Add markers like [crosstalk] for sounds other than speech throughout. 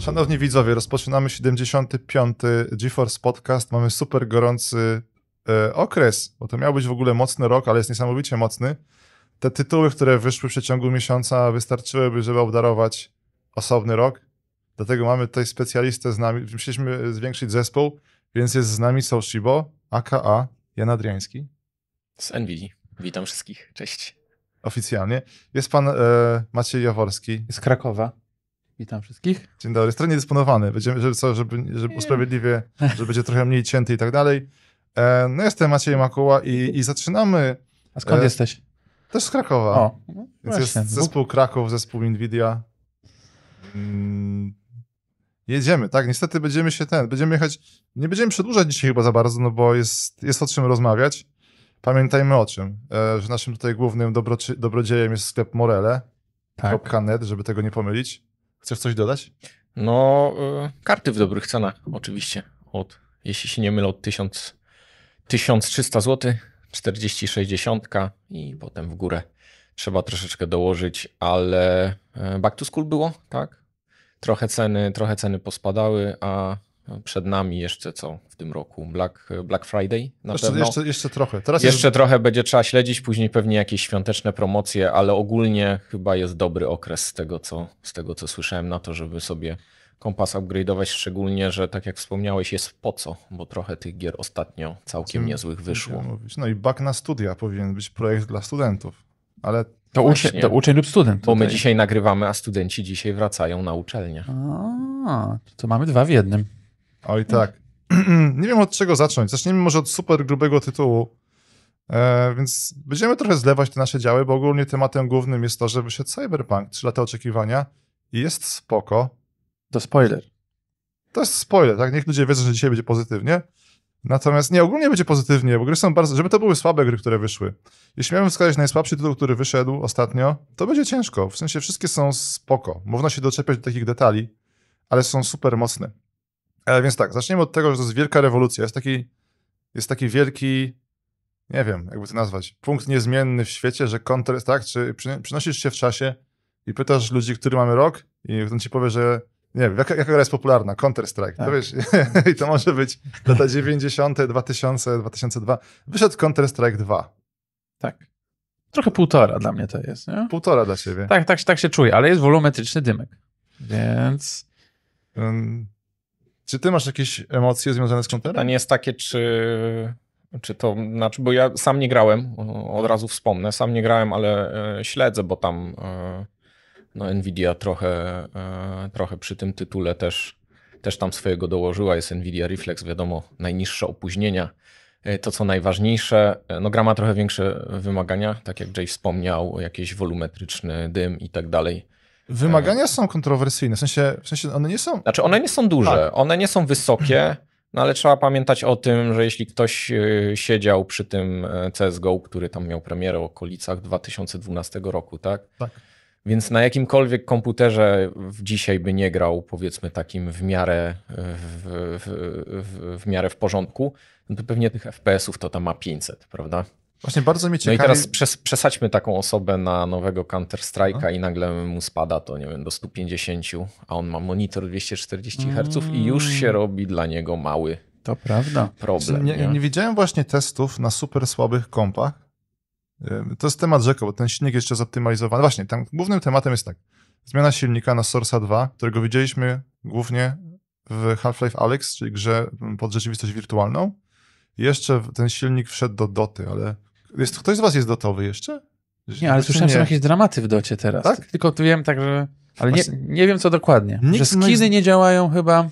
Szanowni widzowie, rozpoczynamy 75. GeForce Podcast. Mamy super gorący e, okres, bo to miał być w ogóle mocny rok, ale jest niesamowicie mocny. Te tytuły, które wyszły w przeciągu miesiąca, wystarczyłyby, żeby obdarować osobny rok. Dlatego mamy tutaj specjalistę z nami. Musieliśmy zwiększyć zespół, więc jest z nami Soushibo, aka Jan Adriański. Z Nvidia. Witam wszystkich. Cześć. Oficjalnie. Jest pan e, Maciej Jaworski. Z Krakowa. Witam wszystkich. Dzień dobry. Stronie niedysponowany. Będziemy, żeby, co, żeby, żeby usprawiedliwie, żeby będzie trochę mniej cięty i tak dalej. E, no jestem Maciej Makuła i, i zaczynamy. A skąd e, jesteś? Też z Krakowa. O, no Więc właśnie. jest zespół Kraków, zespół Nvidia. Mm, jedziemy, tak? Niestety będziemy się ten, będziemy jechać, nie będziemy przedłużać dzisiaj chyba za bardzo, no bo jest, jest o czym rozmawiać. Pamiętajmy o czym, e, że naszym tutaj głównym dobrodziejem jest sklep Morele. Tak. .net, żeby tego nie pomylić. Chcesz coś dodać? No, y, karty w dobrych cenach, oczywiście. Od, jeśli się nie mylę, od 1000, 1300 zł, 40-60 i potem w górę trzeba troszeczkę dołożyć, ale y, back to school było, tak? Trochę ceny, trochę ceny pospadały, a przed nami jeszcze co w tym roku? Black, Black Friday na jeszcze, pewno? Jeszcze, jeszcze trochę. Teraz jeszcze jest... trochę będzie trzeba śledzić, później pewnie jakieś świąteczne promocje, ale ogólnie chyba jest dobry okres z tego, co, z tego, co słyszałem na to, żeby sobie kompas upgrade'ować, szczególnie, że tak jak wspomniałeś, jest po co, bo trochę tych gier ostatnio całkiem niezłych wyszło. No i back na studia powinien być projekt dla studentów, ale... To, uczeń, to uczeń lub student. Bo tutaj. my dzisiaj nagrywamy, a studenci dzisiaj wracają na uczelnię. A, to mamy dwa w jednym. Oj tak. [clears throat] nie wiem od czego zacząć. Zacznijmy może od super grubego tytułu. E, więc będziemy trochę zlewać te nasze działy, bo ogólnie tematem głównym jest to, że wyszedł Cyberpunk, Trzy lata oczekiwania i jest spoko. To spoiler. To jest spoiler, tak? Niech ludzie wiedzą, że dzisiaj będzie pozytywnie. Natomiast nie, ogólnie będzie pozytywnie, bo gry są bardzo. Żeby to były słabe gry, które wyszły. Jeśli miałbym wskazać najsłabszy tytuł, który wyszedł ostatnio, to będzie ciężko. W sensie wszystkie są spoko. Można się doczepiać do takich detali, ale są super mocne. E, więc tak, zaczniemy od tego, że to jest wielka rewolucja. Jest taki, jest taki wielki, nie wiem, jakby to nazwać, punkt niezmienny w świecie, że Counter tak, czy przynosisz się w czasie i pytasz ludzi, który mamy rok i on ci powie, że nie wiem, jaka, jaka gra jest popularna? Counter-Strike. Tak. To wiesz, [laughs] i to może być lata 90., 2000, 2002. Wyszedł Counter-Strike 2. Tak. Trochę półtora dla mnie to jest, nie? Półtora dla ciebie. Tak, tak, tak się czuję, ale jest wolumetryczny dymek. Więc. Czy ty masz jakieś emocje związane z kątem? Nie jest takie, czy czy to, znaczy, bo ja sam nie grałem, od razu wspomnę, sam nie grałem, ale e, śledzę, bo tam e, no, Nvidia trochę, e, trochę przy tym tytule też, też tam swojego dołożyła. Jest Nvidia Reflex, wiadomo, najniższe opóźnienia. E, to, co najważniejsze, e, no gra ma trochę większe wymagania, tak jak Jay wspomniał, jakiś wolumetryczny dym i tak dalej. Wymagania są kontrowersyjne, w sensie, w sensie one nie są... Znaczy one nie są duże, tak. one nie są wysokie, mhm. no ale trzeba pamiętać o tym, że jeśli ktoś y, siedział przy tym e, CSGO, który tam miał premierę w okolicach 2012 roku, tak? Tak. Więc na jakimkolwiek komputerze dzisiaj by nie grał, powiedzmy takim w miarę e, w, w, w, w miarę w porządku, no to pewnie tych FPS-ów to tam ma 500, prawda? Właśnie bardzo mnie ciekawi. No i teraz przes przesadźmy taką osobę na nowego Counter-Strike'a no. i nagle mu spada to, nie wiem, do 150, a on ma monitor 240 mm. Hz i już się robi dla niego mały to prawda. problem. Nie, nie? nie widziałem właśnie testów na super słabych kompach. To jest temat rzeka, bo ten silnik jeszcze zoptymalizowany. Właśnie, tam głównym tematem jest tak. Zmiana silnika na Source 2, którego widzieliśmy głównie w Half-Life Alyx, czyli grze pod rzeczywistość wirtualną. Jeszcze ten silnik wszedł do Doty, ale jest, ktoś z was jest dotowy jeszcze? Nie, ale znaczy, słyszałem, że są jakieś dramaty w docie teraz. Tak? Tylko tu wiem tak, że... Ale nie, nie wiem, co dokładnie. Nikt że skiny nie działają chyba. A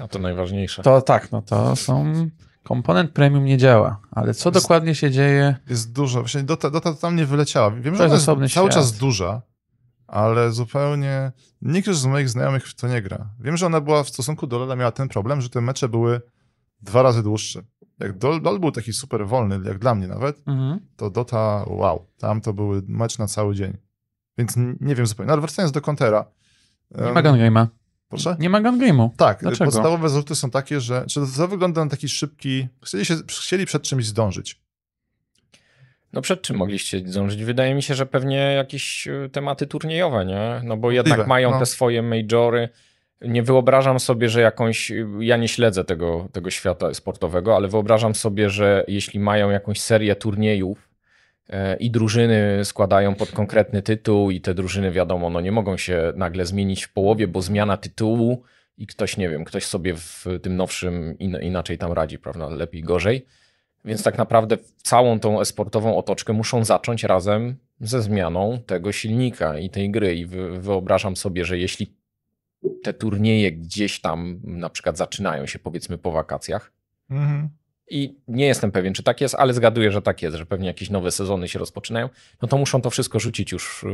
no to najważniejsze. To tak, no to są... Komponent premium nie działa, ale co jest, dokładnie się dzieje? Jest dużo. Właśnie Dota, Dota tam nie wyleciała. Wiem, że ona jest cały świat. czas duża, ale zupełnie nikt już z moich znajomych w to nie gra. Wiem, że ona była w stosunku do Lola miała ten problem, że te mecze były dwa razy dłuższe jak Dol, Dol był taki super wolny, jak dla mnie nawet, mhm. to Dota, wow, tam to były mecz na cały dzień. Więc nie wiem zupełnie. No, ale wracając do kontera. Nie um, ma gun game'a. Proszę? Nie ma gun game'u. Tak, Dlaczego? podstawowe zarzuty są takie, że czy to wygląda na taki szybki. Chcieli, się, chcieli przed czymś zdążyć. No przed czym mogliście zdążyć? Wydaje mi się, że pewnie jakieś e, tematy turniejowe, nie? No bo jednak mają no. te swoje majory nie wyobrażam sobie, że jakąś. Ja nie śledzę tego, tego świata sportowego, ale wyobrażam sobie, że jeśli mają jakąś serię turniejów e, i drużyny składają pod konkretny tytuł, i te drużyny, wiadomo, no nie mogą się nagle zmienić w połowie, bo zmiana tytułu i ktoś, nie wiem, ktoś sobie w tym nowszym in, inaczej tam radzi, prawda? Lepiej, gorzej. Więc tak naprawdę całą tą esportową otoczkę muszą zacząć razem ze zmianą tego silnika i tej gry. I wyobrażam sobie, że jeśli te turnieje gdzieś tam na przykład zaczynają się powiedzmy po wakacjach. Mhm. I nie jestem pewien, czy tak jest, ale zgaduję, że tak jest, że pewnie jakieś nowe sezony się rozpoczynają. No to muszą to wszystko rzucić już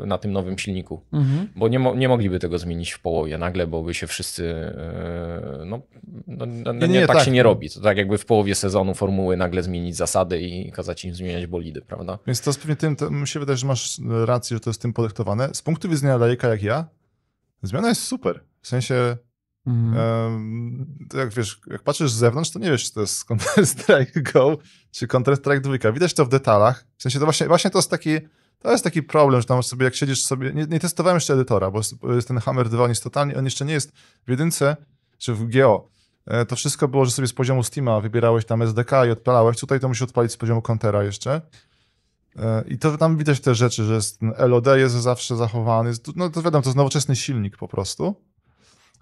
e, e, na tym nowym silniku, mhm. bo nie, mo nie mogliby tego zmienić w połowie nagle, bo by się wszyscy. E, no, no, no, no nie, nie, tak, tak się nie robi. To tak jakby w połowie sezonu formuły nagle zmienić zasady i kazać im zmieniać bolidy, prawda? Więc to jest pewnie tym, to mi się wydaje, że masz rację, że to jest tym podyktowane. Z punktu widzenia lajka jak ja, Zmiana jest super. W sensie Mm. Um, jak wiesz, jak patrzysz z zewnątrz, to nie wiesz, czy to jest Counter-Strike Go, czy Counter-Strike 2. Widać to w detalach. W sensie to właśnie, właśnie to jest taki. To jest taki problem, że tam sobie, jak siedzisz sobie. Nie, nie testowałem jeszcze edytora, bo jest ten Hammer 2 on jest totalnie, on jeszcze nie jest w jedynce czy w GO. E, to wszystko było, że sobie z poziomu Steama wybierałeś tam SDK i odpalałeś. Tutaj to musisz odpalić z poziomu kontera jeszcze. E, I to tam widać te rzeczy, że jest, ten LOD jest zawsze zachowany. no to wiadomo, to jest nowoczesny silnik po prostu.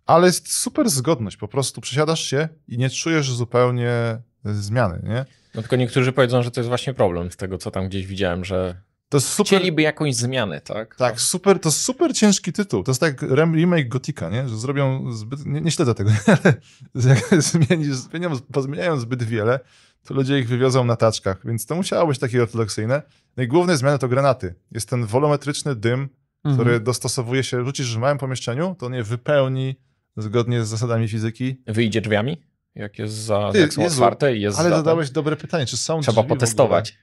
Ale jest super zgodność. Po prostu przesiadasz się i nie czujesz zupełnie e, zmiany, nie? No tylko niektórzy powiedzą, że to jest właśnie problem z tego, co tam gdzieś widziałem, że to jest super... Chcieliby jakąś zmianę, tak? Tak, super, to super ciężki tytuł. To jest tak remake Gotika, nie? Że zrobią zbyt... Nie, nie śledzę tego, [laughs] ale [laughs] zmieniają, pozmieniają zbyt wiele, to ludzie ich wywiozą na taczkach, więc to musiało być takie ortodoksyjne. No i główne zmiany to granaty. Jest ten wolometryczny dym, mhm. który dostosowuje się, rzucisz w małym pomieszczeniu, to on je wypełni zgodnie z zasadami fizyki. Wyjdzie drzwiami? Jak jest za Ty, jak są otwarte i jest Ale za zadałeś dobre pytanie, czy są Trzeba potestować.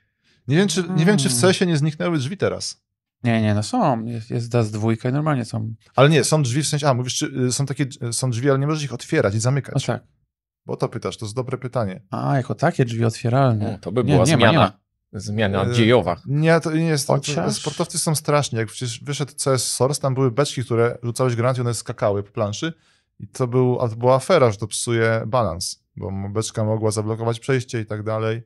Nie wiem, czy, nie wiem, czy w hmm. nie zniknęły drzwi teraz. Nie, nie, no są. Jest, jest DAS dwójka i normalnie są. Ale nie, są drzwi w sensie, a mówisz, czy, y, są takie, y, są drzwi, ale nie możesz ich otwierać i zamykać. No tak. Bo to pytasz, to jest dobre pytanie. A, jako takie drzwi otwieralne. No, to by była nie, zmiana. Ma, ma. Zmiana e, dziejowa. Nie, to nie jest tak. Chociaż... Sportowcy są straszni. Jak przecież wyszedł CS Source, tam były beczki, które rzucałeś granat i one skakały po planszy. I to, był, to była afera, że to psuje balans, bo beczka mogła zablokować przejście i tak dalej.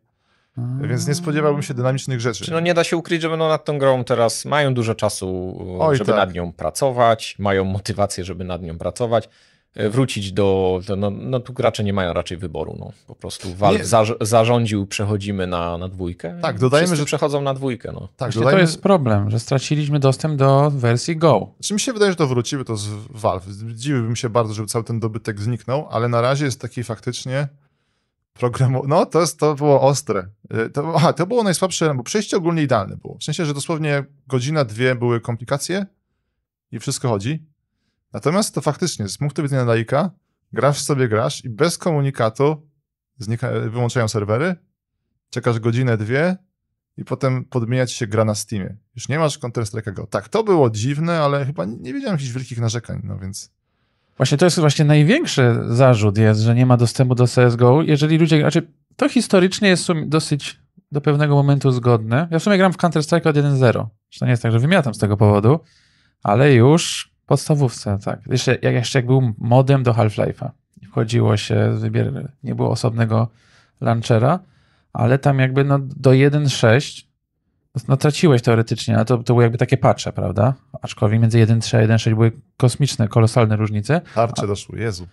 Więc nie spodziewałbym się dynamicznych rzeczy. Czyli no nie da się ukryć, że będą no, nad tą grą teraz, mają dużo czasu, Oj, żeby tak. nad nią pracować, mają motywację, żeby nad nią pracować. E, wrócić do. No, no, tu gracze nie mają raczej wyboru. No. Po prostu Valve za, zarządził, przechodzimy na, na dwójkę. Tak, dodajemy, Wszyscy że przechodzą na dwójkę. No. Tak, Właśnie dodajmy... to jest problem, że straciliśmy dostęp do wersji Go. Czy znaczy, mi się wydaje, że to wróciły to z Valve. Dziwiłbym się bardzo, żeby cały ten dobytek zniknął, ale na razie jest taki faktycznie programu. No, to, jest, to było ostre. E, to, aha, to było najsłabsze, bo przejście ogólnie idealne było. W sensie, że dosłownie godzina, dwie były komplikacje i wszystko chodzi. Natomiast to faktycznie, z punktu widzenia laika, grasz sobie grasz i bez komunikatu znika, wyłączają serwery, czekasz godzinę, dwie i potem podmieniać się gra na Steamie. Już nie masz counter Strike'a Go. Tak, to było dziwne, ale chyba nie, nie widziałem jakichś wielkich narzekań, no więc... Właśnie to jest właśnie największy zarzut jest, że nie ma dostępu do CSGO. Jeżeli ludzie, znaczy to historycznie jest dosyć do pewnego momentu zgodne. Ja w sumie gram w Counter-Strike od 1.0. To nie jest tak, że wymiatam z tego powodu, ale już podstawówce, tak. Jeszcze, jak, jeszcze jak był modem do Half-Life'a. Wchodziło się, nie było osobnego launchera, ale tam jakby no, do 1.6 no, no traciłeś teoretycznie, ale to, to były jakby takie patrze, prawda? Aczkolwiek między 1.3 a 1.6 były kosmiczne, kolosalne różnice. Tarcze doszły, Jezu.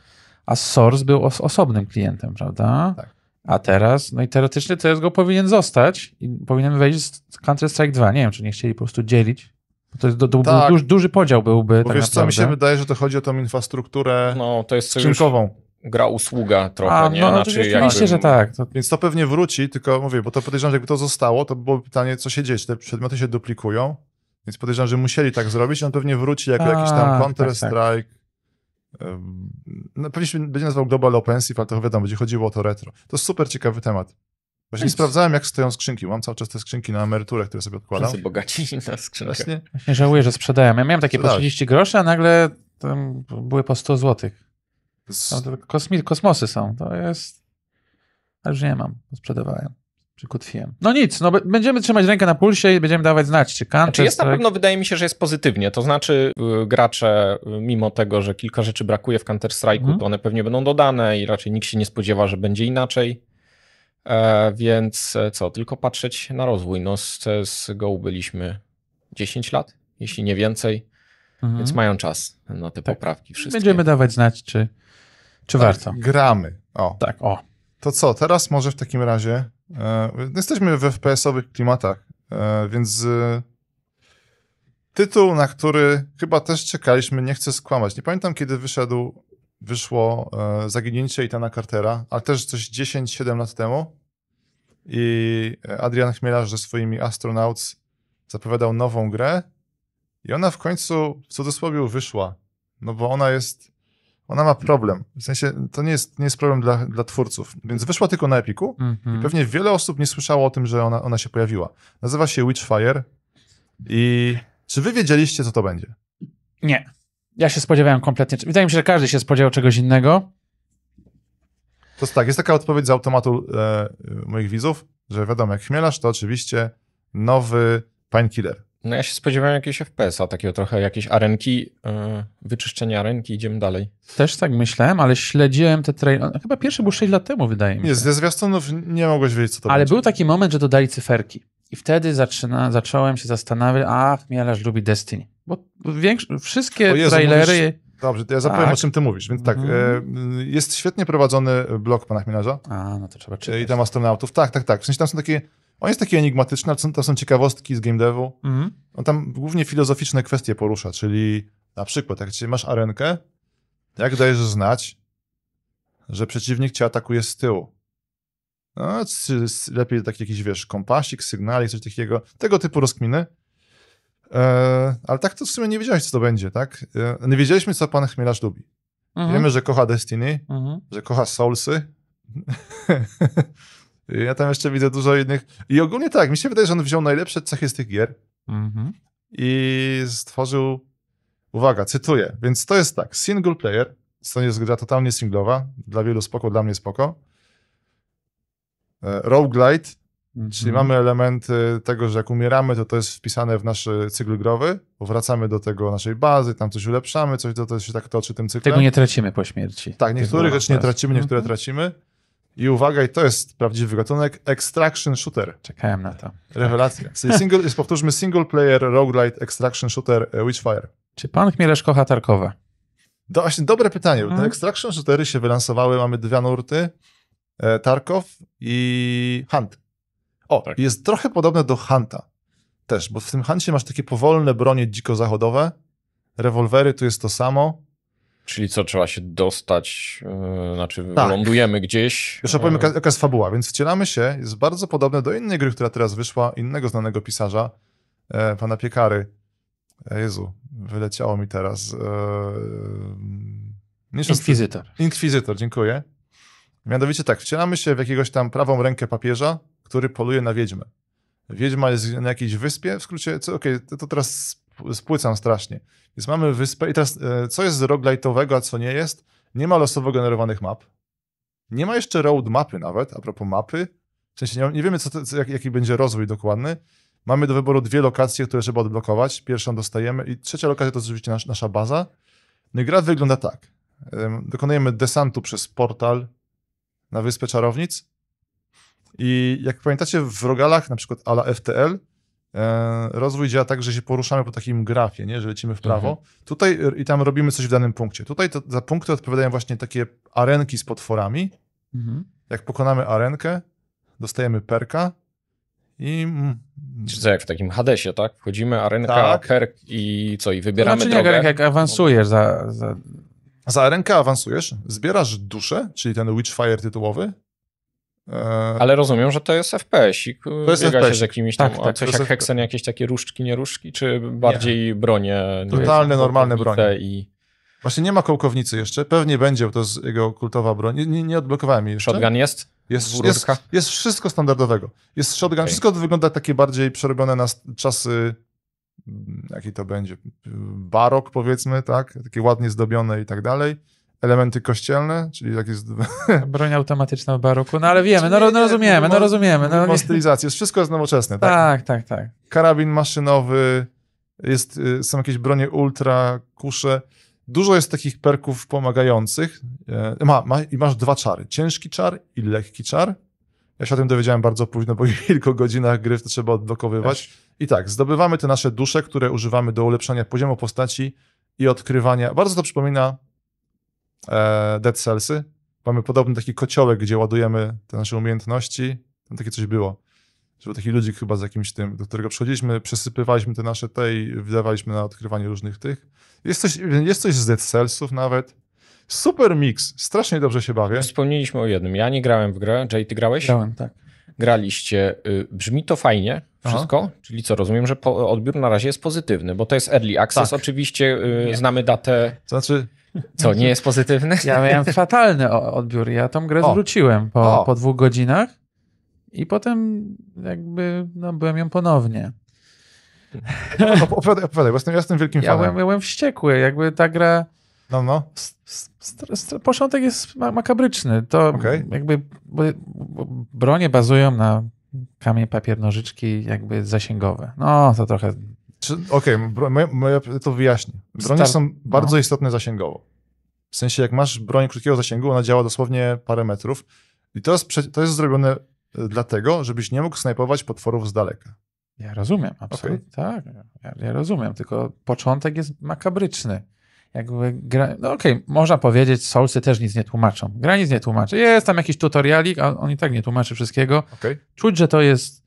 A Source był os osobnym klientem, prawda? Tak. A teraz, no i teoretycznie go powinien zostać i powinien wejść z Counter-Strike 2. Nie wiem, czy nie chcieli po prostu dzielić to jest do, do, tak. duży, duży, podział byłby. Bo tak wiesz naprawdę. co, mi się wydaje, że to chodzi o tą infrastrukturę no, to jest skrzynkową. Gra usługa trochę, A, nie? No, no znaczy, oczywiście, że tak. To... Więc to pewnie wróci, tylko mówię, bo to podejrzewam, że jakby to zostało, to by było pytanie, co się dzieje, czy te przedmioty się duplikują, więc podejrzewam, że musieli tak zrobić, on no pewnie wróci jako A, jakiś tam Counter-Strike, tak, tak. No, pewnie będzie nazwał Global Offensive, ale to wiadomo, będzie chodziło o to retro. To super ciekawy temat. Właśnie Więc... sprawdzałem, jak stoją skrzynki. Mam cały czas te skrzynki na emeryturę, które sobie odkładam. Wszyscy bogaci na skrzynkę. Właśnie. Nie żałuję, że sprzedałem. Ja miałem takie Sprzedałeś. po 30 groszy, a nagle były po 100 złotych. Kosmi... Kosmosy są. To jest... Ale już nie mam, sprzedawałem. Przykutwiłem. No nic, no będziemy trzymać rękę na pulsie i będziemy dawać znać, czy kan, znaczy jest na pewno, wydaje mi się, że jest pozytywnie, to znaczy y, gracze, y, mimo tego, że kilka rzeczy brakuje w Counter-Strike'u, mm. to one pewnie będą dodane i raczej nikt się nie spodziewa, że będzie inaczej. E, więc e, co, tylko patrzeć na rozwój. No z CSGO byliśmy 10 lat, jeśli nie więcej, mhm. więc mają czas na te tak. poprawki wszystkie. Będziemy dawać znać, czy, czy tak, warto. Gramy. O. Tak, o. To co, teraz może w takim razie, e, jesteśmy w FPS-owych klimatach, e, więc e, tytuł, na który chyba też czekaliśmy, nie chcę skłamać. Nie pamiętam, kiedy wyszedł wyszło e, zaginięcie Itana Cartera, ale też coś 10-7 lat temu. I Adrian Chmielarz ze swoimi Astronauts zapowiadał nową grę i ona w końcu w cudzysłowie wyszła, no bo ona jest, ona ma problem. W sensie to nie jest, nie jest problem dla, dla twórców. Więc wyszła tylko na Epiku mm -hmm. i mhm. pewnie wiele osób nie słyszało o tym, że ona, ona się pojawiła. Nazywa się Witchfire i czy wy wiedzieliście, co to będzie? Nie. Ja się spodziewałem kompletnie. Wydaje mi się, że każdy się spodziewał czegoś innego. To jest tak, jest taka odpowiedź z automatu e, moich widzów, że wiadomo, jak chmielasz, to oczywiście nowy painkiller. No ja się spodziewałem jakiegoś FPS-a, takiego trochę, jakieś arenki, e, wyczyszczenia arenki, idziemy dalej. Też tak myślałem, ale śledziłem te trailery. Chyba pierwszy był 6 lat temu, wydaje mi się. Nie, ze zwiastunów nie mogłeś wiedzieć, co to Ale będzie. był taki moment, że dodali cyferki. I wtedy zaczyna, zacząłem się zastanawiać, a chmielarz lubi Destiny. Bo wszystkie Jezu, trailery... Mówisz... Dobrze, to ja zapowiem, tak. o czym ty mówisz. Więc tak, mm. jest świetnie prowadzony blog pana Chmielarza. A, no to trzeba e, czytać. I tam astronautów. Tak, tak, tak. W sensie tam są takie... On jest taki enigmatyczny, ale są, tam są ciekawostki z game devu. Mm. On tam głównie filozoficzne kwestie porusza, czyli na przykład, jak masz arenkę, jak dajesz znać, że przeciwnik cię atakuje z tyłu? No, czy lepiej taki jakiś, wiesz, kompasik, sygnalik, coś takiego. Tego typu rozkminy. E, ale tak to w sumie nie wiedziałeś, co to będzie, tak? E, nie wiedzieliśmy, co pan Chmielarz lubi. Mhm. Wiemy, że kocha Destiny, mhm. że kocha Soulsy. [laughs] ja tam jeszcze widzę dużo innych. I ogólnie tak, mi się wydaje, że on wziął najlepsze cechy z tych gier mhm. i stworzył, uwaga, cytuję, więc to jest tak, single player, to jest gra totalnie singlowa, dla wielu spoko, dla mnie spoko. E, Roguelite, Czyli mhm. mamy elementy tego, że jak umieramy, to to jest wpisane w nasz cykl growy, wracamy do tego naszej bazy, tam coś ulepszamy, coś to, to się tak toczy tym cyklem. Tego nie tracimy po śmierci. Tak, niektórych rzeczy nie tracimy, niektóre mhm. tracimy. I uwaga, i to jest prawdziwy gatunek, Extraction Shooter. Czekałem na to. Rewelacja. Tak. single, jest, powtórzmy, single player roguelite Extraction Shooter e, Witchfire. Czy pan Chmielesz kocha Tarkowe? Do, właśnie, dobre pytanie. Hmm. Te mhm. Extraction Shootery się wylansowały, mamy dwie nurty, e, Tarkov i Hunt. O, tak. jest trochę podobne do Hanta też, bo w tym Huncie masz takie powolne bronie dziko-zachodowe, rewolwery tu jest to samo. Czyli co, trzeba się dostać, yy, znaczy tak. lądujemy gdzieś. Jeszcze powiem, e. jaka, jaka jest fabuła, więc wcielamy się, jest bardzo podobne do innej gry, która teraz wyszła, innego znanego pisarza, e, pana Piekary. E, Jezu, wyleciało mi teraz. E, Inkwizytor. Inkwizytor, dziękuję. Mianowicie tak, wcielamy się w jakiegoś tam prawą rękę papieża, który poluje na wiedźmę. Wiedźma jest na jakiejś wyspie, w skrócie, co, okej, okay, to teraz spłycam strasznie. Więc mamy wyspę i teraz, e, co jest roguelite'owego, a co nie jest? Nie ma losowo generowanych map. Nie ma jeszcze road mapy nawet, a propos mapy. W sensie nie, nie wiemy, co, co, jaki będzie rozwój dokładny. Mamy do wyboru dwie lokacje, które trzeba odblokować. Pierwszą dostajemy i trzecia lokacja to oczywiście nasza baza. No i gra wygląda tak. Dokonujemy desantu przez portal na Wyspę Czarownic. I jak pamiętacie, w rogalach, na przykład ala FTL, e, rozwój działa tak, że się poruszamy po takim grafie, nie? że lecimy w prawo. Mhm. Tutaj i tam robimy coś w danym punkcie. Tutaj to, za punkty odpowiadają właśnie takie arenki z potworami. Mhm. Jak pokonamy arenkę, dostajemy perka, i... Mm, Czy co, jak w takim Hadesie, tak? Wchodzimy, arenka, tak. perk i co, i wybieramy to znaczy, drogę? Jak, jak awansujesz za... Za, za arenkę awansujesz, zbierasz duszę, czyli ten Witchfire tytułowy, E, Ale rozumiem, że to jest fps i To jest FPS. się z jakimiś tam, tak, tak, coś jak heksen, jakieś takie różdżki, nie różdżki, czy bardziej nie. bronie? Totalne, normalne bronie. I... Właśnie nie ma kołkownicy jeszcze, pewnie będzie, bo to jest jego kultowa broń. Nie, nie, odblokowałem jej jeszcze. Shotgun jest? Jest, jest, jest wszystko standardowego. Jest shotgun, okay. wszystko wygląda takie bardziej przerobione na czasy, mm, jaki to będzie, barok powiedzmy, tak? Takie ładnie zdobione i tak dalej elementy kościelne, czyli jak jest... [laughs] Broń automatyczna w baroku, no ale wiemy, no, no, no rozumiemy, no rozumiemy. No, no, stylizację, jest wszystko jest nowoczesne, tak? Tak, tak, tak. Karabin maszynowy, jest, y, są jakieś bronie ultra, kusze. Dużo jest takich perków pomagających. E, ma, ma, I masz dwa czary, ciężki czar i lekki czar. Ja się o tym dowiedziałem bardzo późno, bo [laughs] w kilku godzinach gry to trzeba odblokowywać. I tak, zdobywamy te nasze dusze, które używamy do ulepszania poziomu postaci i odkrywania. Bardzo to przypomina E, Dead Cellsy. Mamy podobny taki kociołek, gdzie ładujemy te nasze umiejętności. Tam takie coś było. Był taki ludzik chyba z jakimś tym, do którego przychodziliśmy, przesypywaliśmy te nasze te i wydawaliśmy na odkrywanie różnych tych. Jest coś, jest coś z Dead Cellsów nawet. Super mix, strasznie dobrze się bawię. Wspomnieliśmy o jednym. Ja nie grałem w grę. Jay, ty grałeś? Grałem, tak. Graliście. Y, brzmi to fajnie, wszystko? Aha. Czyli co, rozumiem, że odbiór na razie jest pozytywny, bo to jest early access, tak. oczywiście y, znamy datę. To znaczy, co, nie jest pozytywne? Ja miałem fatalny odbiór. Ja tą grę zwróciłem po, po dwóch godzinach i potem jakby no, byłem ją ponownie. Opowiadaj, opowiadaj, bo jestem, ja jestem wielkim ja fanem. Ja byłem wściekły, jakby ta gra... No, no. Początek jest makabryczny. To okay. jakby bronie bazują na kamień, papier, nożyczki jakby zasięgowe. No, to trochę Okej, okay, to wyjaśnię. Bronie Star... są bardzo no. istotne zasięgowo. W sensie, jak masz broń krótkiego zasięgu, ona działa dosłownie parę metrów. I to jest, to jest zrobione e, dlatego, żebyś nie mógł snajpować potworów z daleka. Ja rozumiem, absolutnie. Okay. Tak, ja, ja, rozumiem, tylko początek jest makabryczny. Jakby gra... No okej, okay, można powiedzieć, solcy też nic nie tłumaczą. Gra nic nie tłumaczy. Jest tam jakiś tutorialik, a on i tak nie tłumaczy wszystkiego. Okay. Czuć, że to jest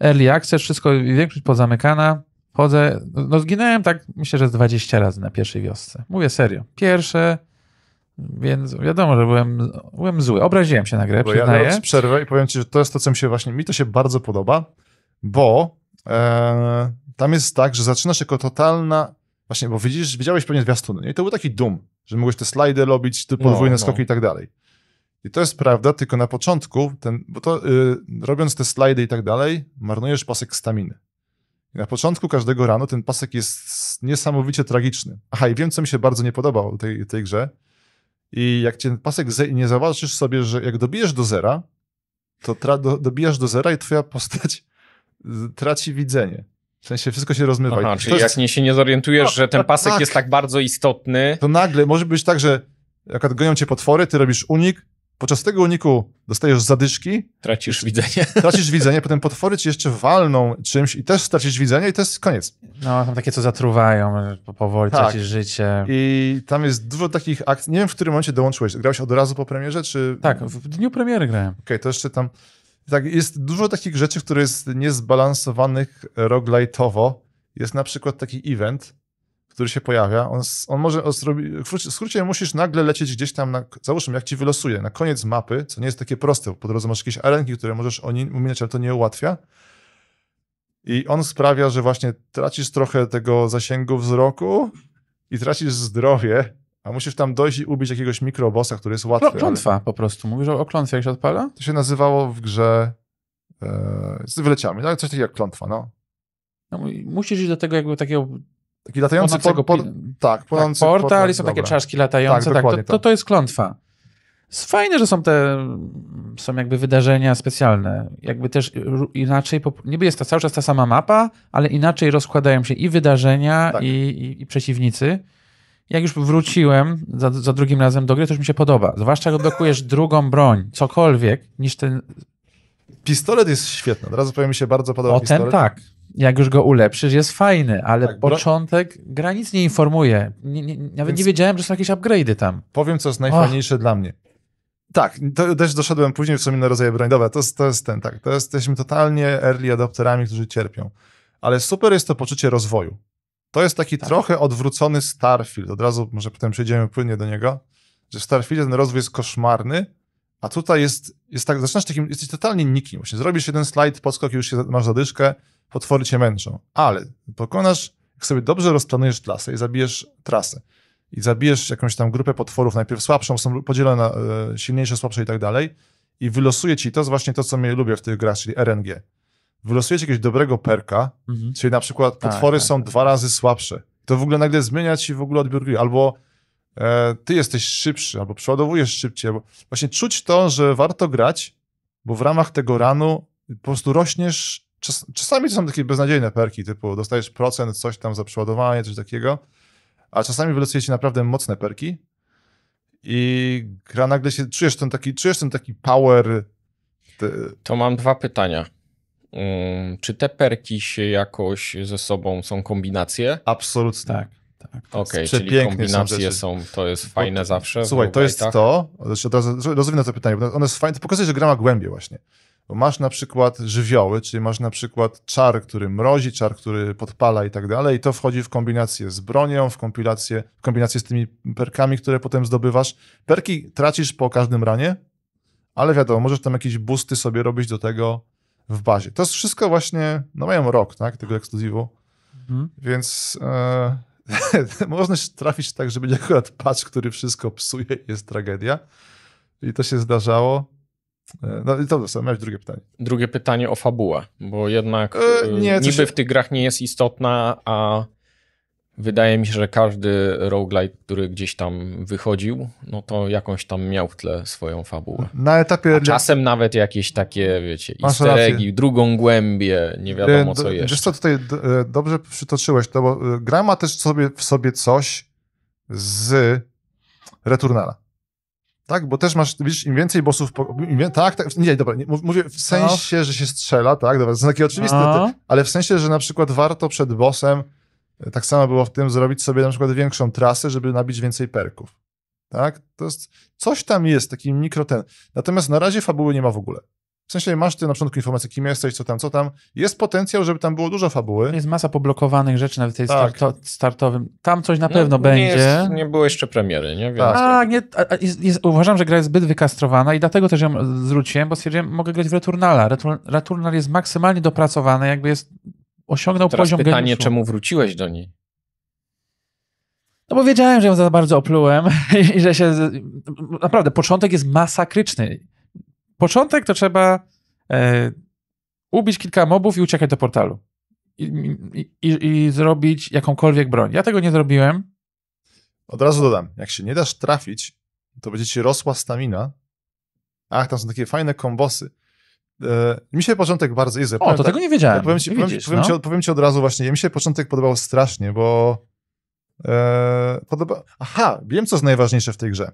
early access, wszystko, większość pozamykana. Chodzę, no zginąłem tak myślę, że 20 razy na pierwszej wiosce. Mówię serio. Pierwsze, więc wiadomo, że byłem, byłem zły. Obraziłem się na grę, bo przyznaję. Ja przerwę i powiem ci, że to jest to, co mi się właśnie, mi to się bardzo podoba, bo e, tam jest tak, że zaczyna się jako totalna, właśnie, bo widzisz, widziałeś pewnie zwiastuny, nie? I to był taki dum, że mogłeś te slajdy robić, te no, podwójne no, no. skoki i tak dalej. I to jest prawda, tylko na początku, ten, bo to y, robiąc te slajdy i tak dalej, marnujesz pasek staminy. Na początku każdego rano ten pasek jest niesamowicie tragiczny. Aha, i wiem, co mi się bardzo nie podobało tej, tej grze. I jak ten pasek nie zauważysz sobie, że jak dobijesz do zera, to tra- do, dobijasz do zera i twoja postać y, traci widzenie. W sensie wszystko się rozmywa. Aha, czyli jest... jak nie się nie zorientujesz, no, że ten tak, pasek tak. jest tak bardzo istotny. To nagle może być tak, że jak gonią cię potwory, ty robisz unik, Podczas tego uniku dostajesz zadyszki. Tracisz widzenie. [laughs] Tracisz widzenie, potem potwory ci jeszcze walną czymś i też stracisz widzenie i to jest koniec. No, tam takie, co zatruwają, powoli tak. tracisz życie. I tam jest dużo takich akcji. Nie wiem, w którym momencie dołączyłeś. Grałeś od razu po premierze, czy... Tak, w dniu premiery grałem. Okej, okay, to jeszcze tam... Tak, jest dużo takich rzeczy, które jest niezbalansowanych roguelite'owo. Jest na przykład taki event, który się pojawia, on, on może zrobić, w skrócie musisz nagle lecieć gdzieś tam, na, załóżmy jak ci wylosuje, na koniec mapy, co nie jest takie proste, po drodze masz jakieś arenki, które możesz ominąć, ale to nie ułatwia. I on sprawia, że właśnie tracisz trochę tego zasięgu wzroku i tracisz zdrowie, a musisz tam dojść i ubić jakiegoś mikrobosa, który jest łatwy. Klątwa ale... po prostu. Mówisz o, o klątwie, jak się odpala? To się nazywało w grze e, z wyleciami, no, coś takiego jak klątwa, no. no. Musisz iść do tego jakby takiego Taki latający por, por, tak, tak, portal, i są dobra. takie czaszki latające, tak, tak, to, to, tak. to jest klątwa. Sfajne, fajne, że są te, są jakby wydarzenia specjalne. Jakby też inaczej, niby jest to cały czas ta sama mapa, ale inaczej rozkładają się i wydarzenia, tak. i, i, i, przeciwnicy. Jak już wróciłem za, za, drugim razem do gry, to już mi się podoba. Zwłaszcza, jak odblokujesz [laughs] drugą broń, cokolwiek, niż ten... Pistolet jest świetny, od razu powiem, mi się bardzo podoba o, pistolet. O, ten tak jak już go ulepszysz, jest fajny, ale tak, początek gra nic nie informuje. Nie, nie, nawet Więc nie wiedziałem, że są jakieś upgrade'y tam. Powiem, co jest najfajniejsze oh. dla mnie. Tak, to też doszedłem później w sumie na rodzaje broń. Dobra, to, to jest ten, tak. To jest, jesteśmy totalnie early adopterami, którzy cierpią. Ale super jest to poczucie rozwoju. To jest taki tak. trochę odwrócony Starfield. Od razu może potem przejdziemy płynnie do niego, że w Starfield ten rozwój jest koszmarny, a tutaj jest, jest tak, zaczynasz takim, jesteś totalnie nikim. Właśnie zrobisz jeden slajd, podskok i już się, masz zadyszkę, potwory cię męczą, ale pokonasz, jak sobie dobrze rozplanujesz trasę i zabijesz trasę i zabijesz jakąś tam grupę potworów, najpierw słabszą, są podzielone na e, silniejsze, słabsze i tak dalej i wylosuje ci to, jest właśnie to, co mnie lubię w tych grach, czyli RNG. Wylosuje ci jakiegoś dobrego perka, mhm. czyli na przykład tak, potwory tak, są tak. dwa razy słabsze. To w ogóle nagle zmienia ci w ogóle odbiór gry, albo e, ty jesteś szybszy, albo przeładowujesz szybciej. Albo... Właśnie czuć to, że warto grać, bo w ramach tego ranu po prostu rośniesz Czas, czasami to są takie beznadziejne perki, typu dostajesz procent, coś tam za przeładowanie, coś takiego, a czasami wylecuje ci naprawdę mocne perki i gra nagle się, czujesz ten taki, czujesz ten taki power. To mam dwa pytania. Um, czy te perki się jakoś ze sobą są kombinacje? Absolutnie. Tak. Tak, Okej, okay, czyli kombinacje są, są, to jest fajne Bo, zawsze. Słuchaj, to jest to, rozumiem rozwinę to pytanie, one są fajne, to pokazuje, że gra ma głębie właśnie. Bo masz na przykład żywioły, czyli masz na przykład czar, który mrozi, czar, który podpala i tak dalej, i to wchodzi w kombinację z bronią, w kombinację, w kombinację z tymi perkami, które potem zdobywasz. Perki tracisz po każdym ranie, ale wiadomo, możesz tam jakieś busty sobie robić do tego w bazie. To jest wszystko właśnie, no mają rok, tak, tego ekskluzywu, mhm. więc e, [laughs] można się trafić tak, że będzie akurat patch, który wszystko psuje, jest tragedia i to się zdarzało. E, no i to miałeś drugie pytanie. Drugie pytanie o fabułę, bo jednak e, nie, e, niby się... w tych grach nie jest istotna, a wydaje mi się, że każdy roguelite, który gdzieś tam wychodził, no to jakąś tam miał w tle swoją fabułę. Na etapie... A czasem nawet jakieś takie, wiecie, isteregi, drugą głębię, nie wiadomo co jest. Wiesz co, tutaj dobrze przytoczyłeś to, bo gra ma też w sobie, w sobie coś z Returnala. Tak, bo też masz, widzisz, im więcej bossów, Im im, tak, tak, nie, dobra, nie, mówię w no. sensie, że się strzela, tak, dobra, to są takie oczywiste, no. ale w sensie, że na przykład warto przed bossem, e, tak samo było w tym, zrobić sobie na przykład większą trasę, żeby nabić więcej perków, tak, to jest, coś tam jest, taki mikro ten, natomiast na razie fabuły nie ma w ogóle. W sensie masz ty na początku informację, kim jesteś, co tam, co tam. Jest potencjał, żeby tam było dużo fabuły. Jest masa poblokowanych rzeczy nawet tej tak. starto, startowym. Tam coś na no, pewno nie będzie. Jest, nie było jeszcze premiery, nie? Więc... Tak. nie, a, jest, jest, uważam, że gra jest zbyt wykastrowana i dlatego też ją zwróciłem, bo stwierdziłem, mogę grać w Returnala. Retur, Returnal jest maksymalnie dopracowany, jakby jest osiągnął Teraz poziom pytanie, geniuszu. czemu wróciłeś do niej? No bo wiedziałem, że ją za bardzo oplułem [laughs] i że się... Naprawdę, początek jest masakryczny początek to trzeba e, ubić kilka mobów i uciekać do portalu. I, i, I, zrobić jakąkolwiek broń. Ja tego nie zrobiłem. Od razu dodam, jak się nie dasz trafić, to będzie ci rosła stamina. Ach, tam są takie fajne kombosy. E, mi się początek bardzo izoluje. O, powiem, to tak, tego nie wiedziałem. Ja powiem, ci, powiem, widzisz, powiem, no? ci, powiem, ci, od razu właśnie, ja mi się początek podobał strasznie, bo e, podoba... Aha, wiem co jest najważniejsze w tej grze.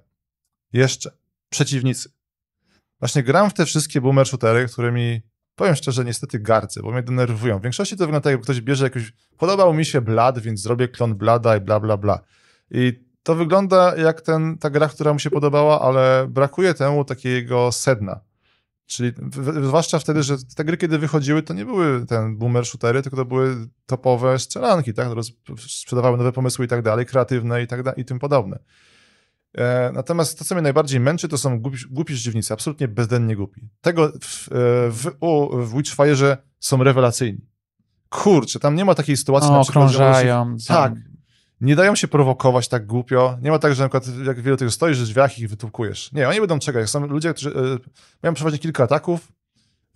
Jeszcze. Przeciwnicy właśnie gram w te wszystkie boomer shootery, którymi powiem szczerze, niestety gardzę, bo mnie denerwują. W większości to wygląda tak, jakby ktoś bierze jakiś. podobał mi się Blad, więc zrobię klon Blada i bla, bla, bla. I to wygląda jak ten, ta gra, która mu się podobała, ale brakuje temu takiego sedna. Czyli w, zwłaszcza wtedy, że te gry, kiedy wychodziły, to nie były ten boomer shootery, tylko to były topowe strzelanki, tak? sprzedawały nowe pomysły i tak dalej, kreatywne i tak dalej, i tym podobne. E, natomiast to, co mnie najbardziej męczy, to są głupi, głupi przeciwnicy, absolutnie bezdennie głupi. Tego w, e, w, w Witchfire'ze są rewelacyjni. Kurczę, tam nie ma takiej sytuacji, o, na przykład, krążają, się, tak, nie dają się prowokować tak głupio. Nie ma tak, że na przykład jak wielu tych stoisz, że drzwiach ich wytłukujesz. Nie, oni będą czekać. Są ludzie, którzy y, mają przeważnie kilka ataków,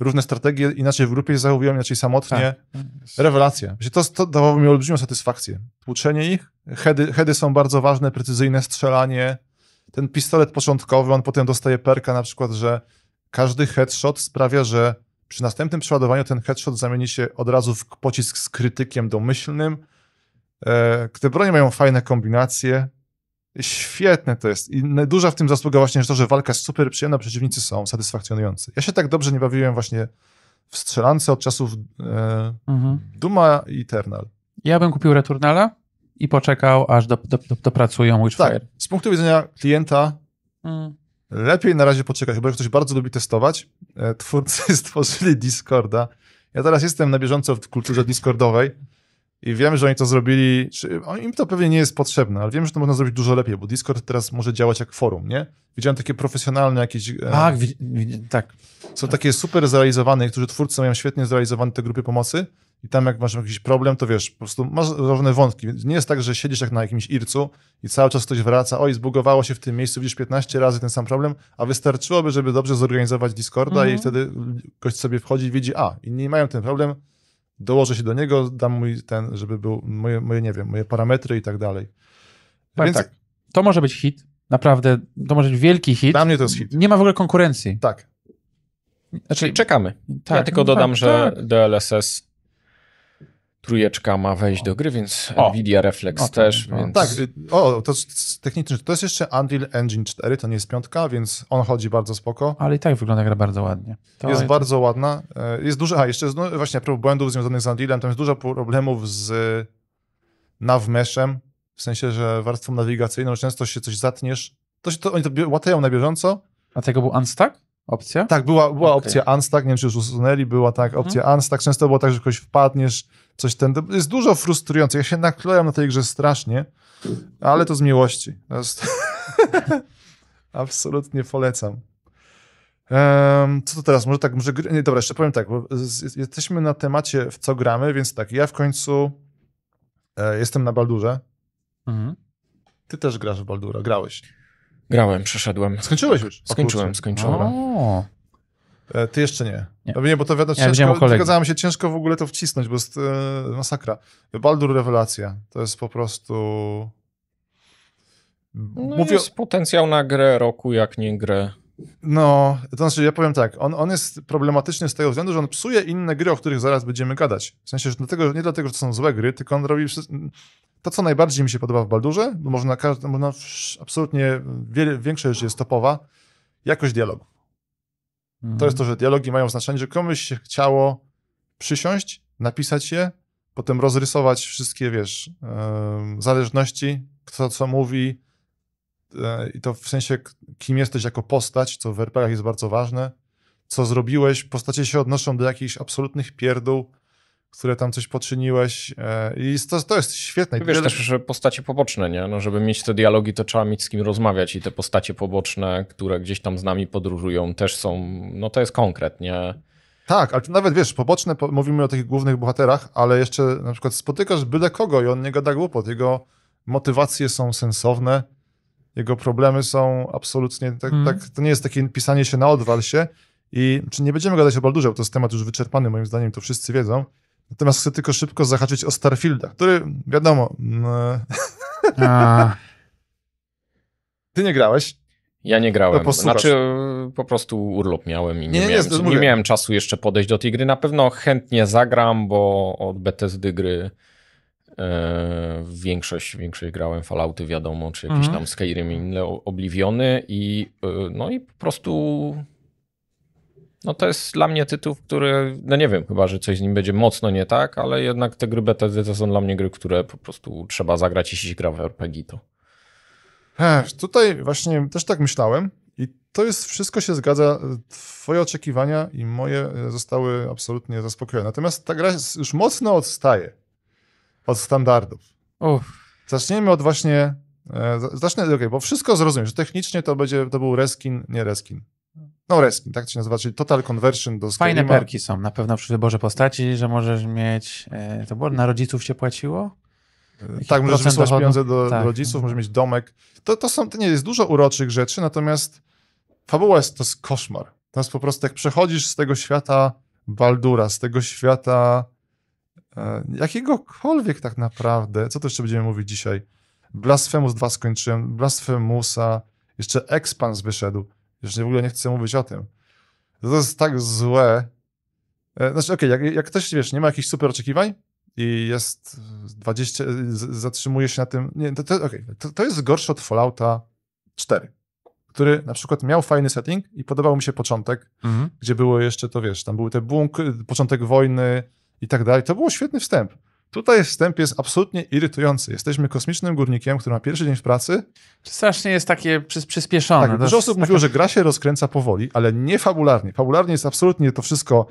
różne strategie, inaczej w grupie się zachowują, inaczej samotnie. Tak. Rewelacja. To, to dawało mi olbrzymią satysfakcję. Tłuczenie ich, hedy, hedy są bardzo ważne, precyzyjne strzelanie, ten pistolet początkowy, on potem dostaje perka na przykład, że każdy headshot sprawia, że przy następnym przeładowaniu ten headshot zamieni się od razu w pocisk z krytykiem domyślnym. E, te broni mają fajne kombinacje. Świetne to jest. I duża w tym zasługa właśnie jest to, że walka jest super przyjemna, przeciwnicy są satysfakcjonujący. Ja się tak dobrze nie bawiłem właśnie w strzelance od czasów e, mhm. Duma i Eternal. Ja bym kupił Returnala, i poczekał, aż do, do, do, dopracują Witchfire. Tak, z punktu widzenia klienta mm. lepiej na razie poczekać, chyba że ktoś bardzo lubi testować. E, twórcy [laughs] stworzyli Discorda. Ja teraz jestem na bieżąco w kulturze Discordowej i wiem, że oni to zrobili, czy, im to pewnie nie jest potrzebne, ale wiem, że to można zrobić dużo lepiej, bo Discord teraz może działać jak forum, nie? Widziałem takie profesjonalne jakieś... E, tak, e... tak. Są takie super zrealizowane, którzy twórcy mają świetnie zrealizowane te grupy pomocy, i tam jak masz jakiś problem, to wiesz, po prostu masz równe wątki. Nie jest tak, że siedzisz jak na jakimś ircu i cały czas ktoś wraca, oj, zbugowało się w tym miejscu, widzisz 15 razy ten sam problem, a wystarczyłoby, żeby dobrze zorganizować Discorda mhm. i wtedy ktoś sobie wchodzi i widzi, a, inni mają ten problem, dołożę się do niego, dam mój ten, żeby był moje, moje nie wiem, moje parametry i tak dalej. Więc tak, to może być hit, naprawdę, to może być wielki hit. Dla mnie to jest hit. Nie ma w ogóle konkurencji. Tak. Znaczy, czekamy. Tak, ja tylko no dodam, tak, że tak. DLSS trójeczka ma wejść do gry, więc o. Nvidia Reflex o, też. więc... Tak, o, to technicznie, to jest jeszcze Unreal Engine 4, to nie jest piątka, więc on chodzi bardzo spoko. Ale i tak wygląda gra bardzo ładnie. To jest bardzo ładna. E, jest dużo, a jeszcze no, właśnie prób błędów związanych z Unrealem, tam jest dużo problemów z nawmeszem, w sensie, że warstwą nawigacyjną często się coś zatniesz. To, się, to oni to łatają na bieżąco. A tego był Unstuck? opcja? Tak, była, była okay. opcja Unstack, nie wiem czy już usunęli, była tak, mhm. opcja mhm. Unstack. Często było tak, że ktoś wpadniesz, coś ten... Jest dużo frustrujących. Ja się naklejam na tej grze strasznie, ale to z miłości. To jest... [laughs] Absolutnie polecam. Um, co to teraz? Może tak, może gry... Nie, dobra, jeszcze powiem tak, bo jesteśmy na temacie w co gramy, więc tak, ja w końcu e, jestem na Baldurze. Mhm. Ty też grasz w Baldura, grałeś. Grałem, przeszedłem. Skończyłeś już? Skończyłem, skończyłem. E, ty jeszcze nie. Nie, no, nie bo to wiadomo, ja ciężko, zgadzałem się, ciężko w ogóle to wcisnąć, bo jest yy, masakra. Baldur Rewelacja, to jest po prostu... No Mówię... jest potencjał na grę roku, jak nie grę no, to znaczy ja powiem tak, on, on jest problematyczny z tego względu, że on psuje inne gry, o których zaraz będziemy gadać. W sensie, że dlatego, nie dlatego, że to są złe gry, tylko on robi to, co najbardziej mi się podoba w Baldurze, bo można, można absolutnie wiele, większość jest topowa, jakość dialogu. Mhm. To jest to, że dialogi mają znaczenie, że komuś się chciało przysiąść, napisać je, potem rozrysować wszystkie, wiesz, yy, zależności, kto co mówi, e, i to w sensie, kim jesteś jako postać, co w RPGach jest bardzo ważne, co zrobiłeś. Postacie się odnoszą do jakichś absolutnych pierdół, które tam coś poczyniłeś e, i to, to jest świetne. Wiesz też, że postacie poboczne, nie? No, żeby mieć te dialogi, to trzeba mieć z kim rozmawiać i te postacie poboczne, które gdzieś tam z nami podróżują, też są, no to jest konkretnie. Tak, ale nawet wiesz, poboczne, po, mówimy o tych głównych bohaterach, ale jeszcze na przykład spotykasz byle kogo i on nie gada głupot, jego motywacje są sensowne, jego problemy są absolutnie, tak, mm. tak to nie jest takie pisanie się na odwal się i czy nie będziemy gadać o Baldurze, bo to jest temat już wyczerpany moim zdaniem, to wszyscy wiedzą, Natomiast chcę tylko szybko zahaczyć o Starfielda, który wiadomo. Mm, [laughs] Ty nie grałeś? Ja nie grałem. No, znaczy, po prostu urlop miałem i nie, nie, miałem, nie, nie miałem czasu jeszcze podejść do tej gry. Na pewno chętnie zagram, bo od Bethesdy gry e, większość, większość grałem Fallouty, wiadomo, czy jakieś mhm. tam Skyrim i inne obliwiony i, no i po prostu no to jest dla mnie tytuł, który, no nie wiem, chyba, że coś z nim będzie mocno nie tak, ale jednak te gry BTD to są dla mnie gry, które po prostu trzeba zagrać, jeśli gra w RPG to. Ech, tutaj właśnie też tak myślałem i to jest, wszystko się zgadza, twoje oczekiwania i moje e, zostały absolutnie zaspokojone. Natomiast ta gra już mocno odstaje od standardów. Uff. od właśnie, e, zacznę, okay, bo wszystko zrozumiesz, technicznie to będzie, to był reskin, nie reskin, no reskin, tak to się nazywa, czyli total conversion do Skyrima. Fajne perki są na pewno przy wyborze postaci, że możesz mieć, e, to było na rodziców się płaciło? E, tak, możesz wysłać dochodu? pieniądze do, tak. rodziców, możesz mieć domek. To, to są, to nie jest dużo uroczych rzeczy, natomiast fabuła jest, to jest koszmar. To jest po prostu, jak przechodzisz z tego świata Baldura, z tego świata e, jakiegokolwiek tak naprawdę, co to jeszcze będziemy mówić dzisiaj, Blasphemus 2 skończyłem, Blasphemusa, jeszcze Expans wyszedł. Już nie w ogóle nie chcę mówić o tym. To jest tak złe. E, znaczy, okej, okay, jak, jak ktoś, wiesz, nie ma jakichś super oczekiwań i jest 20, zatrzymuje się na tym, nie, to, to, okay, to, to jest gorsze od Fallouta 4 który na przykład miał fajny setting i podobał mi się początek, mhm. gdzie było jeszcze to, wiesz, tam były te bunk, początek wojny i tak dalej. To było świetny wstęp. Tutaj wstęp jest absolutnie irytujący. Jesteśmy kosmicznym górnikiem, który ma pierwszy dzień w pracy. Strasznie jest takie przyspieszone. Tak, no. dużo osób taka... mówiło, że gra się rozkręca powoli, ale nie fabularnie. Fabularnie jest absolutnie to wszystko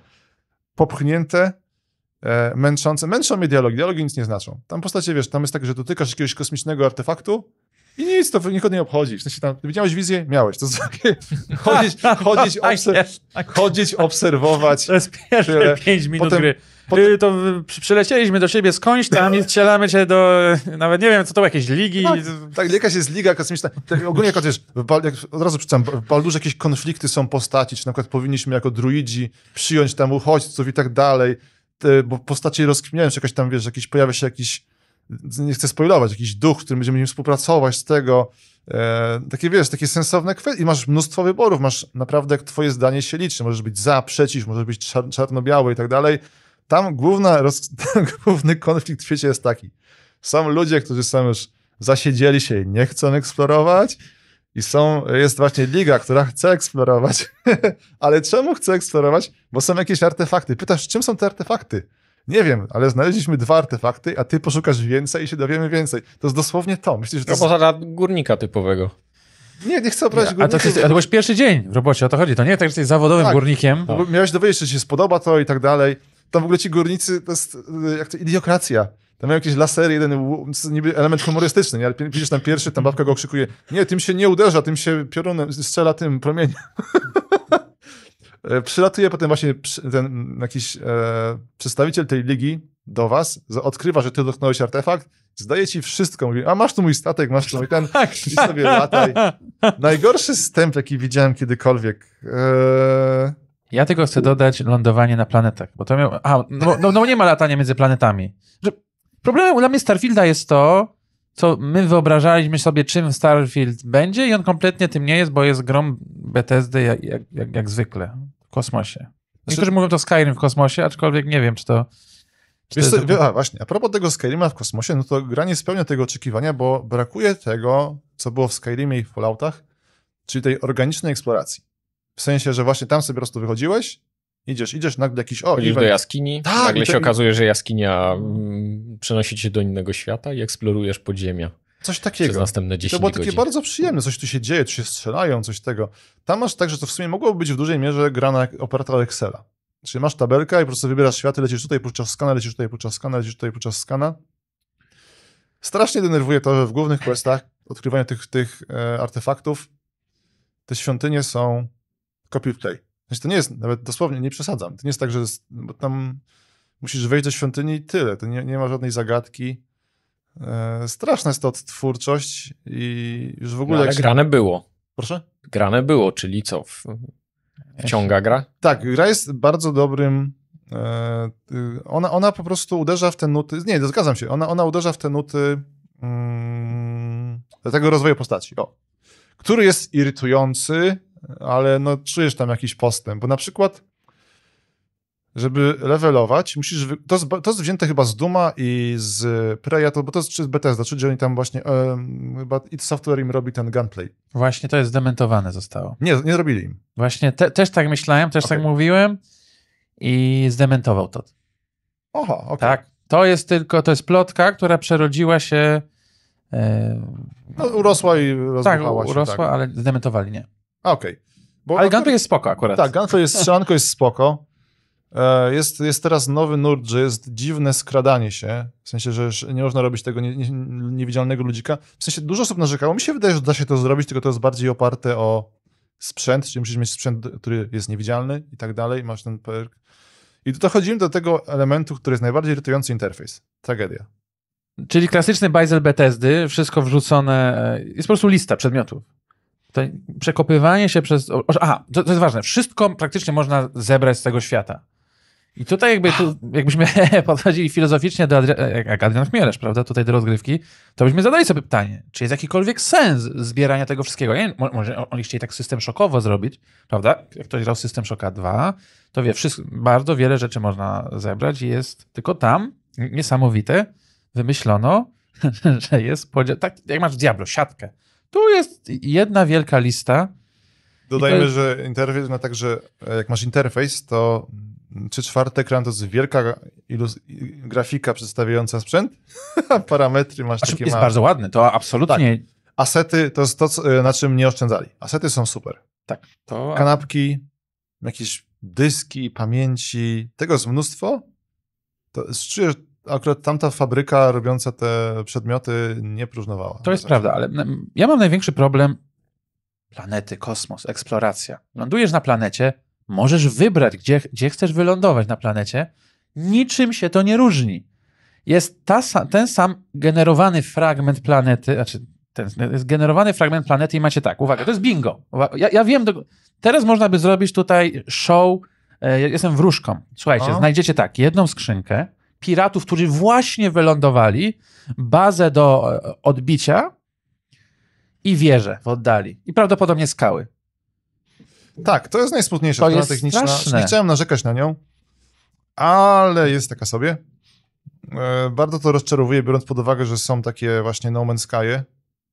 popchnięte, e, męczące. Męczą mnie dialogi, dialogi nic nie znaczą. Tam postacie, wiesz, tam jest tak, że dotykasz jakiegoś kosmicznego artefaktu, i nic, to nikogo nie obchodzi. W sensie tam, widziałeś wizję? Miałeś. To jest takie, chodzić, [laughs] chodzić, tak, tak. obser tak. chodzić obserwować. To jest pierwsze pięć minut Potem, gry. Potem... Y, to przylecieliśmy do siebie skądś tam i wcielamy się do, y, nawet nie wiem, co to jakieś ligi. No, tak, jakaś jest liga kosmiczna. Tak, ogólnie, jak, wiesz, jak od razu przeczytam, w Baldurze jakieś konflikty są postaci, czy na przykład powinniśmy jako druidzi przyjąć tam uchodźców i tak dalej, Te, bo postacie rozkminiają czy jakaś tam, wiesz, jakiś, pojawia się jakiś, nie chcę spoilować, jakiś duch, którym będziemy nim współpracować z tego, E, takie wiesz, takie sensowne kwestie. I masz mnóstwo wyborów, masz naprawdę, jak twoje zdanie się liczy. Możesz być za, przeciw, możesz być czar czarno-biały i tak dalej. Tam, główna, roz, [laughs] główny konflikt w świecie jest taki. Są ludzie, którzy są już zasiedzieli się i nie chcą eksplorować, i są, jest właśnie liga, która chce eksplorować. [laughs] ale czemu chce eksplorować? Bo są jakieś artefakty. Pytasz, czym są te artefakty? Nie wiem, ale znaleźliśmy dwa artefakty, a ty poszukasz więcej i się dowiemy więcej. To jest dosłownie to. Myślisz, że to no jest... poza górnika typowego. Nie, nie chcę obrazić górnika. Ale to, to byłeś pierwszy dzień w robocie, o to chodzi. To nie tak, że jesteś zawodowym tak, górnikiem. Miałeś dowiedzieć, czy ci się spodoba to i tak dalej tam w ogóle ci górnicy, to jest y, jak to idiokracja. Tam miał jakieś lasery, jeden niby element humorystyczny, nie? ale widzisz tam pierwszy, tam babka go okrzykuje, nie, tym się nie uderza, tym się piorunem y, strzela tym promieniem. [laughs] E, przylatuje potem właśnie ten jakiś e, przedstawiciel tej ligi do was, odkrywa, że ty dotknąłeś artefakt, zdaje ci wszystko, mówi, a masz tu mój statek, masz tu mój ten, tak. i sobie lataj. [laughs] Najgorszy stęp, jaki widziałem kiedykolwiek. E, ja tylko chcę dodać lądowanie na planetach, bo to miał... A, no, no, no nie ma latania między planetami. Że problemem dla mnie Starfielda jest to, co my wyobrażaliśmy sobie, czym Starfield będzie i on kompletnie tym nie jest, bo jest grą BTSD jak, jak, jak, jak zwykle w kosmosie. Znaczy- Niektórzy mówią to Skyrim w kosmosie, aczkolwiek nie wiem, czy to... Czy Wiesz, to jest... a, właśnie, a propos tego Skyrima w kosmosie, no to gra nie spełnia tego oczekiwania, bo brakuje tego, co było w Skyrimie i w Falloutach, czyli tej organicznej eksploracji. W sensie, że właśnie tam sobie po prostu wychodziłeś, idziesz, idziesz, nagle jakiś o, Idziesz event. do jaskini, tak, nagle się okazuje, że jaskinia mm, przenosi cię do innego świata i eksplorujesz podziemia. Coś takiego. Przez następne 10 to było takie godzin. bardzo przyjemne, coś tu się dzieje, tu się strzelają, coś tego. Tam masz tak, że to w sumie mogłoby być w dużej mierze gra na operatora Excela. Czyli masz tabelkę i po prostu wybierasz światy, lecisz tutaj podczas skana, lecisz tutaj podczas skana, lecisz tutaj podczas skana. Strasznie denerwuje to, że w głównych questach odkrywania tych, tych e, artefaktów te świątynie są kopiuj wklej. Znaczy, to nie jest, nawet dosłownie, nie przesadzam. To nie jest tak, że jest, bo tam musisz wejść do świątyni i tyle. To nie, nie ma żadnej zagadki. E, straszna jest to twórczość i już w ogóle... No, ale grane było. Proszę? Grane było, czyli co? W... Wciąga gra? Tak, gra jest bardzo dobrym... E, y, ona, ona po prostu uderza w te nuty... Nie, zgadzam się. Ona, ona uderza w te nuty mm, tego rozwoju postaci. O. Który jest irytujący, ale no czujesz tam jakiś postęp, bo na przykład żeby levelować, musisz. Wy... To, jest, to jest wzięte chyba z Duma i z Preya, to, bo to jest czy z BTS czy oni tam właśnie. Um, chyba It Software im robi ten gunplay. Właśnie to jest zdementowane zostało. Nie, nie zrobili im. Właśnie te, też tak myślałem, też okay. tak mówiłem i zdementował to. Oho, okej. Okay. Tak. To jest tylko, to jest plotka, która przerodziła się. E... No, urosła i się. tak, urosła, się. Urosła, tak. ale zdementowali, nie okej. Okay. Bo Ale Gunplay jest spoko akurat. Tak, Gunplay jest, strzelanko jest spoko. E, jest, jest teraz nowy nurt, że jest dziwne skradanie się, w sensie, że nie można robić tego nie, nie, niewidzialnego ludzika. W sensie dużo osób narzekało. Mi się wydaje, że da się to zrobić, tylko to jest bardziej oparte o sprzęt, czyli musisz mieć sprzęt, który jest niewidzialny i tak dalej, masz ten perk. I tu dochodzimy do tego elementu, który jest najbardziej irytujący interfejs. Tragedia. Czyli klasyczny bajzel Bethesdy, wszystko wrzucone, e, jest po prostu lista przedmiotów przekopywanie się przez. a to, to, jest ważne. Wszystko praktycznie można zebrać z tego świata. I tutaj, jakby tu, jakbyśmy [laughs] podchodzili filozoficznie do Adria, e, jak Adrian Chmielesz, prawda, tutaj do rozgrywki, to byśmy zadali sobie pytanie, czy jest jakikolwiek sens zbierania tego wszystkiego? Nie, może oni chcieli tak system szokowo zrobić, prawda? Jak ktoś grał system szoka 2, to wie, wszystko, bardzo wiele rzeczy można zebrać i jest tylko tam niesamowite, wymyślono, [laughs] że jest podział. Tak jak masz w Diablo, siatkę tu jest jedna wielka lista. Dodajmy, jest... że interfejs ma także, e, jak masz interfejs, to czy czwarte ekran to jest wielka grafika przedstawiająca sprzęt, [laughs] a parametry masz znaczy, takie Jest małe. bardzo ładny, to absolutnie... Tak. Asety to jest to, e, na czym nie oszczędzali. Asety są super. Tak. To... Kanapki, jakieś dyski, pamięci, tego jest mnóstwo. To jest, czujesz, akurat tamta fabryka robiąca te przedmioty nie próżnowała. To jest tak. prawda, ale ja mam największy problem planety, kosmos, eksploracja. Lądujesz na planecie, możesz wybrać, gdzie, gdzie chcesz wylądować na planecie. Niczym się to nie różni. Jest ta, ten sam generowany fragment planety, znaczy ten jest generowany fragment planety i macie tak, uwaga, to jest bingo. Uwaga, ja, ja, wiem, do, teraz można by zrobić tutaj show, e, jestem wróżką. Słuchajcie, o. znajdziecie tak, jedną skrzynkę, piratów, którzy właśnie wylądowali, bazę do e, odbicia i wieże w oddali. I prawdopodobnie skały. Tak, to jest najsmutniejsza to jest techniczna. Straszne. Nie chciałem narzekać na nią, ale jest taka sobie. E, bardzo to rozczarowuje, biorąc pod uwagę, że są takie właśnie No Man's Sky'e,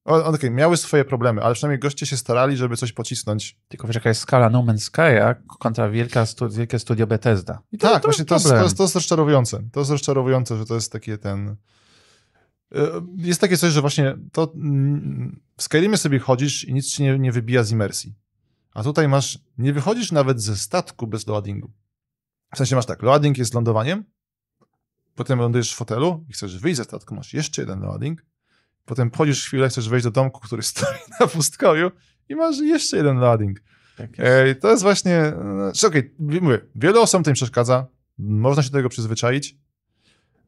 Okej, okay, miały swoje problemy, ale przynajmniej goście się starali, żeby coś pocisnąć. Tylko wiesz, jaka jest skala No Man's Sky'a kontra wielka stu, wielkie studio Bethesda. To, tak, to właśnie to jest, to, jest, to jest rozczarowujące. To jest rozczarowujące, że to jest takie ten... E, jest takie coś, że właśnie to mm, w Skyrimie sobie chodzisz i nic ci nie, nie wybija z imersji. A tutaj masz, nie wychodzisz nawet ze statku bez loadingu. W sensie masz tak, loading jest lądowaniem, potem lądujesz w fotelu i chcesz wyjść ze statku, masz jeszcze jeden loading, Potem chodzisz chwilę, chcesz wejść do domku, który [laughs] stoi na pustkowiu i masz jeszcze jeden loading. Tak jest. to jest właśnie, no, znaczy, okej, okay, mówię, wiele osób tym przeszkadza, można się do tego przyzwyczaić,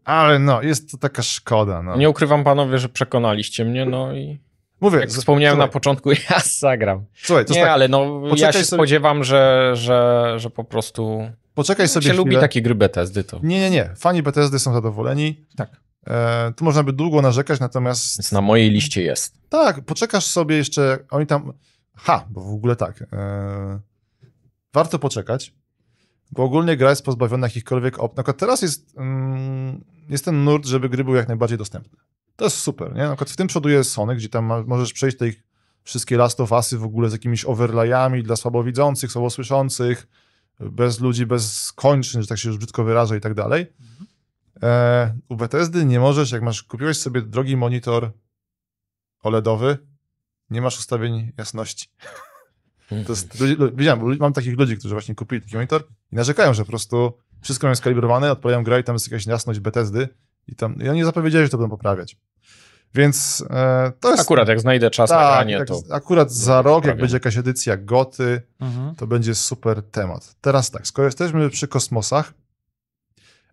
ale no, jest to taka szkoda. No. Nie ukrywam panowie, że przekonaliście mnie, no i... Mówię, jak wspomniałem słuchaj. na początku, [laughs] ja zagram. Słuchaj, to Nie, tak, ale no, ja się sobie... spodziewam, że, że, że po prostu... Poczekaj sobie się chwilę. lubi takie gry Bethesdy, to... Nie, nie, nie. Fani Bethesdy są zadowoleni. Tak. E, tu można by długo narzekać, natomiast. Więc na mojej liście jest. Tak, poczekasz sobie jeszcze. Oni tam. Ha, bo w ogóle tak. E, warto poczekać, bo ogólnie gra jest pozbawiona jakichkolwiek opcji. przykład teraz jest, mm, jest ten nurt, żeby gry były jak najbardziej dostępne. To jest super, nie? Na przykład w tym przoduje Sony, gdzie tam możesz przejść te ich wszystkie Last of Usy w ogóle z jakimiś overlayami dla słabowidzących, słabosłyszących, bez ludzi, bez kończyn, że tak się już brzydko wyraża i tak dalej. Mhm. E, u Bethesdy nie możesz, jak masz, kupiłeś sobie drogi monitor OLEDowy, nie masz ustawień jasności. To jest, mhm. ludzi, widziałem, mam takich ludzi, którzy właśnie kupili taki monitor i narzekają, że po prostu wszystko jest skalibrowane, odpalają gra i tam jest jakaś jasność Bethesdy i tam, ja nie zapowiedziałem, że to będą poprawiać. Więc e, to jest... Akurat jak znajdę czas na tak, granie, jak, to... Akurat za rok, jak będzie jakaś edycja Goty, mhm. to będzie super temat. Teraz tak, skoro jesteśmy przy kosmosach,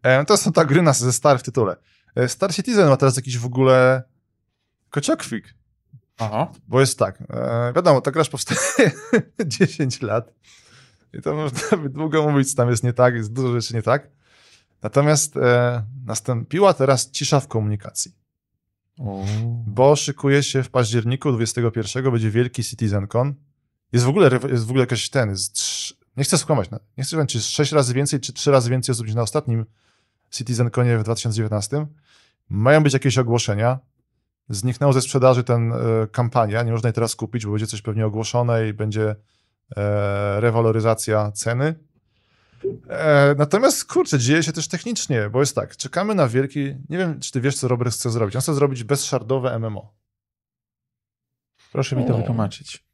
E, to są ta gry ze Star w tytule. E, Star Citizen ma teraz jakiś w ogóle kociokwik. Aha. Bo jest tak, e, wiadomo, ta graż powstaje 10 [laughs] lat i to można by długo mówić, tam jest nie tak, jest dużo rzeczy nie tak. Natomiast nastąpiła teraz cisza w komunikacji. O. Bo szykuje się w październiku 21 będzie wielki CitizenCon. Jest w ogóle, jest w ogóle jakiś ten, jest trz... nie chcę skłamać, nie chcę wiedzieć, czy jest 6 razy więcej, czy 3 razy więcej osób niż na ostatnim Citizen koniec w 2019. Mają być jakieś ogłoszenia. Zniknęło ze sprzedaży ten y, kampania, nie można jej teraz kupić, bo będzie coś pewnie ogłoszone i będzie e, rewaloryzacja ceny. E, natomiast, kurczę, dzieje się też technicznie, bo jest tak, czekamy na wielki, nie wiem, czy ty wiesz, co Robert chce zrobić. On chce zrobić bezszardowe MMO. Proszę mi to wytłumaczyć.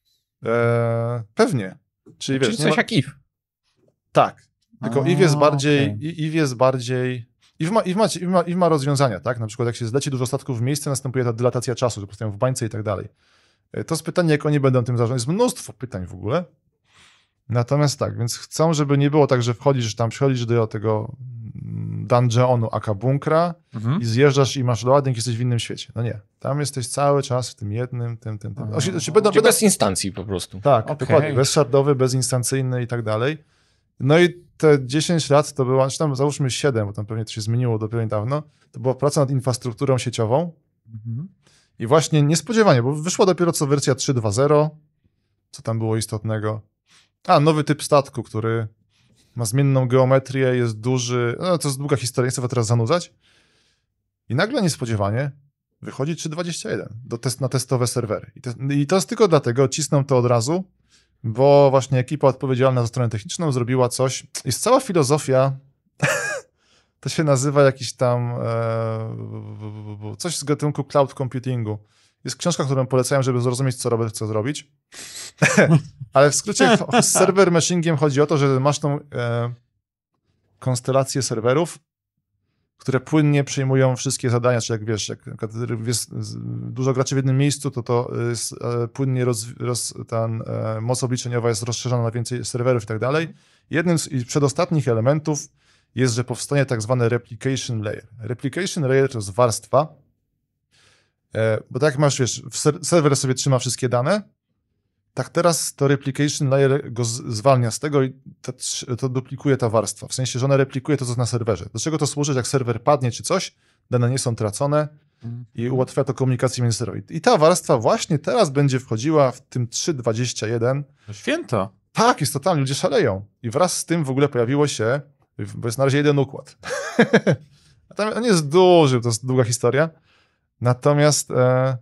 E, pewnie. Czyli, Czyli wiesz, coś ma... jak IF. Tak, tylko IW jest bardziej, okay. IW jest bardziej i ma, ma, ma, ma rozwiązania, tak? Na przykład jak się zleci dużo statków w miejsce, następuje ta dylatacja czasu, że w bańce i tak dalej. E, to jest pytanie, jak oni będą tym zarządzać. Jest mnóstwo pytań w ogóle. Natomiast tak, więc chcą, żeby nie było tak, że wchodzisz tam, przychodzisz do tego mm, dungeonu aka bunkra mhm. i zjeżdżasz i masz ładnik, jesteś w innym świecie. No nie. Tam jesteś cały czas w tym jednym, tym, tym, tym. O, o, o, będą, bez instancji po prostu. Tak, okay. dokładnie. Bezszardowy, bezinstancyjny i tak dalej. No i te 10 lat to była, czy znaczy tam załóżmy 7, bo tam pewnie to się zmieniło dopiero niedawno, to była praca nad infrastrukturą sieciową. Mhm. I właśnie niespodziewanie, bo wyszła dopiero co wersja 3.2.0, co tam było istotnego. A, nowy typ statku, który ma zmienną geometrię, jest duży. No, to jest długa historia, nie chcę teraz zanudzać. I nagle niespodziewanie wychodzi 3.21 do test, na testowe serwery. I, I to jest tylko dlatego, cisną to od razu, bo właśnie ekipa odpowiedzialna za stronę techniczną zrobiła coś. Jest cała filozofia, [laughs] to się nazywa jakiś tam e, coś z gatunku cloud computingu. Jest książka, którą polecałem, żeby zrozumieć, co Robert chce zrobić. [laughs] Ale w skrócie z [laughs] server meshingiem chodzi o to, że masz tą e, konstelację serwerów które płynnie przyjmują wszystkie zadania, czy jak wiesz, jak jest dużo graczy w jednym miejscu, to to jest, y, płynnie roz, roz, ten, e, moc obliczeniowa jest rozszerzana na więcej serwerów i tak dalej. Jednym z przedostatnich elementów jest, że powstanie tak zwany replication layer. Replication layer to jest warstwa, e, bo tak jak masz, wiesz, serwer sobie trzyma wszystkie dane, tak teraz to replication layer go zwalnia z tego i to duplikuje ta warstwa. W sensie, że ona replikuje to, co jest na serwerze. Do czego to służy, jak serwer padnie czy coś, dane nie są tracone i mhm. ułatwia to komunikację między serwerami. I ta warstwa właśnie teraz będzie wchodziła w tym 3.21. No Święta. Tak, jest totalnie, ludzie szaleją. I wraz z tym w ogóle pojawiło się, bo jest na razie jeden układ. [laughs] on jest duży, to jest długa historia. Natomiast e,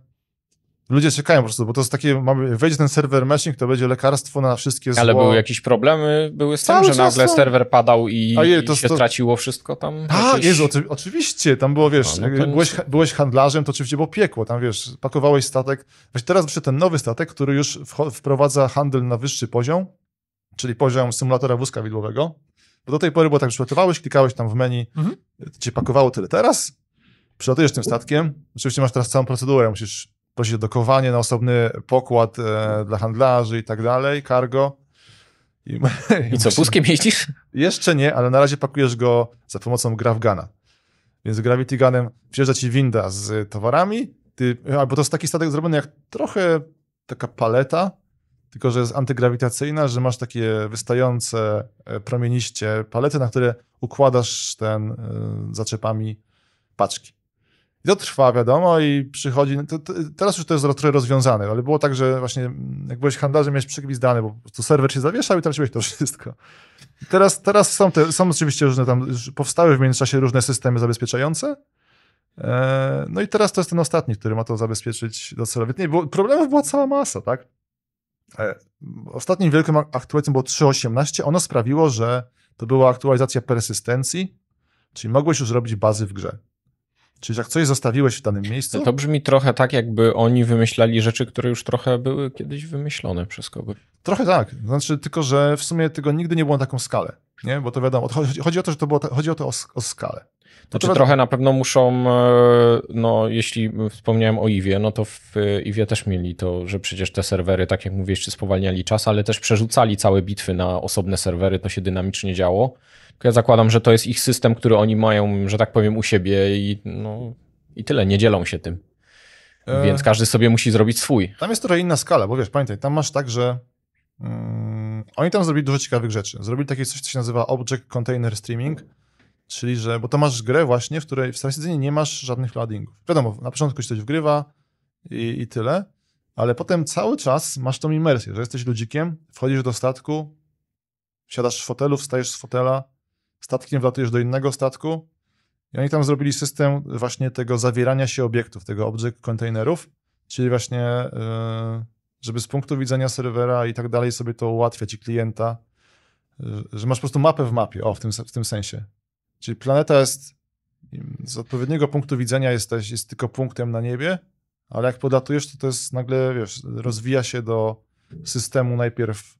Ludzie czekają po prostu, bo to jest takie, mamy, wejdzie ten serwer meshing, to będzie lekarstwo na wszystkie zło. Ale były jakieś problemy, były z tym, Cały że nagle to... serwer padał i, je, to, i się to... traciło wszystko tam? A, tak, jakieś... Jezu, oczywiście, tam było, wiesz, no, no byłeś, byłeś, handlarzem, to oczywiście było piekło, tam wiesz, pakowałeś statek. Właśnie teraz wyszedł ten nowy statek, który już wprowadza handel na wyższy poziom, czyli poziom symulatora wózka widłowego. Bo do tej pory było tak, że przylatywałeś, klikałeś tam w menu, mhm. cię pakowało tyle. Teraz przylatujesz tym statkiem, oczywiście masz teraz całą procedurę, musisz dokowanie na osobny pokład e, dla handlarzy i tak dalej, cargo. I, [laughs] I co, wózkiem jeździsz? Jeszcze nie, ale na razie pakujesz go za pomocą gravgana Więc Gravity Gunem wjeżdża ci winda z towarami, ty, albo to jest taki statek zrobiony jak trochę taka paleta, tylko że jest antygrawitacyjna, że masz takie wystające e, promieniście palety, na które układasz ten e, zaczepami paczki. I to trwa, wiadomo, i przychodzi. No to, to, teraz już to jest trochę rozwiązane, ale było tak, że właśnie jak byłeś handlarzem, miałeś przygwizdany, bo tu serwer się zawieszał i traciłeś to wszystko. teraz, teraz są, te, są oczywiście różne tam, powstały w międzyczasie różne systemy zabezpieczające. E, no i teraz to jest ten ostatni, który ma to zabezpieczyć docelowo. Nie, bo problemów była cała masa, tak? E, ostatnim wielkim aktualizacją było 3.18. Ono sprawiło, że to była aktualizacja persystencji, czyli mogłeś już robić bazy w grze. Czyli jak coś zostawiłeś w danym miejscu. To brzmi trochę tak, jakby oni wymyślali rzeczy, które już trochę były kiedyś wymyślone przez kogoś. Trochę tak. Znaczy, tylko że w sumie tego nigdy nie było na taką skalę. Nie? Bo to wiadomo, chodzi, o to, że to było, chodzi o to o, o skalę. No znaczy, trochę na pewno muszą, e, no jeśli wspomniałem o Iwie, no to w e, Iwie też mieli to, że przecież te serwery, tak jak mówisz, czy spowalniali czas, ale też przerzucali całe bitwy na osobne serwery, to się dynamicznie działo. Ja zakładam, że to jest ich system, który oni mają, że tak powiem, u siebie i, no, i tyle, nie dzielą się tym. E... Więc każdy sobie musi zrobić swój. Tam jest trochę inna skala, bo wiesz, pamiętaj, tam masz tak, że mm, oni tam zrobili dużo ciekawych rzeczy. Zrobili takie coś, co się nazywa Object Container Streaming, czyli że, bo to masz grę właśnie, w której w Starseedzie nie masz żadnych loadingów. Wiadomo, na początku się coś wgrywa i, i tyle, ale potem cały czas masz tą imersję, że jesteś ludzikiem, wchodzisz do statku, wsiadasz w fotelu, wstajesz z fotela, statkiem wlatujesz do innego statku i oni tam zrobili system właśnie tego zawierania się obiektów, tego object containerów, czyli właśnie e, żeby z punktu widzenia serwera i tak dalej sobie to ułatwiać i klienta, e, że masz po prostu mapę w mapie, o, w tym, w tym sensie. Czyli planeta jest, z odpowiedniego punktu widzenia jesteś, jest tylko punktem na niebie, ale jak podatujesz, to to jest nagle, wiesz, rozwija się do systemu najpierw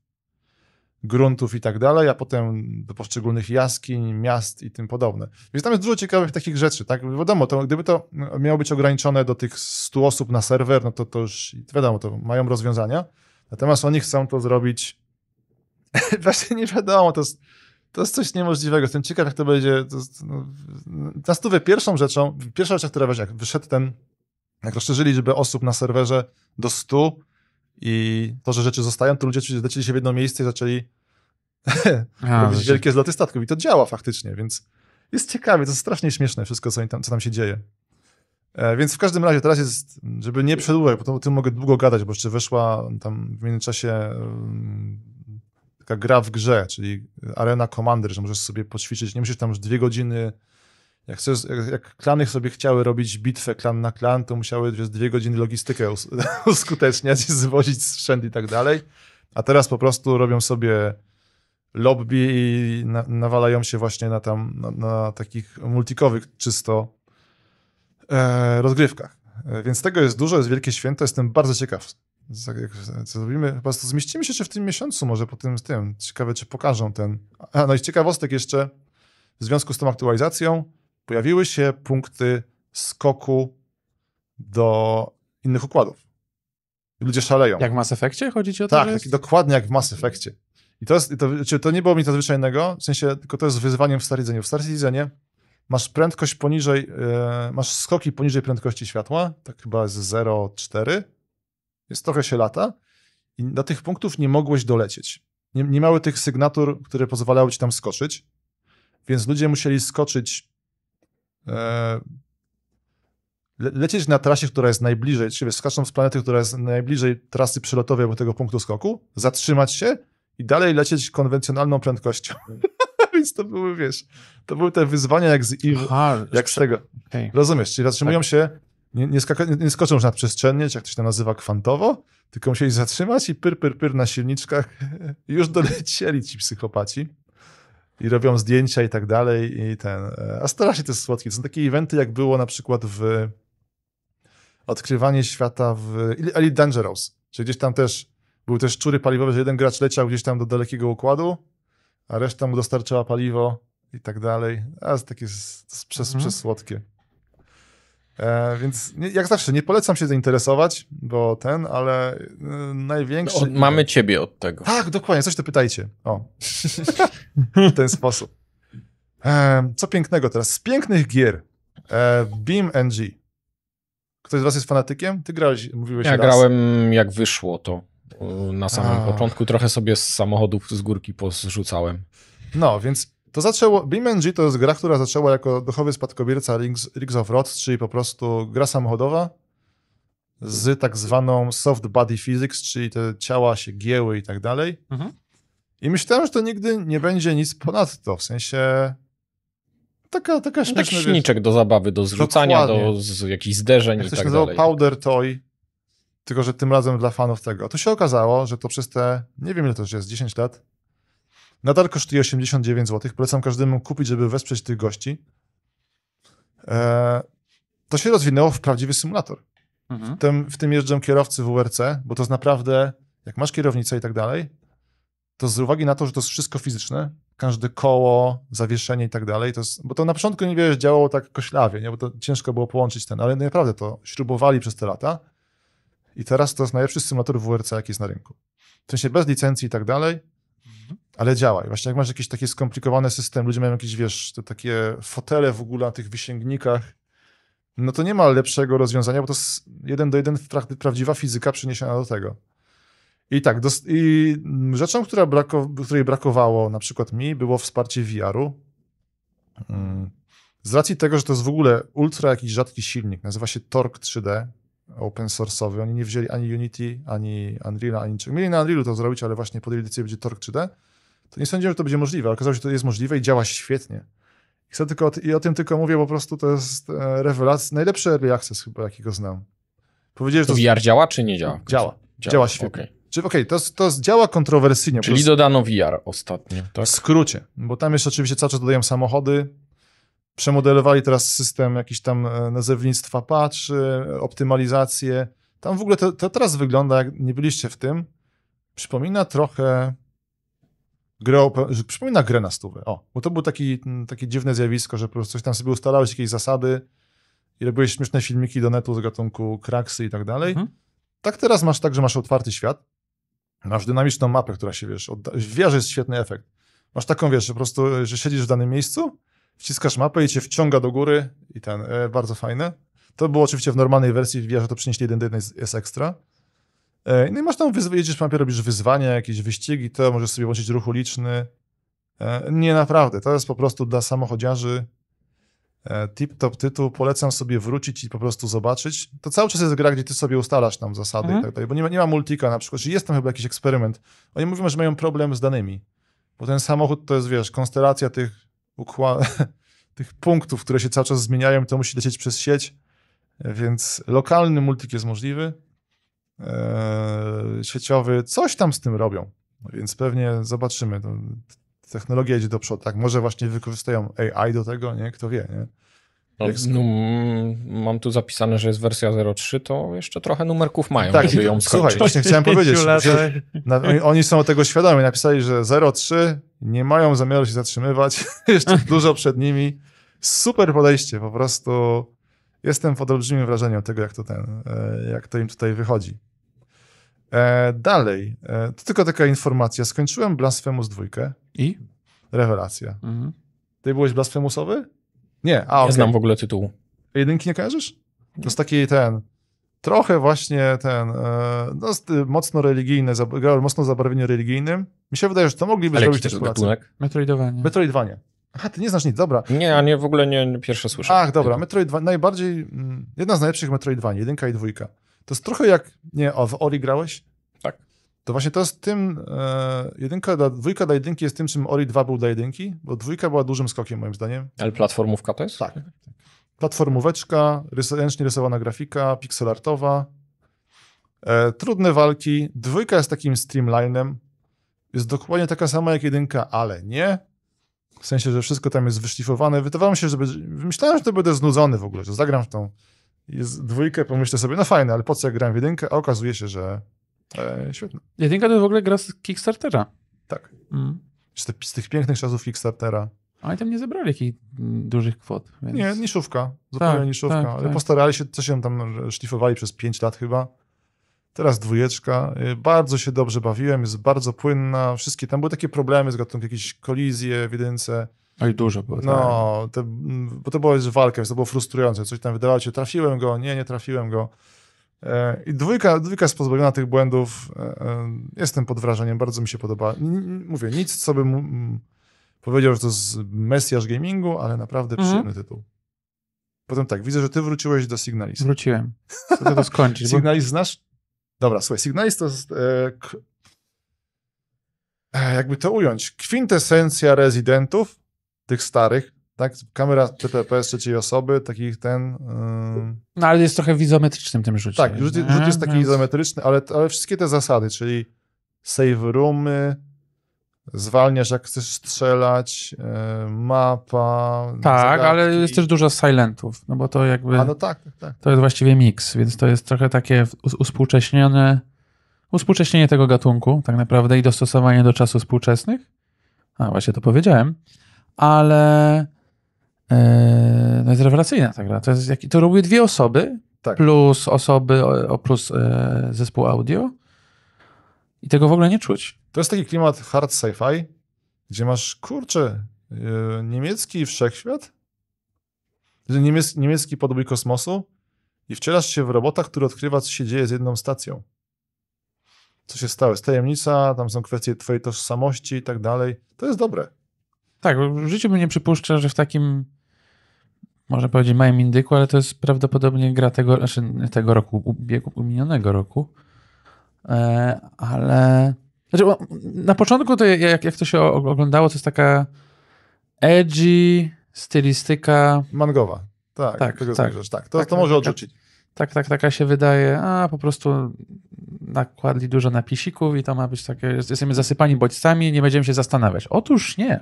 gruntów i tak dalej, a potem do poszczególnych jaskiń, miast i tym podobne. Więc tam jest dużo ciekawych takich rzeczy, tak? Wiadomo, to, gdyby to no, miało być ograniczone do tych 100 osób na serwer, no to, to już wiadomo, to mają rozwiązania. Natomiast oni chcą to zrobić [laughs] właśnie nie wiadomo, to jest, to jest coś niemożliwego. Jestem ciekaw, jak to będzie. To jest, no, na stówę pierwszą rzeczą, pierwsza rzecz, która weźmie, jak wyszedł ten, jak rozszerzyli liczbę osób na serwerze do 100, i to, że rzeczy zostają, to ludzie zaczęli się w jedno miejsce i zaczęli [laughs] [laughs] robić wielkie zloty statków. I to działa faktycznie, więc jest ciekawie, to jest strasznie śmieszne wszystko, co tam, co tam się dzieje. E, więc w każdym razie teraz jest, żeby nie przedłużać, bo o tym mogę długo gadać, bo jeszcze weszła tam w międzyczasie taka gra w grze, czyli Arena Commander, że możesz sobie poćwiczyć, nie musisz tam już dwie godziny jak, klanych jak, jak, klany sobie chciały robić bitwę klan na klan, to musiały przez dwie godziny logistykę us [laughs] uskuteczniać, zwozić sprzęt i tak dalej. A teraz po prostu robią sobie lobby i na, nawalają się właśnie na tam, na, na takich multikowych czysto e, rozgrywkach. E, więc tego jest dużo, jest wielkie święto, jestem bardzo ciekaw. Co zrobimy? Po prostu zmieścimy się jeszcze w tym miesiącu, może po tym z tym. Ciekawe, czy pokażą ten. A, no i ciekawostek jeszcze w związku z tą aktualizacją pojawiły się punkty skoku do innych układów. Ludzie szaleją. Jak w Mass Effectie chodzi ci o to? Tak, jest... dokładnie jak w Mass Effectie. I to, jest, to, znaczy, to nie było mi to zwyczajnego, w sensie, tylko to jest wyzwaniem w Star Citizenie. W Star Citizenie masz prędkość poniżej, yy, masz skoki poniżej prędkości światła, tak chyba jest 0,4, jest trochę się lata i do tych punktów nie mogłeś dolecieć. Nie, nie miały tych sygnatur, które pozwalały ci tam skoczyć, więc ludzie musieli skoczyć E, le lecieć na trasie, która jest najbliżej, czyli skacząc z planety, która jest najbliżej trasy przelotowej albo tego punktu skoku, zatrzymać się i dalej lecieć konwencjonalną prędkością. [laughs] Więc to były, wiesz, to były te wyzwania jak z, jak z tego. Okay. Rozumiesz, czyli zatrzymują tak. się, nie, nie, nie, nie skoczą już nadprzestrzennie, czy jak to się nazywa kwantowo, tylko musieli zatrzymać i pyr, pyr, pyr na silniczkach. [laughs] Już dolecieli ci psychopaci i robią zdjęcia i tak dalej. I ten. E, a strasznie to jest słodkie. są takie eventy, jak było na przykład w odkrywanie świata w Elite Dangerous, czy gdzieś tam też były też szczury paliwowe, że jeden gracz leciał gdzieś tam do dalekiego układu, a reszta mu dostarczała paliwo i tak dalej. A jest takie przez, mhm. przez słodkie. E, więc nie, jak zawsze, nie polecam się zainteresować, bo ten, ale y, największy... od, no, mamy ciebie od tego. Tak, dokładnie, coś to pytajcie. O, [laughs] w ten sposób. E, co pięknego teraz? Z pięknych gier e, Beam NG. Ktoś z was jest fanatykiem? Ty grałeś, mówiłeś Ja raz. grałem jak wyszło to e, na samym A. początku. Trochę sobie z samochodów z górki pozrzucałem. No, więc to zaczęło, BeamNG to jest gra, która zaczęła jako duchowy spadkobierca Rings, Rings of Rods, czyli po prostu gra samochodowa z tak zwaną soft body physics, czyli te ciała się gieły i tak dalej. Mhm. I myślałem, że to nigdy nie będzie nic ponadto, w sensie taka, taka no tak śmieszna... Taki do zabawy, do zrzucania, Dokładnie. do z, jakichś zderzeń Jak i tak dalej. Powder Toy, tylko że tym razem dla fanów tego. A się okazało, że to przez te, nie wiem ile to już jest, 10 lat, Nadal kosztuje 89 zł. Polecam każdemu kupić, żeby wesprzeć tych gości. E, to się rozwinęło w prawdziwy symulator. Mhm. W, tym, w tym jeżdżą kierowcy WRC, bo to jest naprawdę, jak masz kierownicę i tak dalej, to z uwagi na to, że to jest wszystko fizyczne, każde koło, zawieszenie i tak dalej, to jest, bo to na początku, nie wiesz, działało tak koślawie, nie? bo to ciężko było połączyć ten, ale naprawdę to śrubowali przez te lata i teraz to jest najlepszy symulator WRC, jaki jest na rynku. W sensie bez licencji i tak dalej, Mhm. ale działaj. Właśnie jak masz jakiś taki skomplikowany system, ludzie mają jakieś, wiesz, te takie fotele w ogóle na tych wysięgnikach, no to nie ma lepszego rozwiązania, bo to jest jeden do jeden prawdziwa fizyka przeniesiona do tego. I tak, dos- i rzeczą, która brako- której brakowało na przykład mi, było wsparcie VR-u. Mm. Z racji tego, że to jest w ogóle ultra jakiś rzadki silnik, nazywa się Torque 3D, open source'owy. Oni nie wzięli ani Unity, ani Unreal'a, ani czegoś. Mieli na Unreal'u to zrobić, ale właśnie podjęli decyzję, będzie Torque 3D. To nie sądziłem, że to będzie możliwe. ale Okazało się, że to jest możliwe i działa świetnie. Chcę tylko, I o tym tylko mówię, po prostu to jest e, rewelacja. Najlepszy early access chyba, jakiego znam. Powiedziałeś, to VR to... działa czy nie działa? Działa. Działa, działa świetnie. Okay. Czyli okay, to, to działa kontrowersyjnie. Czyli prostu... dodano VR ostatnio, tak? W skrócie, bo tam jeszcze oczywiście cały czas dodają samochody, przemodelowali teraz system jakiś tam e, nazewnictwa patrzy, optymalizację. Tam w ogóle to, to, teraz wygląda, jak nie byliście w tym, przypomina trochę grę, przypomina grę na stówę. O, bo to było taki, takie dziwne zjawisko, że po prostu coś tam sobie ustalałeś, jakieś zasady i robiłeś śmieszne filmiki do netu z gatunku kraksy i tak dalej. Mhm. Tak teraz masz tak, że masz otwarty świat, masz dynamiczną mapę, która się, wiesz, odda- wiesz, jest świetny efekt. Masz taką, wiesz, że po prostu, e, że siedzisz w danym miejscu wciskasz mapę i cię wciąga do góry i ten, e, bardzo fajne. To było oczywiście w normalnej wersji, w że to przynieśli jeden do jednej, jest ekstra. E, no i masz tam, jedziesz mapie, robisz wyzwania, jakieś wyścigi, to możesz sobie włączyć ruch uliczny. E, nie, naprawdę, to jest po prostu dla samochodziarzy e, tip-top tytuł, polecam sobie wrócić i po prostu zobaczyć. To cały czas jest gra, gdzie ty sobie ustalasz tam zasady mhm. i tak dalej, bo nie ma, nie ma multika na przykład, czy jest tam chyba jakiś eksperyment. Oni mówią, że mają problem z danymi, bo ten samochód to jest, wiesz, konstelacja tych [laughs] tych punktów, które się cały czas zmieniają, to musi lecieć przez sieć, więc lokalny multik jest możliwy, eee, sieciowy, coś tam z tym robią, no więc pewnie zobaczymy. No, technologia idzie do przodu, tak? Może właśnie wykorzystują AI do tego, nie? Kto wie, nie? No, jak... no, mm, mam tu zapisane, że jest wersja 03, to jeszcze trochę numerków mają, tak, żeby ją Słuchaj, właśnie [laughs] chciałem powiedzieć, że na, oni są tego świadomi. Napisali, że 03, nie mają zamiaru się zatrzymywać, [laughs] jeszcze dużo przed nimi. Super podejście, po prostu jestem pod olbrzymim wrażeniem tego, jak to, ten, e, jak to im tutaj wychodzi. E, dalej, e, to tylko taka informacja. Skończyłem Blasphemous 2. I? Rewelacja. Mhm. Ty byłeś Blasphemusowy? Nie, a Nie znam w ogóle tytułu. Jedynki nie kojarzysz? To jest taki ten, trochę właśnie ten, e, no, mocno religijny, mocno zabarwienie religijnym. Mi się wydaje, że to mogliby Ale zrobić też gatunek? Metroidowanie. Metroidowanie. Aha, ty nie znasz nic, dobra. Nie, a nie, w ogóle nie, nie pierwsze słyszę. Ach, dobra, Metroidvania, najbardziej, mm, jedna z najlepszych Metroidvania, jedynka i dwójka. To jest trochę jak, nie, o, w Ori grałeś? to właśnie to jest tym, e, jedynka dwójka dla jedynki jest tym, czym Ori 2 był dla jedynki, bo dwójka była dużym skokiem moim zdaniem. Ale platformówka to jest? Tak. Platformóweczka, rys ręcznie rysowana grafika, pixelartowa, e, trudne walki. Dwójka jest takim streamlinem, jest dokładnie taka sama jak jedynka, ale nie. W sensie, że wszystko tam jest wyszlifowane. Wydawało mi się, że myślałem, że to będę znudzony w ogóle, że zagram w tą jest dwójkę, pomyślę sobie, no fajne, ale po co ja grałem w jedynkę, a okazuje się, że E, Jedynka to w ogóle gra z Kickstartera. Tak. Mm. Z, z, tych pięknych czasów Kickstartera. A Oni tam nie zebrali jakichś dużych kwot. Więc... Nie, niszówka. Zupełnie tak, niszówka. Tak, ale tak. postarali się, coś się tam szlifowali przez 5 lat chyba. Teraz dwójeczka. Y, bardzo się dobrze bawiłem, jest bardzo płynna. Wszystkie tam były takie problemy z gatunku, jakieś kolizje w jedynce. No i dużo było. No, tak. te, bo to była walka, więc to było frustrujące. Coś tam wydawało się, trafiłem go, nie, nie trafiłem go. E, I dwójka, dwójka jest pozbawiona tych błędów. E, e, jestem pod wrażeniem, bardzo mi się podoba. Mówię, nic, co bym powiedział, że to jest mesjasz gamingu, ale naprawdę mhm. przyjemny tytuł. Potem tak, widzę, że ty wróciłeś do Signalis. Wróciłem. [laughs] Chcę to skończyć. Signalis bo... znasz? Dobra, słuchaj, Signalis to jest... E, k... e, jakby to ująć, kwintesencja rezydentów, tych starych, tak, kamera TTP z trzeciej osoby, takich ten. Yy... No ale jest trochę w izometrycznym tym rzucie. Tak, rzut, rzut jest taki Więc... izometryczny, ale, ale wszystkie te zasady, czyli save roomy, zwalniasz jak chcesz strzelać, yy, mapa. Tak, ale jest też dużo silentów, no bo to jakby. A no tak, tak, tak. To jest właściwie miks, więc to jest trochę takie uspółcześnione, uspółcześnienie tego gatunku, tak naprawdę, i dostosowanie do czasów współczesnych. A właśnie to powiedziałem, ale E, no jest rewelacyjna ta gra. To, jest, to dwie osoby, tak. plus osoby, o, plus e, zespół audio. I tego w ogóle nie czuć. To jest taki klimat hard sci-fi, gdzie masz, kurczę, e, niemiecki wszechświat, niemiecki, niemiecki podbój kosmosu i wcielasz się w robota, który odkrywa, co się dzieje z jedną stacją. Co się stało? Jest tajemnica, tam są kwestie twojej tożsamości i tak dalej. To jest dobre. Tak, w życiu bym nie przypuszczał, że w takim można powiedzieć, małym indyku, ale to jest prawdopodobnie gra tego, znaczy tego roku, ubiegu, minionego roku. E, ale znaczy, na początku to jak, jak to się oglądało, to jest taka edgy stylistyka. Mangowa. Tak, tak, tego tak, tak. To, tak, to tak, może tak. odrzucić. Tak, tak, taka się wydaje, a po prostu nakładli dużo napisików i to ma być takie, jesteśmy zasypani bodźcami, nie będziemy się zastanawiać. Otóż nie.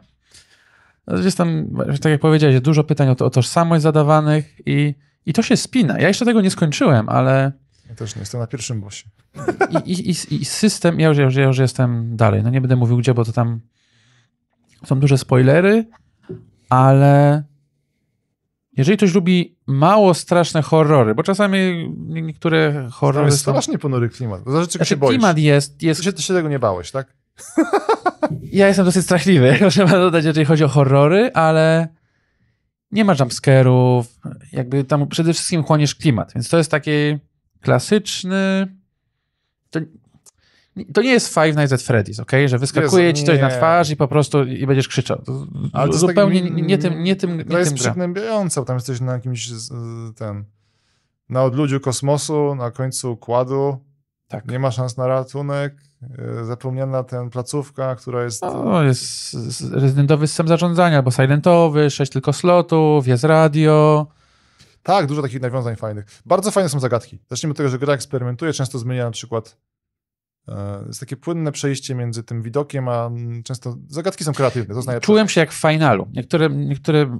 No, jest tam, tak jak powiedziałeś, dużo pytań o, to, o tożsamość zadawanych i, i to się spina. Ja jeszcze tego nie skończyłem, ale... Ja też nie jestem na pierwszym bosie. I, i, i, i system, ja już, ja, już, ja już jestem dalej. No nie będę mówił gdzie, bo to tam są duże spoilery, ale jeżeli ktoś lubi mało straszne horrory, bo czasami niektóre horrory. To jest strasznie ponury klimat. To znaczy, czego znaczy, się boisz. Klimat jest. jest... Ty, się, ty się tego nie bałeś, tak? [laughs] ja jestem dosyć strachliwy, trzeba [laughs] dodać, jeżeli chodzi o horrory, ale nie ma jumpscare'ów, jakby tam przede wszystkim chłoniesz klimat, więc to jest taki klasyczny... To, to nie jest Five Nights at Freddy's, ok? Że wyskakuje Jezu, ci coś na twarz i po prostu i będziesz krzyczał. To, Ale to zupełnie tak, nie, tym nie tym nie To jest przygnębiające, bo tam jesteś na jakimś ten, na odludziu kosmosu, na końcu układu. Tak. Nie ma szans na ratunek. E, zapomniana ten placówka, która jest. O, jest rezydentowy system zarządzania, bo silentowy, sześć tylko slotów, jest radio. Tak, dużo takich nawiązań fajnych. Bardzo fajne są zagadki. Zacznijmy od tego, że gra eksperymentuje, często zmienia na przykład. E, jest takie płynne przejście między tym widokiem, a mm, często zagadki są kreatywne. To znaczy- Czułem się jak w finalu. Niektóre, niektóre,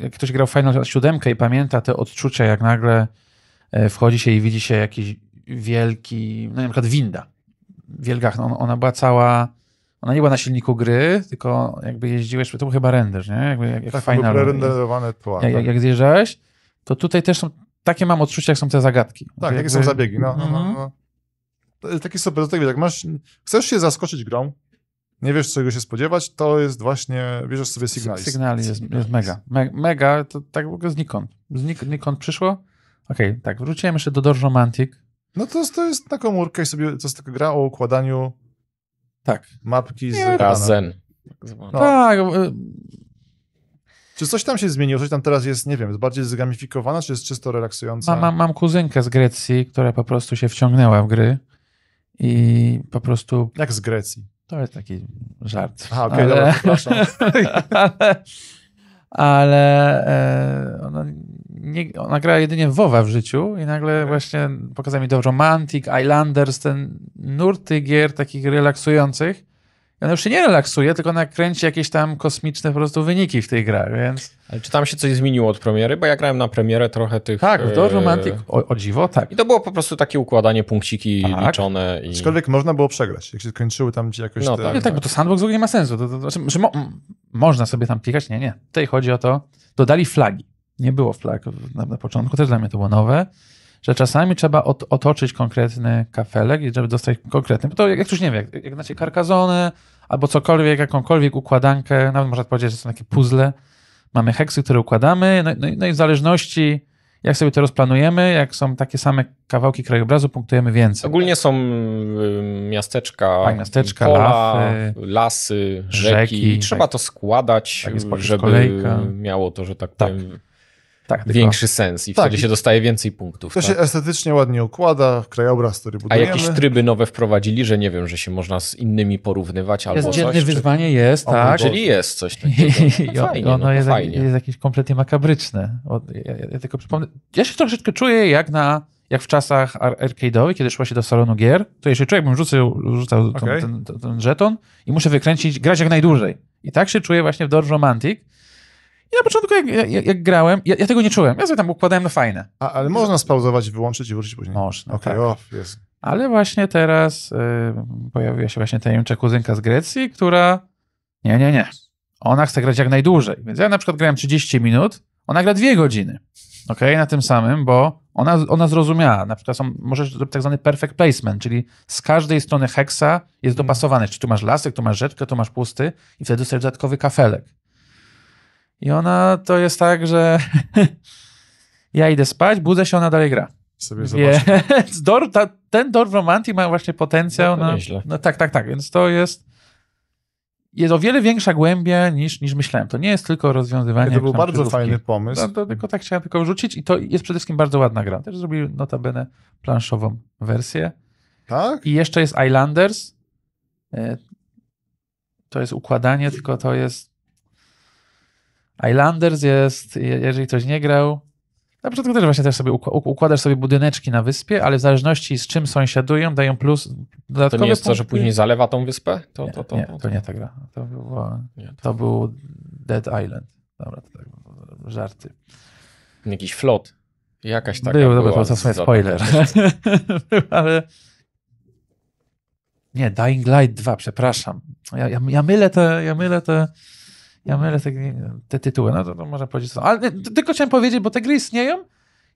jak ktoś grał final siódemkę i pamięta te odczucia, jak nagle e, wchodzi się i widzi się jakiś wielki, no, na przykład winda Wielgach, no, ona była cała, ona nie była na silniku gry, tylko jakby jeździłeś, to był chyba render, nie? Jakby, jak, jak tak, final. Prerenderowane tła. Jak, jak, tak. jak zjeżdżałeś, to tutaj też są, takie mam odczucia, jak są te zagadki. Tak, jakie są zabiegi, no. no, no, mhm. no. E, taki sobie do tego, jak masz, chcesz się zaskoczyć grą, nie wiesz, czego się spodziewać, to jest właśnie, bierzesz sobie sygnaliz. Sygnaliz jest, jest mega. Me, mega, to tak w ogóle znikąd. Znik, znikąd przyszło. Okej, okay, tak, wróciłem jeszcze do Dorjomantic. No to, to jest na komórkę i sobie, to jest taka gra o układaniu tak. mapki z razem. Tak no. Tak. Y, czy coś tam się zmieniło? Coś tam teraz jest, nie wiem, jest bardziej zgamifikowana, czy jest czysto relaksująca? Mam, mam, mam kuzynkę z Grecji, która po prostu się wciągnęła w gry i po prostu... Jak z Grecji? To jest taki żart. A, okej, okay, ale... dobra, przepraszam. [laughs] ale, ale e, ona nie, ona grała jedynie WoWa w życiu i nagle tak. właśnie pokazała mi to Romantic, Islanders, ten nurty gier takich relaksujących. I ona już się nie relaksuje, tylko nakręci jakieś tam kosmiczne po prostu wyniki w tej grach, więc... Ale czy tam się coś zmieniło od premiery? Bo ja grałem na premierę trochę tych... Tak, do Romantic, e, o, o dziwo, tak. I to było po prostu takie układanie punkciki tak. liczone i... Aczkolwiek można było przegrać, jak się skończyły tam ci jakoś... No te... tak, nie, tak, tak, bo to sandbox w ogóle nie ma sensu. To, to, to znaczy, mo można sobie tam klikać? Nie, nie. Tutaj chodzi o to, dodali flagi nie było w Plak na, na, początku, też dla mnie to było nowe, że czasami trzeba ot, otoczyć konkretny kafelek, żeby dostać konkretny, bo to jak, ktoś już nie wiem, jak, jak znacie karkazonę albo cokolwiek, jakąkolwiek układankę, nawet można powiedzieć, że są takie puzzle, mamy heksy, które układamy, no, no, no i w zależności jak sobie to rozplanujemy, jak są takie same kawałki krajobrazu, punktujemy więcej. Ogólnie są y, miasteczka, tak, miasteczka pola, lafy, lasy, rzeki. rzeki Trzeba tak. to składać, tak, żeby kolejka. miało to, że tak, tak. powiem, tak, większy sens i tak, wtedy się dostaje więcej punktów. To tak? się estetycznie ładnie układa, krajobraz, który budujemy. A jakieś tryby nowe wprowadzili, że nie wiem, że się można z innymi porównywać albo jest coś. Dzienne wyzwanie jest, tak. Czyli jest coś takiego. [laughs] No fajnie, ono no jest, fajnie. jest jakieś kompletnie makabryczne. Ja, ja, ja, tylko przypomnę, ja się troszeczkę czuję jak na jak w czasach arcade'owych, kiedy szło się do salonu gier, to jeszcze człowiek bym rzucał, rzucał okay. ten, ten, ten, żeton i muszę wykręcić, grać jak najdłużej. I tak się czuję właśnie w Dorf Romantic, i na początku, jak, jak, jak grałem, ja, ja, tego nie czułem. Ja sobie tam układałem na no fajne. A, ale można spauzować, wyłączyć i wrócić później. Można. Okej, okay, tak. yes. Ale właśnie teraz y, pojawiła się właśnie tajemnicza kuzynka z Grecji, która. Nie, nie, nie. Ona chce grać jak najdłużej. Więc ja na przykład grałem 30 minut, ona gra 2 godziny. OK, na tym samym, bo ona, ona zrozumiała. Na przykład są, możesz zrobić tak zwany perfect placement, czyli z każdej strony heksa jest dopasowany. Czyli tu masz lasek, tu masz rzeczkę, tu masz pusty i wtedy dostajesz dodatkowy kafelek. I ona to jest tak, że [laughs] ja idę spać, budzę się, ona dalej gra. Sobie Więc [laughs] dor, ta, ten Dor Romanti ma właśnie potencjał no, na, no, tak, tak, tak. Więc to jest jest o wiele większa głębia niż, niż myślałem. To nie jest tylko rozwiązywanie. To był bardzo fajny pomysł. No, to, tylko tak chciałem tylko wrzucić i to jest przede wszystkim bardzo ładna gra. Też zrobili notabene planszową wersję. Tak? I jeszcze jest Islanders. E, to jest układanie, tylko to jest Islanders jest, jeżeli ktoś nie grał, na początku też właśnie też sobie układasz sobie budyneczki na wyspie, ale w zależności z czym sąsiadują, dają plus dodatkowe To nie jest punkty. to, że później zalewa tą wyspę? To, nie, to, to, nie, to, to nie ta gra. To, było, nie, to... był Dead Island. Dobra, to tak, żarty. Jakiś flot. Jakaś taka Był, dobra, to w spoiler. [laughs] ale... Nie, Dying Light 2, przepraszam. Ja, ja, ja mylę te... Ja mylę te ja mhm. mylę te, te tytuły, no to, to można powiedzieć. Co... Ale tylko chciałem powiedzieć, bo te gry istnieją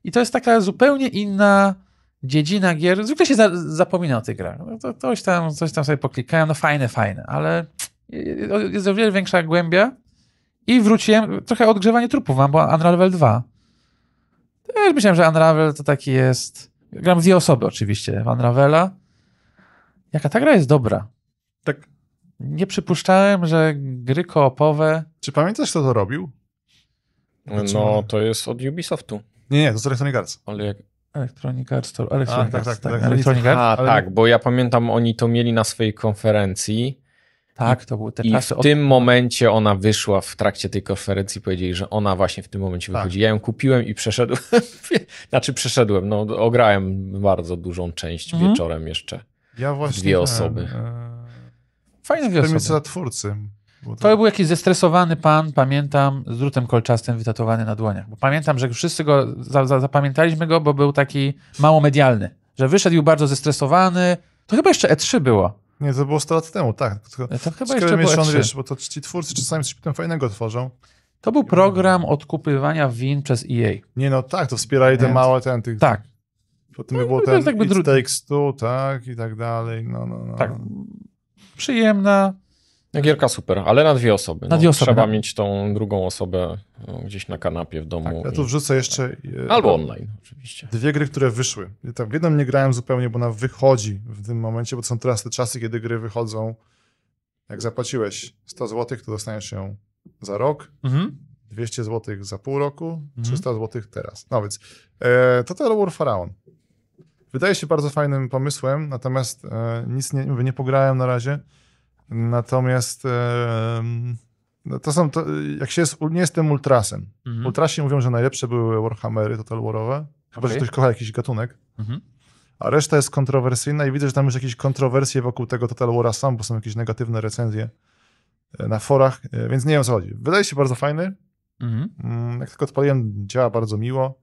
i to jest taka zupełnie inna dziedzina gier. Zwykle się za, zapomina o tych grach. No to, coś, tam, coś tam sobie poklikają, no fajne, fajne, ale jest o wiele większa głębia i wróciłem, trochę odgrzewanie trupów mam, bo Unravel 2. Też myślałem, że Unravel to taki jest... Gram w dwie osoby oczywiście, w Unravela. Jaka ta gra jest dobra. Tak nie przypuszczałem, że gry koopowe... Czy pamiętasz, kto to robił? Znaczy- no, to jest od Ubisoftu. Nie, nie, to z Electronic Arts. Ale jak... Electronic Arts to... Electronic tak, Arts, tak, tak, tak, Electronic tak. Arts. A, ale... tak, bo ja pamiętam, oni to mieli na swojej konferencji. Tak, to były te I czasy. w od... tym momencie ona wyszła w trakcie tej konferencji, powiedzieli, że ona właśnie w tym momencie tak. wychodzi. Ja ją kupiłem i przeszedłem, [laughs] znaczy przeszedłem, no ograłem bardzo dużą część mhm. wieczorem jeszcze. Ja właśnie... Dwie osoby. e fajne wioski. To miejsce dla twórcy. To... to... był jakiś zestresowany pan, pamiętam, z drutem kolczastym wytatowany na dłoniach. Bo pamiętam, że wszyscy go, za, za, zapamiętaliśmy go, bo był taki mało medialny. Że wyszedł bardzo zestresowany. To chyba jeszcze E3 było. Nie, to było 100 lat temu, tak. Tylko e, to chyba jeszcze było E3. E wiesz, bo to ci twórcy czasami coś potem fajnego tworzą. To był program odkupywania win przez EA. Nie no, tak, to wspierali te małe ten tych... Tak. Potem no, było ten tak Takes Two, tak, i tak dalej, no, no, no. Tak, przyjemna. No, gierka super, ale na dwie osoby. Na no. dwie no, trzeba tak. mieć tą drugą osobę e, gdzieś na kanapie w domu. Tak, ja tu wrzucę jeszcze. E, Albo online, oczywiście. Dwie gry, które wyszły. Ja tam w jedną nie grałem zupełnie, bo ona wychodzi w tym momencie, bo to są teraz te czasy, kiedy gry wychodzą. Jak zapłaciłeś 100 zł, to dostaniesz ją za rok. Mhm. 200 zł za pół roku, mhm. 300 zł teraz. No więc e, Total War Pharaon. Wydaje się bardzo fajnym pomysłem, natomiast e, nic nie, nie pograłem na razie. Natomiast e, no to są, to, jak się jest, nie jestem ultrasem. Mhm. Ultrasi mówią, że najlepsze były Warhammery Total Warowe, chyba, okay. że ktoś kocha jakiś gatunek. Mhm. A reszta jest kontrowersyjna i widzę, że tam już jakieś kontrowersje wokół tego Total War sam, bo są jakieś negatywne recenzje e, na forach, e, więc nie wiem o co chodzi. Wydaje się bardzo fajny. Mhm. Mm, jak tylko odpaliłem, działa bardzo miło.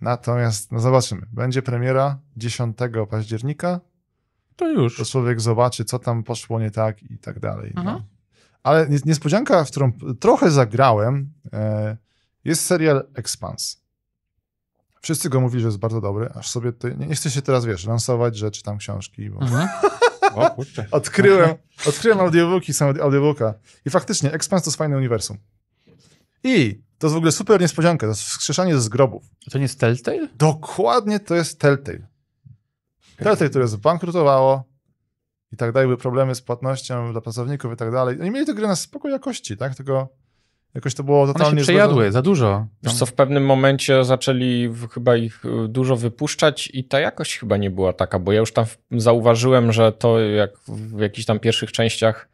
Natomiast, no zobaczymy. Będzie premiera 10 października. To już. To człowiek zobaczy, co tam poszło nie tak i tak dalej. No. Mhm. Ale niespodzianka, w którą trochę zagrałem, e, jest serial Expanse. Wszyscy go mówili, że jest bardzo dobry, aż sobie tutaj, nie, nie chcę się teraz, wiesz, lansować, że czytam książki, bo... Mhm. [laughs] O, odkryłem, odkryłem audiobooki, sam audiobooka. I faktycznie, Expans to jest uniwersum. I to jest w ogóle super niespodzianka, to jest wskrzeszanie z grobów. To nie jest Telltale? Dokładnie to jest Telltale. Telltale, które zbankrutowało i tak dalej, były problemy z płatnością dla pracowników i tak dalej. Oni mieli tę grę na spokój jakości, tak? Tylko jakoś to było totalnie... One się przejadły, zbyt... za dużo. Wiesz co, w pewnym momencie zaczęli chyba ich e, dużo wypuszczać i ta jakość chyba nie była taka, bo ja już tam zauważyłem, że to jak w jakichś tam pierwszych częściach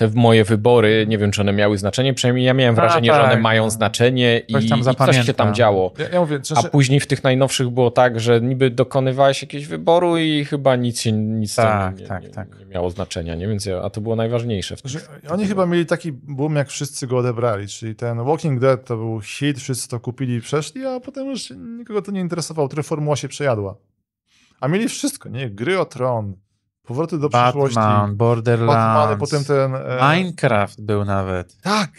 te moje wybory, nie wiem, czy one miały znaczenie, przynajmniej ja miałem wrażenie, A, tak. że one tak. mają znaczenie i coś, tam i coś się tam działo. Ja, ja mówię, A później w tych najnowszych było tak, że niby dokonywałeś jakiegoś wyboru i chyba nic się nic tak, tam nie, tak, nie, tak. nie miało znaczenia, nie? Więc ja, a to było najważniejsze. W tym, oni chyba mieli taki boom, jak wszyscy go odebrali, czyli ten Walking Dead to był hit, wszyscy to kupili i przeszli, a potem już nikogo to nie interesowało, tylko formuła się przejadła. A mieli wszystko, nie? Gry o tron, Powroty do Batman, przyszłości. Borderlands. Batman, potem ten... E... Minecraft był nawet. Tak,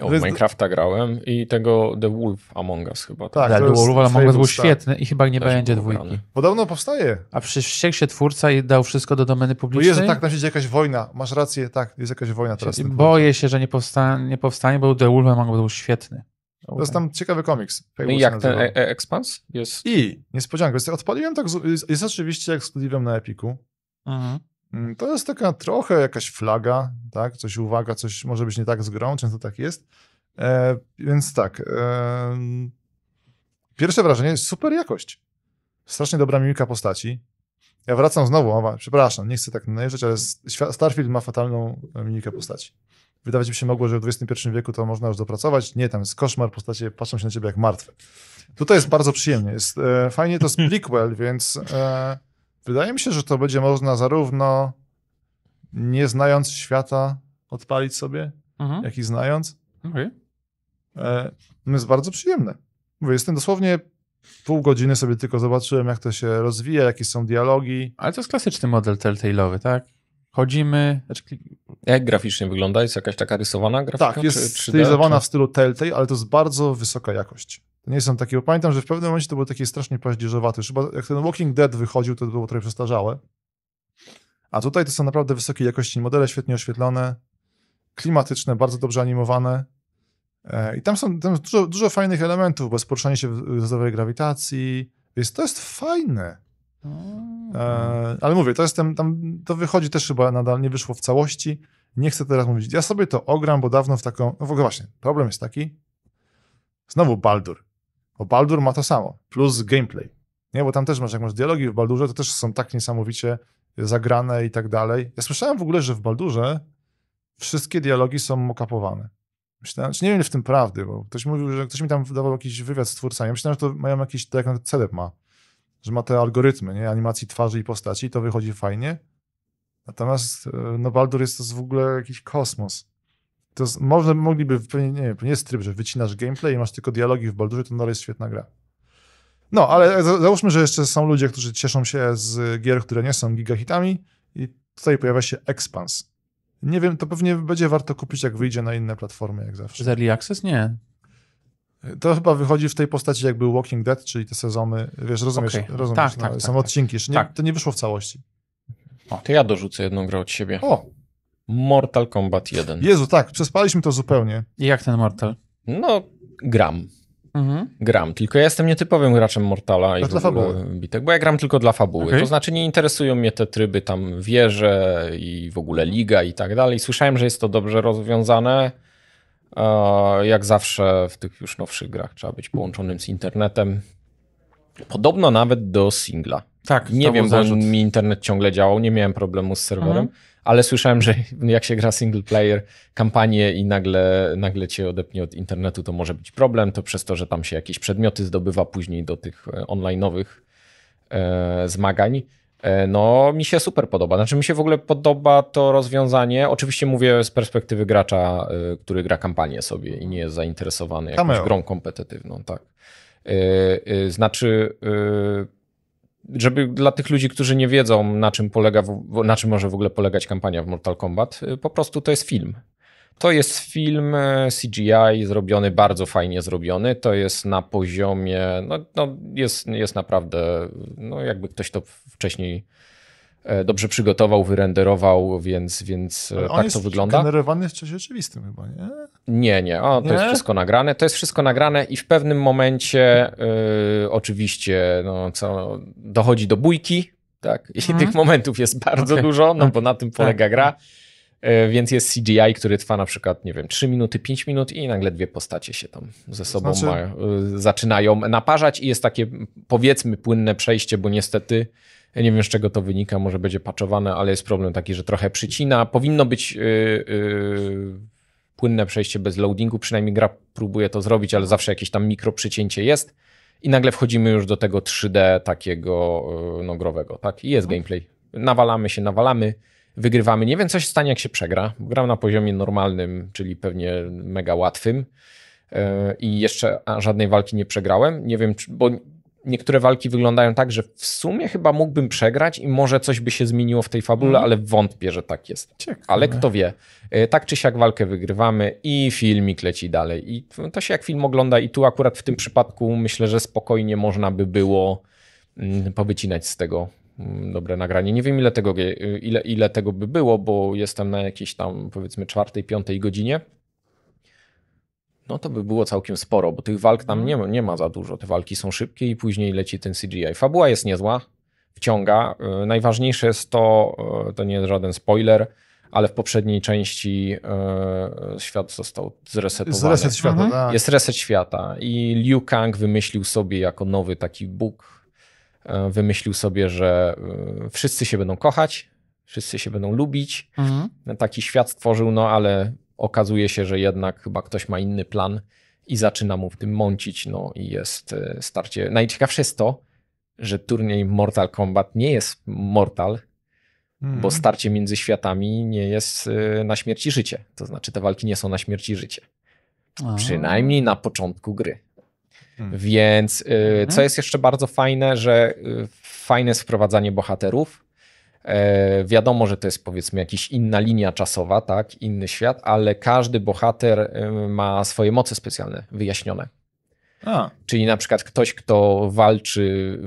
o, jest... Minecrafta grałem i tego The Wolf Among Us chyba. Tak, tak, tak The Wolf Among Us był świetny i chyba nie Też będzie dwójki. Podobno powstaje. A przecież wściekł się twórca i dał wszystko do domeny publicznej? Bo że tak, na świecie jakaś wojna. Masz rację, tak, jest jakaś wojna teraz. Boję się, że nie, powsta nie powstanie, bo The Wolf Among Us był świetny. To jest tam ciekawy komiks. Tak no i jak ten e, e- Expans jest? I niespodzianka. Jest, odpaliłem tak, z, jest, jest oczywiście ekskluzywem na Epiku. Mhm. Mm, to jest taka trochę jakaś flaga, tak? Coś uwaga, coś może być nie tak z grą, często tak jest. E, więc tak. E, pierwsze wrażenie super jakość. Strasznie dobra mimika postaci. Ja wracam znowu, a, przepraszam, nie chcę tak najeżdżać, ale Starfield ma fatalną mimikę postaci. Wydawać by się mogło, że w XXI wieku to można już dopracować. Nie, tam jest koszmar, postacie patrzą się na ciebie jak martwe. Tutaj jest bardzo przyjemnie. Jest, e, fajnie to z prequel, więc e, Wydaje mi się, że to będzie można zarówno nie znając świata odpalić sobie, mhm. jak i znając. Okay. E, no jest bardzo przyjemne. Mówię, jestem dosłownie pół godziny sobie tylko zobaczyłem, jak to się rozwija, jakie są dialogi. Ale to jest klasyczny model Telltale'owy, tak? Chodzimy. Znaczy, jak graficznie wygląda? Jest jakaś taka rysowana grafika? Tak, jest czy, stylizowana czy... w stylu Telltale, ale to jest bardzo wysoka jakość. To nie są takie, bo pamiętam, że w pewnym momencie to było takie strasznie paździerzowate. Już chyba jak ten Walking Dead wychodził, to było trochę przestarzałe. A tutaj to są naprawdę wysokiej jakości modele, świetnie oświetlone, klimatyczne, bardzo dobrze animowane. E, I tam są tam dużo, dużo fajnych elementów, bo poruszania się wzorowej grawitacji. Więc to jest fajne. E, ale mówię, to jest ten, tam, to wychodzi też chyba nadal, nie wyszło w całości. Nie chcę teraz mówić. Ja sobie to ogram, bo dawno w taką. No w ogóle właśnie, problem jest taki. Znowu Baldur. Bo Baldur ma to samo, plus gameplay. Nie, bo tam też masz, jak masz dialogi w Baldurze, to też są tak niesamowicie zagrane i tak dalej. Ja słyszałem w ogóle, że w Baldurze wszystkie dialogi są mokapowane. Myślałem, czy nie wiem w tym prawdy, bo ktoś mówił, że ktoś mi tam dawał jakiś wywiad z twórcami. Myślałem, że to mają jakiś, tak jak Celeb ma, że ma te algorytmy, nie? Animacji twarzy i postaci, to wychodzi fajnie. Natomiast e, no Baldur jest to w ogóle jakiś kosmos. To jest, można, mogliby, pewnie, nie wiem, jest tryb, że wycinasz gameplay i masz tylko dialogi w Baldurze, to nadal jest świetna gra. No, ale załóżmy, że jeszcze są ludzie, którzy cieszą się z gier, które nie są gigahitami i tutaj pojawia się Expanse. Nie wiem, to pewnie będzie warto kupić, jak wyjdzie na inne platformy, jak zawsze. Z Early Access? Nie. To chyba wychodzi w tej postaci, jakby Walking Dead, czyli te sezony, wiesz, rozumiesz, okay. rozumiesz tak, no, tak, są tak, tak. odcinki, jeszcze nie, tak. to nie wyszło w całości. O, to ja dorzucę jedną grę od siebie. O, Mortal Kombat 1. Jezu, tak, przespaliśmy to zupełnie. I jak ten Mortal? No, gram. Mhm. Gram, tylko ja jestem nietypowym graczem Mortala i dla fabuły. bitek, bo ja gram tylko dla fabuły. Okay. To znaczy nie interesują mnie te tryby tam wieże i w ogóle liga i tak dalej. Słyszałem, że jest to dobrze rozwiązane. E, jak zawsze w tych już nowszych grach trzeba być połączonym z internetem. Podobno nawet do singla. Tak, nie wiem, bo mi internet ciągle działał, nie miałem problemu z serwerem, mhm. ale słyszałem, że [laughs] jak się gra single player kampanię i nagle, nagle cię odepnie od internetu, to może być problem. To przez to, że tam się jakieś przedmioty zdobywa później do tych e, online'owych e, zmagań. E, no, mi się super podoba. Znaczy, mi się w ogóle podoba to rozwiązanie. Oczywiście mówię z perspektywy gracza, e, który gra kampanię sobie i nie jest zainteresowany jakąś grą kompetytywną, tak. E, e, znaczy żeby dla tych ludzi, którzy nie wiedzą, na czym, polega, na czym może w ogóle polegać kampania w Mortal Kombat, y, po prostu to jest film. To jest film e, CGI zrobiony, bardzo fajnie zrobiony. To jest na poziomie, no, no jest, jest naprawdę, no jakby ktoś to wcześniej E, dobrze przygotował, wyrenderował, więc, więc e, tak to wygląda. On jest generowany w czasie rzeczywistym chyba, nie? Nie, nie, o, to nie? jest wszystko nagrane. To jest wszystko nagrane i w pewnym momencie y, oczywiście no, co, dochodzi do bójki, tak? I hmm. tych momentów jest bardzo okay. dużo, no bo na tak. tym polega gra. Y, więc jest CGI, który trwa na przykład, nie wiem, 3 minuty, 5 minut i nagle dwie postacie się tam ze sobą znaczy... y, zaczynają naparzać i jest takie, powiedzmy, płynne przejście, bo niestety ja nie wiem, z czego to wynika, może będzie paczowane, ale jest problem taki, że trochę przycina. Powinno być yy, yy, płynne przejście bez loadingu, przynajmniej gra próbuje to zrobić, ale zawsze jakieś tam mikroprzycięcie jest. I nagle wchodzimy już do tego 3D takiego y, no, growego, tak? I jest mhm. gameplay. Nawalamy się, nawalamy, wygrywamy. Nie wiem, co się stanie, jak się przegra. Gram na poziomie normalnym, czyli pewnie mega łatwym y, i jeszcze żadnej walki nie przegrałem. Nie wiem, bo niektóre walki wyglądają tak, że w sumie chyba mógłbym przegrać i może coś by się zmieniło w tej fabule, mhm. ale wątpię, że tak jest. Ciekawe. Ale kto wie. E, tak czy siak walkę wygrywamy i filmik leci dalej. I to się jak film ogląda i tu akurat w tym przypadku myślę, że spokojnie można by było mm, powycinać z tego mm, dobre nagranie. Nie wiem ile tego, e, ile, ile tego by było, bo jestem na jakiejś tam powiedzmy czwartej, piątej godzinie no to by było całkiem sporo, bo tych walk tam no. nie, nie ma za dużo. Te walki są szybkie i później leci ten CGI. Fabuła jest niezła, wciąga. E, najważniejsze jest to, e, to nie jest żaden spoiler, ale w poprzedniej części e, świat został zresetowany. Jest reset świata, mhm. tak. Jest reset świata i Liu Kang wymyślił sobie jako nowy taki bóg, wymyślił sobie, że wszyscy się będą kochać, wszyscy się będą lubić. Mhm. Taki świat stworzył, no ale okazuje się, że jednak chyba ktoś ma inny plan i zaczyna mu w tym mącić, no i jest e, starcie. Najciekawsze jest to, że turniej Mortal Kombat nie jest Mortal, bo mhm. starcie między światami nie jest e, na śmierć i życie. To znaczy te walki nie są na śmierć i życie. Aha. Przynajmniej na początku gry. Mhm. Więc e, co mhm. jest jeszcze bardzo fajne, że fajne jest wprowadzanie bohaterów, E, wiadomo, że to jest powiedzmy jakaś inna linia czasowa, tak, inny świat, ale każdy bohater y, ma swoje moce specjalne wyjaśnione. A. Czyli na przykład ktoś, kto walczy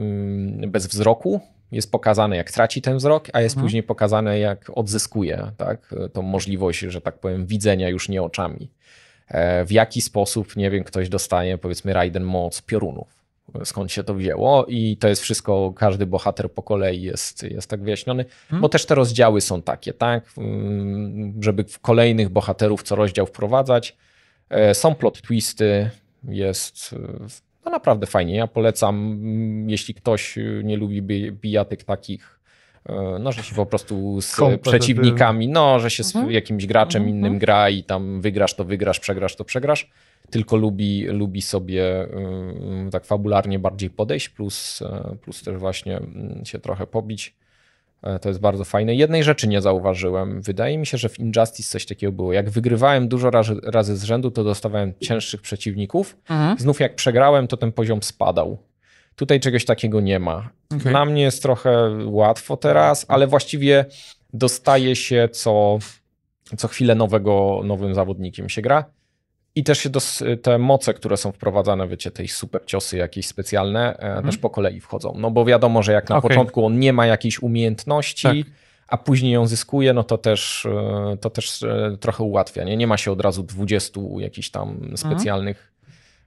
bez wzroku, jest pokazane, jak traci ten wzrok, a jest mhm. później pokazane, jak odzyskuje tak, tą możliwość, że tak powiem, widzenia już nie oczami. E, w jaki sposób, nie wiem, ktoś dostaje powiedzmy Raiden moc piorunów skąd się to wzięło i to jest wszystko, każdy bohater po kolei jest, jest tak wyjaśniony, hmm. bo też te rozdziały są takie, tak, mm, żeby kolejnych bohaterów co rozdział wprowadzać. E, są plot twisty, jest e, no naprawdę fajnie, ja polecam, mm, jeśli ktoś nie lubi bijatyk takich E, no, że się po prostu z przeciwnikami, no, że się z mhm. jakimś graczem mhm. innym gra i tam wygrasz to wygrasz, przegrasz to przegrasz, tylko lubi, lubi sobie y, tak fabularnie bardziej podejść, plus, e, plus też właśnie mm, się trochę pobić. E, to jest bardzo fajne. Jednej rzeczy nie zauważyłem. Wydaje mi się, że w Injustice coś takiego było. Jak wygrywałem dużo razy, razy z rzędu, to dostawałem cięższych przeciwników. Mhm. Znów jak przegrałem, to ten poziom spadał. Tutaj czegoś takiego nie ma. Okay. Dla mnie jest trochę łatwo teraz, ale właściwie dostaje się co, co chwilę nowego, nowym zawodnikiem się gra. I też się dos- te moce, które są wprowadzane, wiecie, tej super ciosy jakieś specjalne, hmm. też po kolei wchodzą. No bo wiadomo, że jak na okay. początku on nie ma jakiejś umiejętności, tak. a później ją zyskuje, no to też, e, to też e, trochę ułatwia. Nie, nie ma się od razu 20 jakichś tam mhm. specjalnych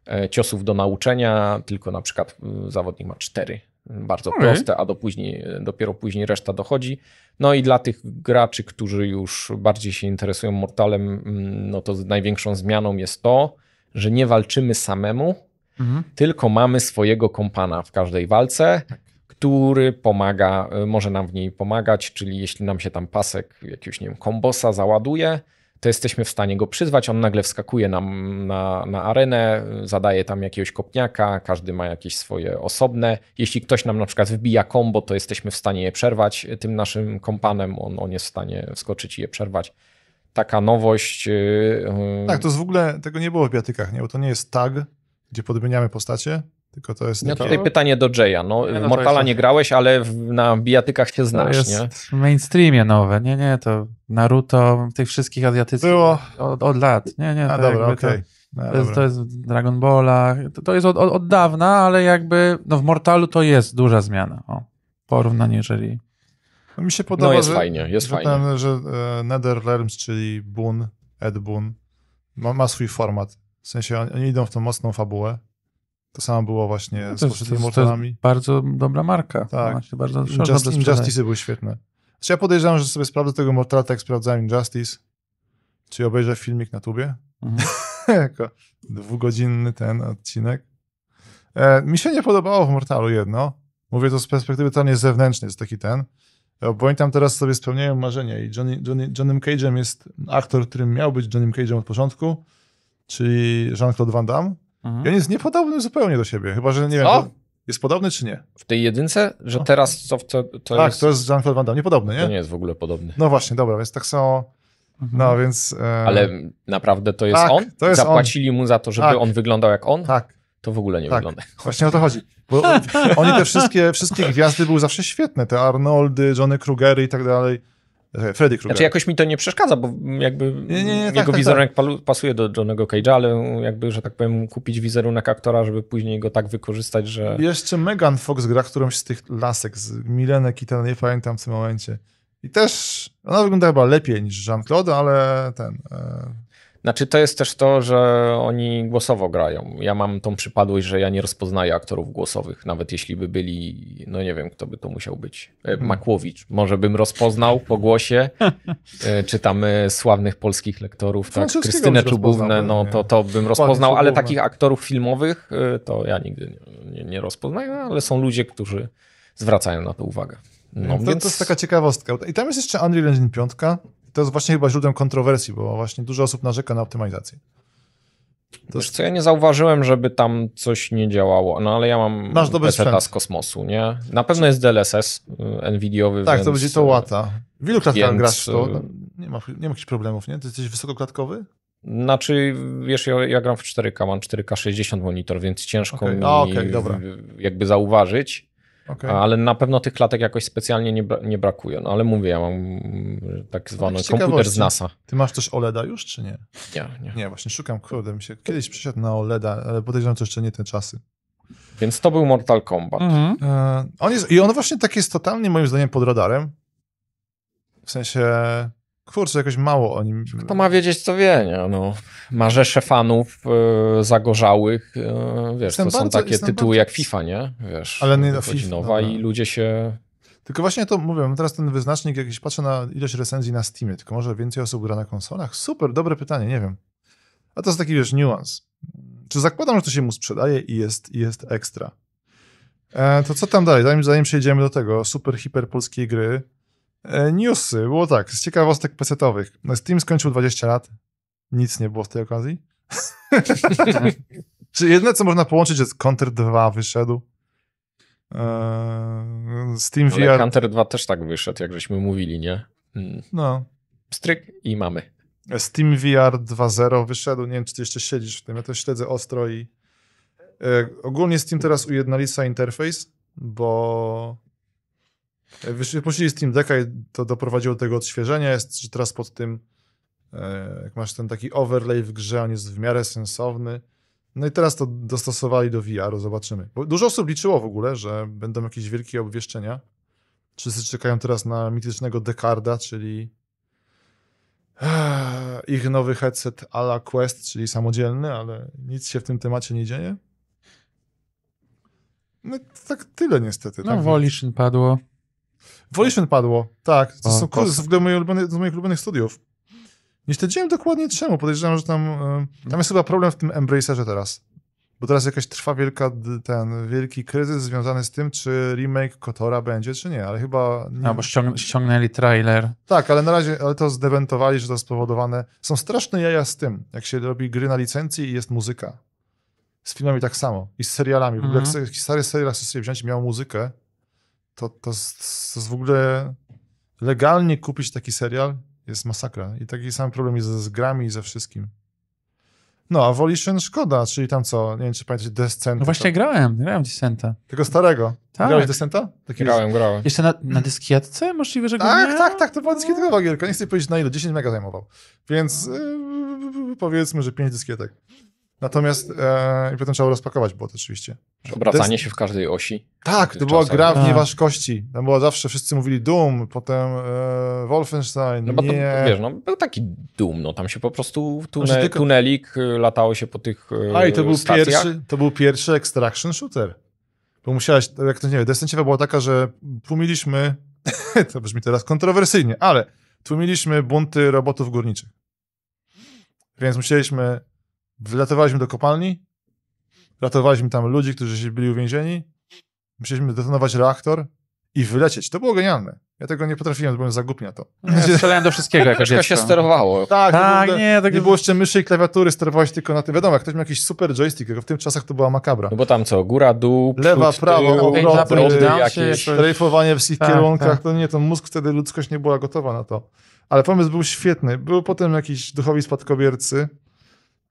E, ciosów do nauczenia, tylko na przykład y, zawodnik ma cztery. Bardzo okay. proste, a do później, dopiero później reszta dochodzi. No i dla tych graczy, którzy już bardziej się interesują Mortalem, mm, no to największą zmianą jest to, że nie walczymy samemu, mhm. tylko mamy swojego kompana w każdej walce, tak. który pomaga, y, może nam w niej pomagać, czyli jeśli nam się tam pasek jakiegoś, nie wiem, kombosa załaduje, to jesteśmy w stanie go przyzwać. On nagle wskakuje nam na, na arenę, zadaje tam jakiegoś kopniaka, każdy ma jakieś swoje osobne. Jeśli ktoś nam na przykład wbija kombo, to jesteśmy w stanie je przerwać tym naszym kompanem, on, on jest w stanie wskoczyć i je przerwać. Taka nowość. Yy, tak, to jest w ogóle, tego nie było w biatykach, nie? bo to nie jest tag, gdzie podmieniamy postacie, tylko to jest. Ja tutaj to... pytanie do Jaya. No, nie, no Mortala jest... nie grałeś, ale w, na bijatykach się znasz. To jest nie? w mainstreamie nowe. Nie, nie, to Naruto, tych wszystkich azjatyckich. Było. Od, od lat. Nie, nie. A to dobra, Okay. to, no, jest, to, jest w Dragon Balla. To, to jest od, od, od, dawna, ale jakby no w Mortalu to jest duża zmiana. O, porównanie, jeżeli. No mi się podoba. No jest że, fajnie, jest że fajnie. Ten, że e, czyli Boon, Ed Boon, ma, ma swój format. W sensie oni, oni idą w tą mocną fabułę to samo było właśnie no z poprzednimi Mortalami. bardzo dobra marka. No tak. Właśnie, bardzo Just, Injustice były świetne. Znaczy ja podejrzewam, że sobie sprawdzę tego Mortala, tak jak sprawdzałem Injustice, czyli obejrzę filmik na tubie, mhm. [laughs] jako dwugodzinny ten odcinek. E, mi się nie podobało w Mortalu jedno, mówię to z perspektywy totalnie zewnętrznej, jest taki ten, e, bo oni tam teraz sobie spełniają marzenia i Johnny, Johnny, Johnnym Cage'em jest aktor, którym miał być Johnnym Cage'em od początku, czyli Jean-Claude Van Damme, Mhm. I on jest niepodobny zupełnie do siebie, chyba że nie wiem. To jest podobny czy nie? W tej jedynce, że no. teraz co to, to tak, jest... to jest Jean-Claude Van Damme, niepodobny, nie? To nie jest w ogóle podobny. No właśnie, dobra, więc tak samo... Mhm. No więc... E, Ale naprawdę to jest tak, on? To jest Zapłacili on. mu za to, żeby tak. on wyglądał jak on? Tak. To w ogóle nie tak. wygląda. [laughs] Właśnie o to chodzi. Bo oni te wszystkie, wszystkie gwiazdy były zawsze świetne. Te Arnoldy, Johnny Krugery i tak dalej. E, Freddy Krueger. Znaczy jakoś mi to nie przeszkadza, bo jakby nie, nie, nie, tak, jego tak, wizerunek tak. pasuje do Johnego Cage'a, ale jakby, że tak powiem, kupić wizerunek aktora, żeby później go tak wykorzystać, że... Jeszcze Megan Fox gra którąś z tych lasek, z Milenek i ten, nie pamiętam w tym momencie. I też ona wygląda chyba lepiej niż Jean-Claude, ale ten... E... Znaczy, to jest też to, że oni głosowo grają. Ja mam tą przypadłość, że ja nie rozpoznaję aktorów głosowych, nawet jeśli by byli, no nie wiem, kto by to musiał być. E, mhm. Makłowicz. Może bym rozpoznał po głosie. E, Czytamy e, sławnych polskich lektorów, tak, Krystynę Czubównę, no to, to bym rozpoznał, ale takich aktorów filmowych to ja nigdy nie, nie rozpoznaję, no, ale są ludzie, którzy zwracają na to uwagę. No, więc... to jest taka ciekawostka. I tam jest jeszcze Unreal Engine 5, to jest właśnie chyba źródłem kontrowersji, bo właśnie dużo osób narzeka na optymalizację. To Wiesz co, ja nie zauważyłem, żeby tam coś nie działało, no ale ja mam Masz PC-ta z kosmosu, nie? Na pewno jest DLSS y, NVIDIOwy, Tak, więc... to będzie to y, łata. W ilu klatkach więc... grasz to? Y, nie ma, nie ma jakichś problemów, nie? Ty jesteś wysokoklatkowy? Znaczy, wiesz, ja, ja gram w 4K, mam 4K 60 monitor, więc ciężko okay. mi A, okay, jakby zauważyć. Okay. Ale na pewno tych klatek jakoś specjalnie nie, bra nie brakuje. No ale mówię, ja mam tak no, zwany no, komputer z NASA. Ty masz też OLEDa już, czy nie? Nie, nie. Nie, właśnie szukam, kurde, mi się kiedyś przyszedł na OLEDa, ale podejrzewam, że jeszcze nie te czasy. Więc to był Mortal Kombat. Mhm. E, on jest, I on właśnie tak jest totalnie moim zdaniem pod radarem. W sensie kurczę, jakoś mało o nim. Kto ma wiedzieć, co wie, nie? No, ma rzesze fanów e, zagorzałych, e, wiesz, jestem to bardzo, są takie tytuły bardzo... jak FIFA, nie? Wiesz, Ale nie do FIFA. Nowa i ludzie się... Tylko właśnie to mówię, teraz ten wyznacznik, jakiś patrzę na ilość recenzji na Steamie, tylko może więcej osób gra na konsolach? Super, dobre pytanie, nie wiem. A to jest taki, wiesz, niuans. Czy zakładam, że to się mu sprzedaje i jest, i jest ekstra? E, to co tam dalej? Zanim, zanim przejdziemy do tego super, hiper polskiej gry, E, newsy, było tak, z ciekawostek pesetowych. No, Steam skończył 20 lat, nic nie było z tej okazji. [laughs] Czy jedyne, co można połączyć, jest Counter 2 wyszedł. Eee, Steam Ale VR... Counter 2 też tak wyszedł, jak żeśmy mówili, nie? Mm. No. Stryk i mamy. E, Steam VR 2.0 wyszedł, nie wiem, czy ty jeszcze siedzisz w tym, ja to śledzę ostro i... Eee, ogólnie Steam teraz ujednolica interfejs, bo Wypuścili Steam Decka i to doprowadziło do tego odświeżenia. Jest, że teraz pod tym, e, jak masz ten taki overlay w grze, on jest w miarę sensowny. No i teraz to dostosowali do VR-u, zobaczymy. Bo dużo osób liczyło w ogóle, że będą jakieś wielkie obwieszczenia. Wszyscy czekają teraz na mitycznego Dekarda, czyli e, ich nowy headset ala Quest, czyli samodzielny, ale nic się w tym temacie nie dzieje. No tak tyle niestety. No, tak Volition padło. Volition padło, tak. To, o, są, to w ogóle moje ulubione, z moich ulubionych studiów. Nie śledziłem dokładnie czemu, podejrzewam, że tam, e, tam jest chyba problem w tym Embracerze teraz. Bo teraz jakaś trwa wielka, ten wielki kryzys związany z tym, czy remake Kotora będzie, czy nie, ale chyba... Nie. bo ściąg ściągnęli trailer. Tak, ale na razie ale to zdewentowali, że to spowodowane... Są straszne jaja z tym, jak się robi gry na licencji i jest muzyka. Z filmami tak samo i z serialami. W ogóle mm -hmm. jakiś stary serial sobie wziąć miał muzykę, to, to, to w ogóle legalnie kupić taki serial jest masakra. I taki sam problem jest z grami i ze wszystkim. No, a Volition szkoda, czyli tam co, nie wiem czy pamiętacie, Descent. No właśnie to... grałem, grałem Descenta. Tego starego. Tak. Grałeś Descenta? Taki grałem, jest... grałem. Jeszcze na, na dyskietce możliwe, że Tak, tak, tak, to była dyskietkowa no. gierka, nie chcę powiedzieć na ile, 10 mega zajmował. Więc yy, powiedzmy, że 5 dyskietek. Natomiast e, i potem trzeba rozpakować było to oczywiście. Obracanie jest, się w każdej osi. Tak, to była gra w tak. nieważkości. Tam było zawsze, wszyscy mówili Doom, potem e, Wolfenstein, No bo nie. To, wiesz, no, był taki Doom, no tam się po prostu tune, znaczy, tylko... tunelik e, latało się po tych e, A i to był, pierwszy, to był pierwszy extraction shooter. Bo musiałeś, jak to nie wiem, defensywa była taka, że tłumiliśmy, [laughs] to brzmi teraz kontrowersyjnie, ale tłumiliśmy bunty robotów górniczych. Więc musieliśmy Wylatowaliśmy do kopalni, ratowaliśmy tam ludzi, którzy byli uwięzieni, musieliśmy detonować reaktor i wylecieć. To było genialne. Ja tego nie potrafiłem, byłem zagłupi na to. Ja [laughs] strzelałem do wszystkiego jako dziecko. się sterowało. Tak, tak, tak nie, nie, tak... nie było jeszcze myszy i klawiatury, sterowałeś tylko na tym. Wiadomo, jak ktoś miał jakiś super joystick, w tym czasach to była makabra. No bo tam co, góra, dół, przód, Lewa, prawo, obroty, jakieś... Strajfowanie w wszystkich tak, kierunkach. Tak. To nie, to mózg wtedy, ludzkość nie była gotowa na to. Ale pomysł był świetny. Był potem jakiś duchowi spadkobiercy,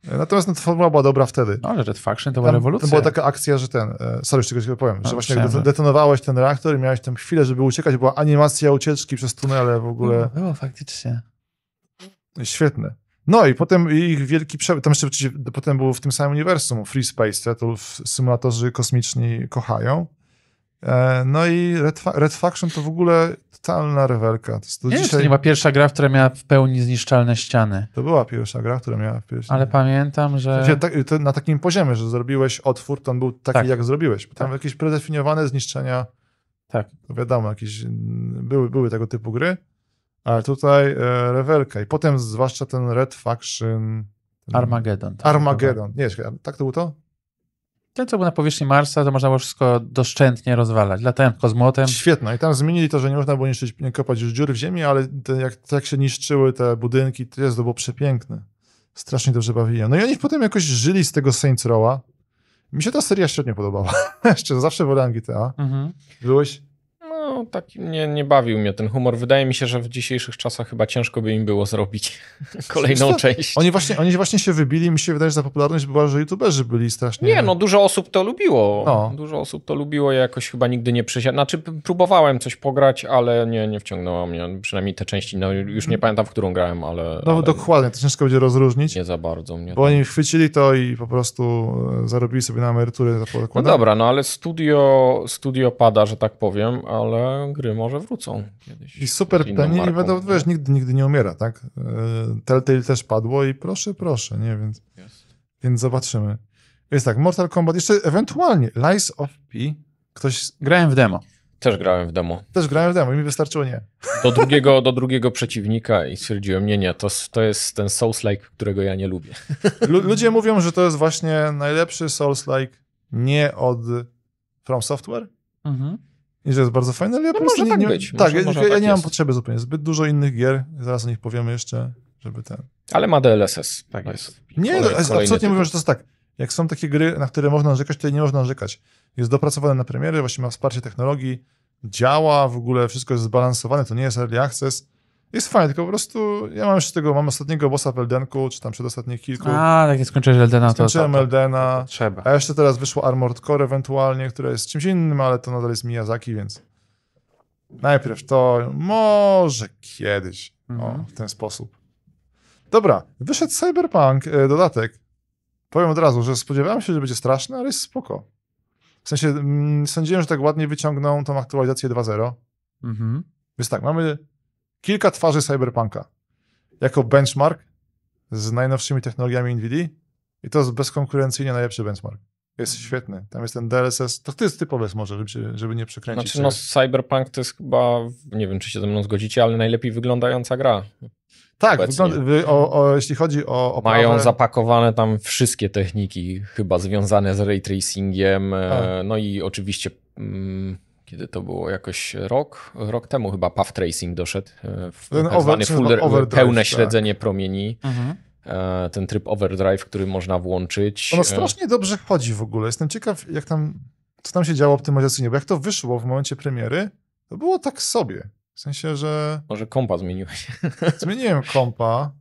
Natomiast no, ta formuła była dobra wtedy. No, ale Red Faction to była rewolucja. To była taka akcja, że ten, e, sorry, jeszcze czegoś powiem, no, że właśnie jak detonowałeś ten reaktor i miałeś tam chwilę, żeby uciekać, była animacja ucieczki przez tunele w ogóle. Było, no, było faktycznie. Świetne. No i potem ich wielki przebyt, tam jeszcze potem był w tym samym uniwersum Free Space, to w symulatorzy kosmiczni kochają. E, no i Red, Red, Faction to w ogóle totalna rewelka. To, to nie, dzisiaj... to nie była pierwsza gra, która miała w pełni zniszczalne ściany. To była pierwsza gra, która miała w Ale pamiętam, że... W sensie, tak, na takim poziomie, że zrobiłeś otwór, to on był taki, tak. jak zrobiłeś. Tam tak. jakieś predefiniowane zniszczenia. Tak. To no wiadomo, jakieś... Były, były tego typu gry, ale tutaj e, rewelka. I potem zwłaszcza ten Red Faction... Armageddon. Armageddon. Tak, tak. Nie, tak to było. to? Ten, co był na powierzchni Marsa, to można było wszystko doszczętnie rozwalać. Latając kozmotem. Świetno. I tam zmienili to, że nie można było niszczyć, nie kopać już dziury w ziemi, ale te, jak, jak się niszczyły te budynki, to jest to było przepiękne. Strasznie dobrze bawiłem. No i oni potem jakoś żyli z tego Saints Row'a. Mi się ta seria średnio podobała. [laughs] Jeszcze zawsze wolałem GTA. Mhm. Byłeś no taki nie, nie bawił mnie ten humor. Wydaje mi się, że w dzisiejszych czasach chyba ciężko by im było zrobić [laughs] kolejną część. Oni właśnie, oni właśnie się wybili, mi się wydaje, że za popularność była, że youtuberzy byli strasznie... Nie, no dużo osób to lubiło. No. Dużo osób to lubiło, ja jakoś chyba nigdy nie przysiadłem. Znaczy próbowałem coś pograć, ale nie, nie wciągnęło mnie, przynajmniej te części, no już nie mm. pamiętam, w którą grałem, ale... No ale... dokładnie, to ciężko będzie rozróżnić. Nie za bardzo mnie. Bo tak. oni chwycili to i po prostu e, zarobili sobie na emeryturę. No dobra, no ale studio, studio pada, że tak powiem, ale gry może wrócą kiedyś. I super peni i według wiesz, nigdy, nigdy nie umiera, tak? E, Telltale też padło i proszę, proszę, nie? Więc, yes. więc zobaczymy. Jest tak, Mortal Kombat, jeszcze ewentualnie Lies of P. Ktoś... Grałem w demo. Też grałem w demo. Też grałem w demo i mi wystarczyło nie. Do drugiego, do drugiego przeciwnika i stwierdziłem, nie, nie, to, to jest ten Souls-like, którego ja nie lubię. ludzie mówią, że to jest właśnie najlepszy Souls-like nie od From Software, mhm. I że jest bardzo fajne, ale ja no po prostu nie, tak być. Tak, może, ja, może tak ja tak nie jest. mam potrzeby zupełnie. Zbyt dużo innych gier, zaraz o nich powiemy jeszcze, żeby ten. Ale ma DLSS. Tak no jest. Nie, no, absolutnie tytuł. mówią, że to jest tak. Jak są takie gry, na które można narzekać, to nie można narzekać. Jest dopracowane na premiery, właśnie ma wsparcie technologii, działa, w ogóle wszystko jest zbalansowane, to nie jest early access jest fajnie, tylko po prostu ja mam jeszcze tego, mam ostatniego bossa w Eldenku, czy tam przedostatnich kilku. A, tak nie skończyłeś Eldena, Skończyłem to, to, Eldena. to, trzeba. A jeszcze teraz wyszło Armored Core ewentualnie, które jest czymś innym, ale to nadal jest Miyazaki, więc najpierw to, może kiedyś, mhm. o, w ten sposób. Dobra, wyszedł Cyberpunk e, dodatek. Powiem od razu, że spodziewałem się, że będzie straszny, ale jest spoko. W sensie m, mm, sądziłem, że tak ładnie wyciągną tą aktualizację 2.0. Mhm. Więc tak, mamy kilka twarzy cyberpunka jako benchmark z najnowszymi technologiami Nvidia i to jest bezkonkurencyjnie najlepszy benchmark. Jest mhm. świetny. Tam jest ten DLSS. To ty jest typowy może, żeby, żeby nie przekręcić. Znaczy, no, Cyberpunk to jest chyba, nie wiem, czy się ze mną zgodzicie, ale najlepiej wyglądająca gra. Tak, wygląda, o, o, jeśli chodzi o. o Mają prawe... zapakowane tam wszystkie techniki, chyba związane z ray tracingiem, tak. no i oczywiście. Mm, kiedy to było jakoś rok, rok temu chyba Path Tracing doszedł, e, w tak over, full, overdrive, pełne tak. śledzenie promieni. Mhm e, ten tryb overdrive, który można włączyć. Ono e, strasznie dobrze chodzi w ogóle. Jestem ciekaw, jak tam, co tam się działo optymalizacyjnie, bo jak to wyszło w momencie premiery, to było tak sobie. W sensie, że... Może kompa zmieniłeś. [laughs] Zmieniłem kompa,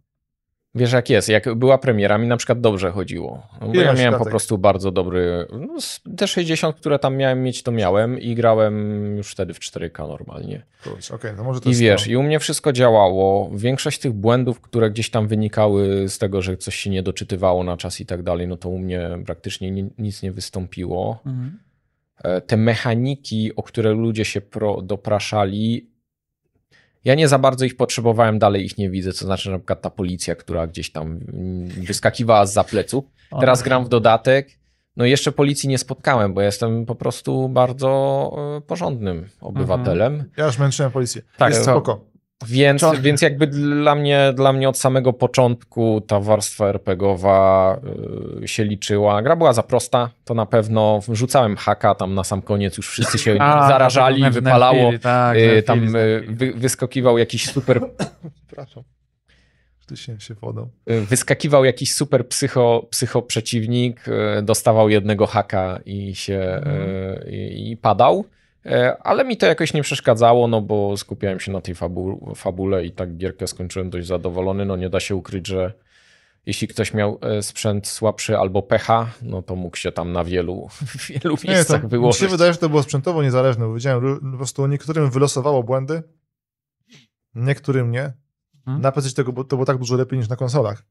Wiesz jak jest, jak była premiera, mi na przykład dobrze chodziło. Bo ja miałem po tak. prostu bardzo dobry, no, te 60, które tam miałem mieć, to miałem i grałem już wtedy w 4K normalnie. okay, no może to I wiesz, to... i u mnie wszystko działało. Większość tych błędów, które gdzieś tam wynikały z tego, że coś się nie doczytywało na czas i tak dalej, no to u mnie praktycznie nic nie wystąpiło. Mhm. E, te mechaniki, o które ludzie się pro, dopraszali, ja nie za bardzo ich potrzebowałem, dalej ich nie widzę. Co znaczy, na przykład ta policja, która gdzieś tam wyskakiwała z zaplecu. Teraz no. gram w dodatek. No jeszcze policji nie spotkałem, bo jestem po prostu bardzo e, porządnym mhm. obywatelem. Ja już męczyłem policję. Tak, jest spoko. Więc, więc jakby dla mnie, dla mnie od samego początku ta warstwa RPGowa yy, się liczyła. Gra była za prosta, to na pewno. Wrzucałem haka tam na sam koniec, już wszyscy się [laughs] A, zarażali, wypalało. Chwili, tak, yy, tam chwili, y, wy, wyskakiwał jakiś super... [laughs] Przepraszam. Się, się wodą. Y, wyskakiwał jakiś super psycho, psycho przeciwnik, y, dostawał jednego haka i się mhm. i padał. E, ale mi to jakoś nie przeszkadzało, no bo skupiałem się na tej fabu fabule i tak gierkę skończyłem dość zadowolony. No nie da się ukryć, że jeśli ktoś miał e, sprzęt słabszy albo pecha, no to mógł się tam na wielu, [laughs] wielu miejscach to, wyłożyć. Mi się wydaje, że to było sprzętowo niezależne, bo widziałem po prostu niektórym wylosowało błędy, niektórym nie. Hmm? Na PC to było tak dużo lepiej niż na konsolach.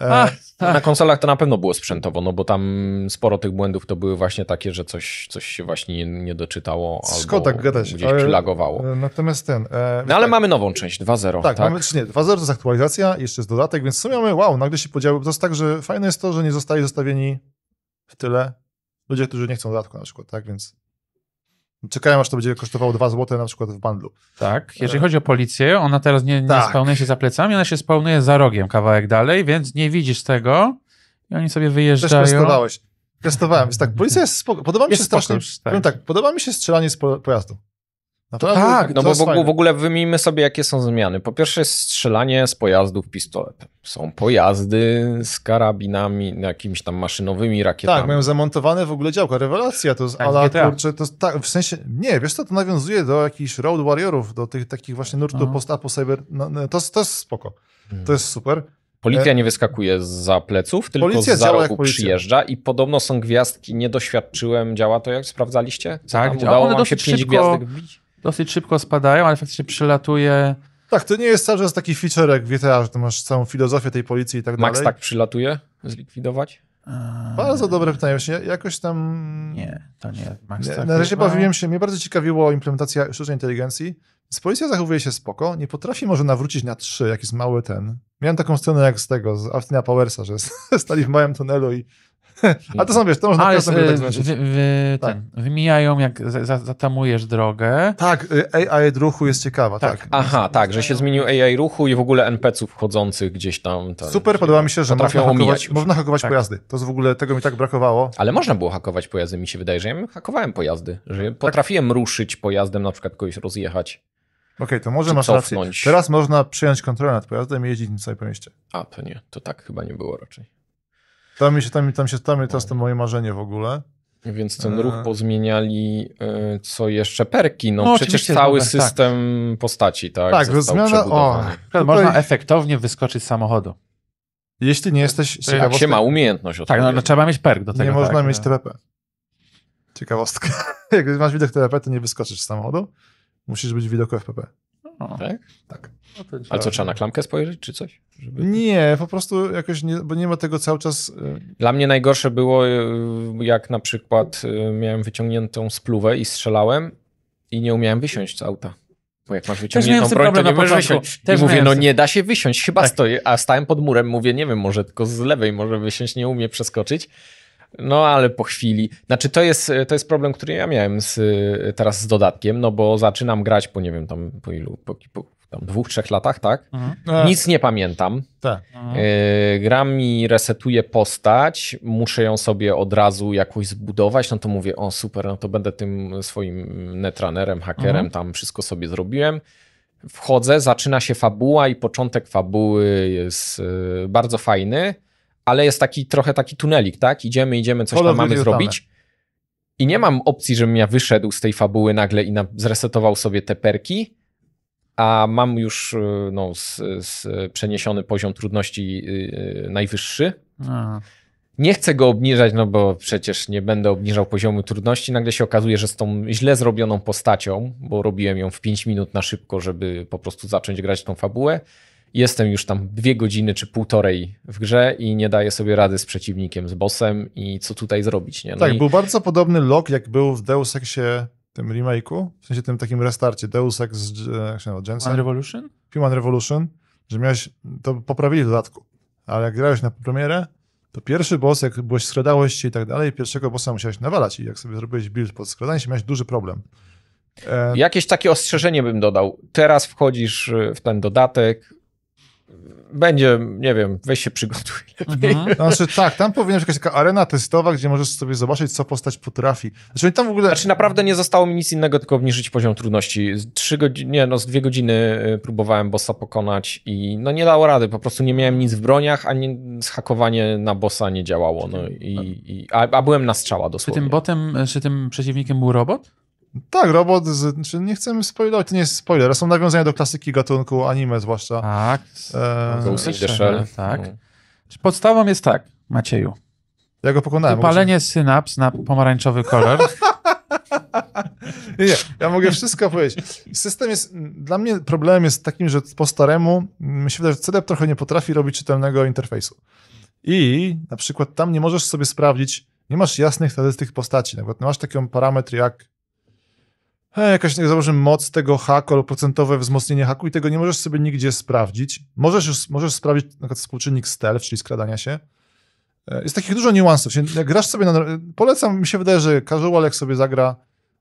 E, ach, Na konsolach to na pewno było sprzętowo, no bo tam sporo tych błędów to były właśnie takie, że coś, coś się właśnie nie, nie doczytało Szkoda albo tak, gadać, gdzieś ale, przylagowało. E, natomiast ten... E, no ale tak. mamy nową część, 2.0. Tak, tak? mamy, czy nie, 2.0 to jest aktualizacja, jeszcze jest dodatek, więc sumie mamy, wow, nagle się podziały. To jest tak, że fajne jest to, że nie zostali zostawieni w tyle ludzie, którzy nie chcą dodatku na przykład, tak, więc czekają aż to będzie kosztowało 2 zł na przykład w bandlu. Tak, e. jeżeli chodzi o policję, ona teraz nie, nie tak. spełnia się za plecami, ona się spełnia za rogiem kawałek dalej, więc nie widzisz tego i oni sobie wyjeżdżają. Też testowałeś. Testowałem, więc tak, policja jest spoko. Podoba mi jest się strasznie, tak. tak. podoba mi się strzelanie z pojazdu. No to, tak, tak no bo w, w ogóle wymijmy sobie, jakie są zmiany. Po pierwsze jest strzelanie z pojazdów pistoletem. Są pojazdy z karabinami, jakimiś tam maszynowymi rakietami. Tak, mają zamontowane w ogóle działka, rewelacja. To jest tak, ala, kurczę, to tak, w sensie, nie, wiesz co, to nawiązuje do jakichś Road Warriorów, do tych takich właśnie nurtu no. post-apo cyber, no, no to, to jest spoko. Hmm. To jest super. Policja e, nie wyskakuje za pleców, tylko policja z za rogu przyjeżdża i podobno są gwiazdki, nie doświadczyłem, działa to jak sprawdzaliście? Tak, tak, udało wam się pięć szybko... gwiazdek wbić? dosyć szybko spadają, ale faktycznie przylatuje. Tak, to nie jest cały czas taki feature jak GTA, że masz całą filozofię tej policji i tak dalej. Max tak przylatuje? Zlikwidować? Bardzo dobre pytanie. Właśnie jakoś tam. Nie, to nie. Max nie, tak na razie bawiłem się. Mnie bardzo ciekawiło implementacja sztucznej inteligencji. policja zachowuje się spoko. Nie potrafi może nawrócić na trzy, jak jest mały ten. Miałem taką scenę jak z tego, z Aftina Powersa, że [laughs] stali w małym tunelu i [laughs] A to są, wiesz, to można Ale, sobie e, tak zmęczyć. Wy, tak. Ten, wymijają, jak za, zatamujesz drogę. Tak, y, AI ruchu jest ciekawa, tak. tak. Aha, tak, że się zmienił AI ruchu i w ogóle NPC-ów wchodzących gdzieś tam. Ten, Super, podoba mi się, że można hakować, można hakować tak. pojazdy. To w ogóle, tego mi tak brakowało. Ale można było hakować pojazdy, mi się wydaje, że ja hakowałem pojazdy, że tak. potrafiłem ruszyć pojazdem, na przykład kogoś rozjechać. Okej, okay, to może masz rację. Teraz można przyjąć kontrolę nad pojazdem i jeździć na sobie po A, to nie. To tak chyba nie było raczej. Tam się, tam, tam się, tam jest to moje marzenie w ogóle. Więc ten ruch e. pozmieniali, e, co jeszcze perki. No, no przecież cały tak. system postaci, tak? Tak, zmiana. O, Można efektownie wyskoczyć z samochodu. Jeśli nie jesteś tak Jak się ma umiejętność odpowiedzi. Tak, no, no, trzeba mieć perk do tego. Nie tak, można tak, mieć no. TPP. Ciekawostka. [laughs] Jak masz widok TPP, to nie wyskoczysz z samochodu. Musisz być w FPP. Ale no. tak? Tak. No co, trzeba na klamkę spojrzeć, czy coś? Żeby... Nie, po prostu jakoś, nie, bo nie ma tego cały czas... Y, Dla mnie najgorsze było, y, jak na przykład y, miałem wyciągniętą spluwę i strzelałem i nie umiałem wysiąść z auta. Bo jak masz wyciągniętą broń, to nie możesz wysiąść. Też I mówię, no nie da się wysiąść, chyba tak. stoję, a stałem pod murem, mówię, nie wiem, może tylko z lewej może wysiąść, nie umie przeskoczyć. No ale po chwili. Znaczy to jest, to jest problem, który ja miałem z, teraz z dodatkiem, no bo zaczynam grać po nie wiem tam po ilu, po, po tam dwóch, trzech latach, tak? Mhm. Tak. Nic nie pamiętam. Tak. Mhm. E, gra mi resetuje postać, muszę ją sobie od razu jakoś zbudować, no to mówię, o super, no to będę tym swoim netrunnerem, hakerem, mhm. tam wszystko sobie zrobiłem wchodzę, zaczyna się fabuła i początek fabuły jest e, bardzo fajny ale jest taki trochę taki tunelik, tak? Idziemy, idziemy, coś tam mamy zrobić. I nie mam opcji, żebym ja wyszedł z tej fabuły nagle i na, zresetował sobie te perki, a mam już y, no, z, z przeniesiony poziom trudności yy, najwyższy. Aha. Nie chcę go obniżać, no bo przecież nie będę obniżał poziomu trudności. Nagle się okazuje, że z tą źle zrobioną postacią, bo robiłem ją w 5 minut na szybko, żeby po prostu zacząć grać tą fabułę, jestem już tam dwie godziny czy półtorej w grze i nie daję sobie rady z przeciwnikiem, z bossem i co tutaj zrobić. Nie? No tak, i... był bardzo podobny log, jak był w Deus Exie, tym remake'u, w sensie tym takim restarcie, Deus Ex z e, Jensen. Human Revolution? Human Revolution, że miałeś, to poprawili w dodatku, ale jak grałeś na premierę, to pierwszy boss, jak byłeś, skradałeś się i tak dalej, pierwszego bossa musiałeś nawalać i jak sobie zrobiłeś build pod skradanie się, miałeś duży problem. E, Jakieś takie ostrzeżenie bym dodał. Teraz wchodzisz w ten dodatek, będzie, nie wiem, weź się przygotuj [laughs] Mhm. Znaczy tak, tam powinna być jakaś taka arena testowa, gdzie możesz sobie zobaczyć, co postać potrafi. Znaczy tam w ogóle... Znaczy naprawdę nie zostało mi nic innego, tylko obniżyć poziom trudności. Z trzy godziny, nie no, z dwie godziny y, próbowałem bossa pokonać i no nie dało rady, po prostu nie miałem nic w broniach, ani zhakowanie na bossa nie działało, no i, i a, a, byłem na strzała dosłownie. Czy tym botem, czy tym przeciwnikiem był robot? Tak, robot, z, znaczy nie chcemy spoilować, to nie jest spoiler, są nawiązania do klasyki gatunku anime zwłaszcza. Tak. E, Ghost in the Shell. Tak. No. Podstawą jest tak, Macieju. Ja go pokonałem. Palenie synaps na pomarańczowy kolor. [laughs] nie, ja mogę wszystko powiedzieć. System jest, dla mnie problemem jest takim, że po staremu mm, myślę, że CDEP trochę nie potrafi robić czytelnego interfejsu. I na przykład tam nie możesz sobie sprawdzić, nie masz jasnych statystyk postaci. Na przykład masz taki parametr jak e, jakaś założy moc tego haku albo procentowe wzmocnienie haku i tego nie możesz sobie nigdzie sprawdzić. Możesz już, możesz sprawdzić na przykład współczynnik stealth, czyli skradania się. E, jest takich dużo niuansów. Jak grasz sobie na... Polecam, mi się wydaje, że casual jak sobie zagra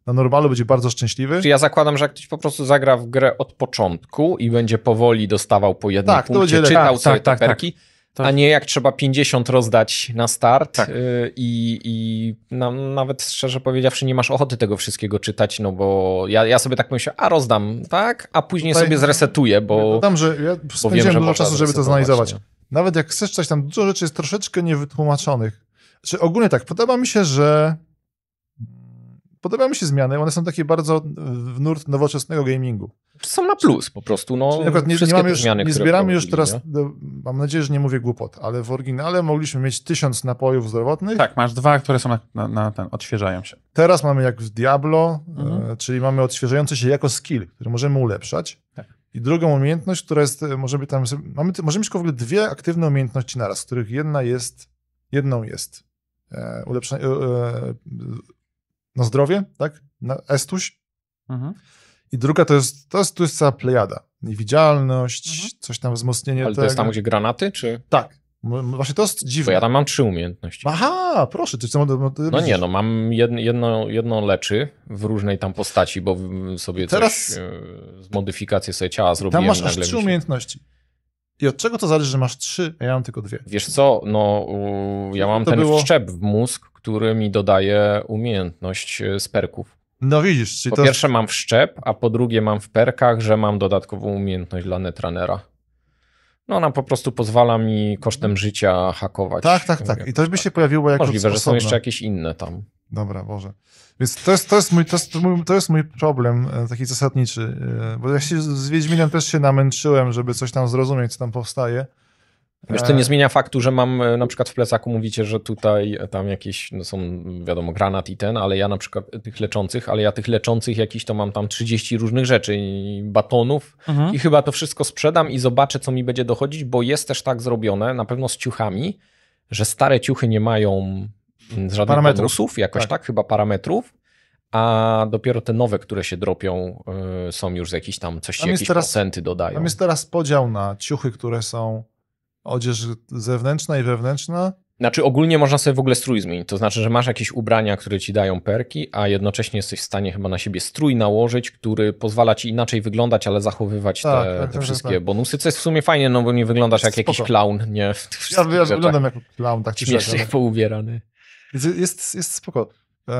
na normalu będzie bardzo szczęśliwy. Czyli ja zakładam, że jak ktoś po prostu zagra w grę od początku i będzie powoli dostawał po jednym tak, punkcie, czytał tak, całe tak, tak, perki, tak tak. a nie jak trzeba 50 rozdać na start tak. Y, i, i na, nawet szczerze powiedziawszy nie masz ochoty tego wszystkiego czytać, no bo ja, ja sobie tak myślę, a rozdam, tak, a później Tutaj sobie zresetuję, bo... Ja dodam, że ja spędziłem wiem, że dużo czasu, żeby to zanalizować. Nie? No. Nawet jak chcesz czytać, tam dużo rzeczy jest troszeczkę niewytłumaczonych. Czy znaczy, ogólnie tak, podoba mi się, że podobają mi się zmiany, one są takie bardzo w nurt nowoczesnego gamingu. Są na plus po prostu. No, Czyli nie, nie, mamy już, zmiany, nie zbieramy już teraz, nie? mam nadzieję, że nie mówię głupot, ale w oryginale mogliśmy mieć tysiąc napojów zdrowotnych. Tak, masz dwa, które są na, na, na ten, odświeżają się. Teraz mamy jak w Diablo, e, mhm. e, czyli mamy odświeżający się jako skill, który możemy ulepszać. Tak. I drugą umiejętność, która jest, e, możemy tam, mamy, możemy mieć w ogóle dwie aktywne umiejętności naraz, z których jedna jest, jedną jest e, e, e na zdrowie, tak? Na estuś. Mhm. I druga to jest, to jest, to jest cała plejada. Niewidzialność, mhm. coś tam wzmocnienie Ale tego. to jest tam, gdzie granaty, czy? Tak. Właśnie to jest dziwne. Bo ja tam mam trzy umiejętności. Aha, proszę, ty co no, no, no, no nie, no mam jedno, jedno leczy w różnej tam postaci, bo sobie Teraz... coś, e, z modyfikację sobie ciała zrobiłem. Tam masz aż trzy umiejętności. I od czego to zależy, że masz trzy, a ja mam tylko dwie? Wiesz co, no ja mam ten było... wszczep w mózg, który mi dodaje umiejętność sperków. E, no widzisz, czyli Po to... pierwsze mam wszczep, a po drugie mam w perkach, że mam dodatkową umiejętność dla netranera. No ona po prostu pozwala mi kosztem życia hakować. Tak, tak, tak. I to by się pojawiło jako Możliwe, że są jeszcze jakieś inne tam. Dobra, Boże. Więc to jest, to jest, mój, to jest, to jest mój problem e, taki zasadniczy, e, bo ja się z Wiedźminem też się namęczyłem, żeby coś tam zrozumieć, co tam powstaje. Wiesz, to nie e, zmienia faktu, że mam na przykład w plecaku mówicie, że tutaj tam jakieś no są, wiadomo, granat i ten, ale ja na przykład tych leczących, ale ja tych leczących jakiś to mam tam 30 różnych rzeczy batonów mhm. i chyba to wszystko sprzedam i zobaczę, co mi będzie dochodzić, bo jest też tak zrobione, na pewno z ciuchami, że stare ciuchy nie mają żadnych parametrów. bonusów, jakoś tak. tak, chyba parametrów a dopiero te nowe, które się dropią, y, są już z jakieś tam, coś tam jakieś teraz, procenty dodają. Tam jest teraz podział na ciuchy, które są odzież zewnętrzna i wewnętrzna. Znaczy ogólnie można sobie w ogóle strój zmienić, to znaczy, że masz jakieś ubrania, które ci dają perki, a jednocześnie jesteś w stanie chyba na siebie strój nałożyć, który pozwala ci inaczej wyglądać, ale zachowywać tak, te, tak, tak wszystkie tak. bonusy, co jest w sumie fajnie, no bo nie wyglądasz jak Spoko. jakiś clown, nie? [laughs] Ja, ja tak. wyglądam jak clown, tak czy Śmiesznie poubierany. Jest, jest spoko. Eee,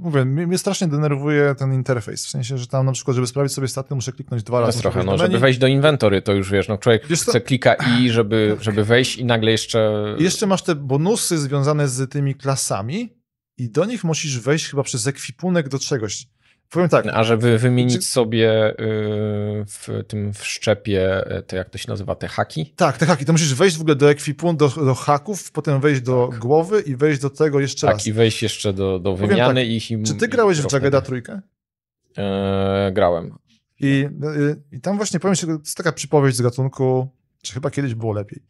mówię, mnie, mnie, strasznie denerwuje ten interfejs, w sensie, że tam na przykład, żeby sprawić sobie staty, muszę kliknąć dwa razy. Trochę, no, żeby wejść do inwentory, to już wiesz, no człowiek wiesz chce klika i, żeby, tak. żeby wejść i nagle jeszcze... Jeszcze masz te bonusy związane z tymi klasami i do nich musisz wejść chyba przez ekwipunek do czegoś. Powiem tak. A żeby wymienić czy... Znaczy- sobie y, w tym wszczepie, y, to jak to się nazywa, te haki? Tak, te haki. To musisz wejść w ogóle do ekwipun do, do haków, potem wejść do tak. głowy i wejść do tego jeszcze tak, raz. Tak, i wejść jeszcze do, do tak. wymiany tak, ich. I... Czy ty grałeś w Jaggeda tak. trójkę? Eee, grałem. I, y, I tam właśnie powiem się, to jest taka przypowieść z gatunku, czy chyba kiedyś było lepiej.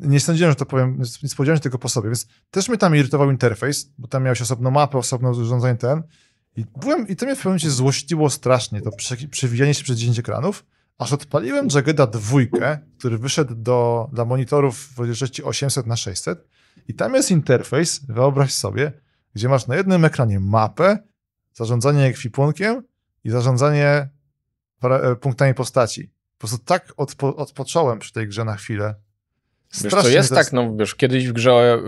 Nie sądziłem, że to powiem, nie spodziewałem się tego po sobie, więc też mnie tam irytował interfejs, bo tam miałeś osobną mapę, osobne urządzenie ten. I, byłem, I to mnie w pewnym momencie złościło strasznie, to przewijanie się przez 10 ekranów, aż odpaliłem Jageda dwójkę, który wyszedł do, dla monitorów w rozdzielczości 800 na 600 i tam jest interfejs, wyobraź sobie, gdzie masz na jednym ekranie mapę, zarządzanie ekwipunkiem i zarządzanie e, punktami postaci. Po prostu tak odpo, odpocząłem przy tej grze na chwilę, Wiesz, to jest tak, no wiesz, kiedyś w grze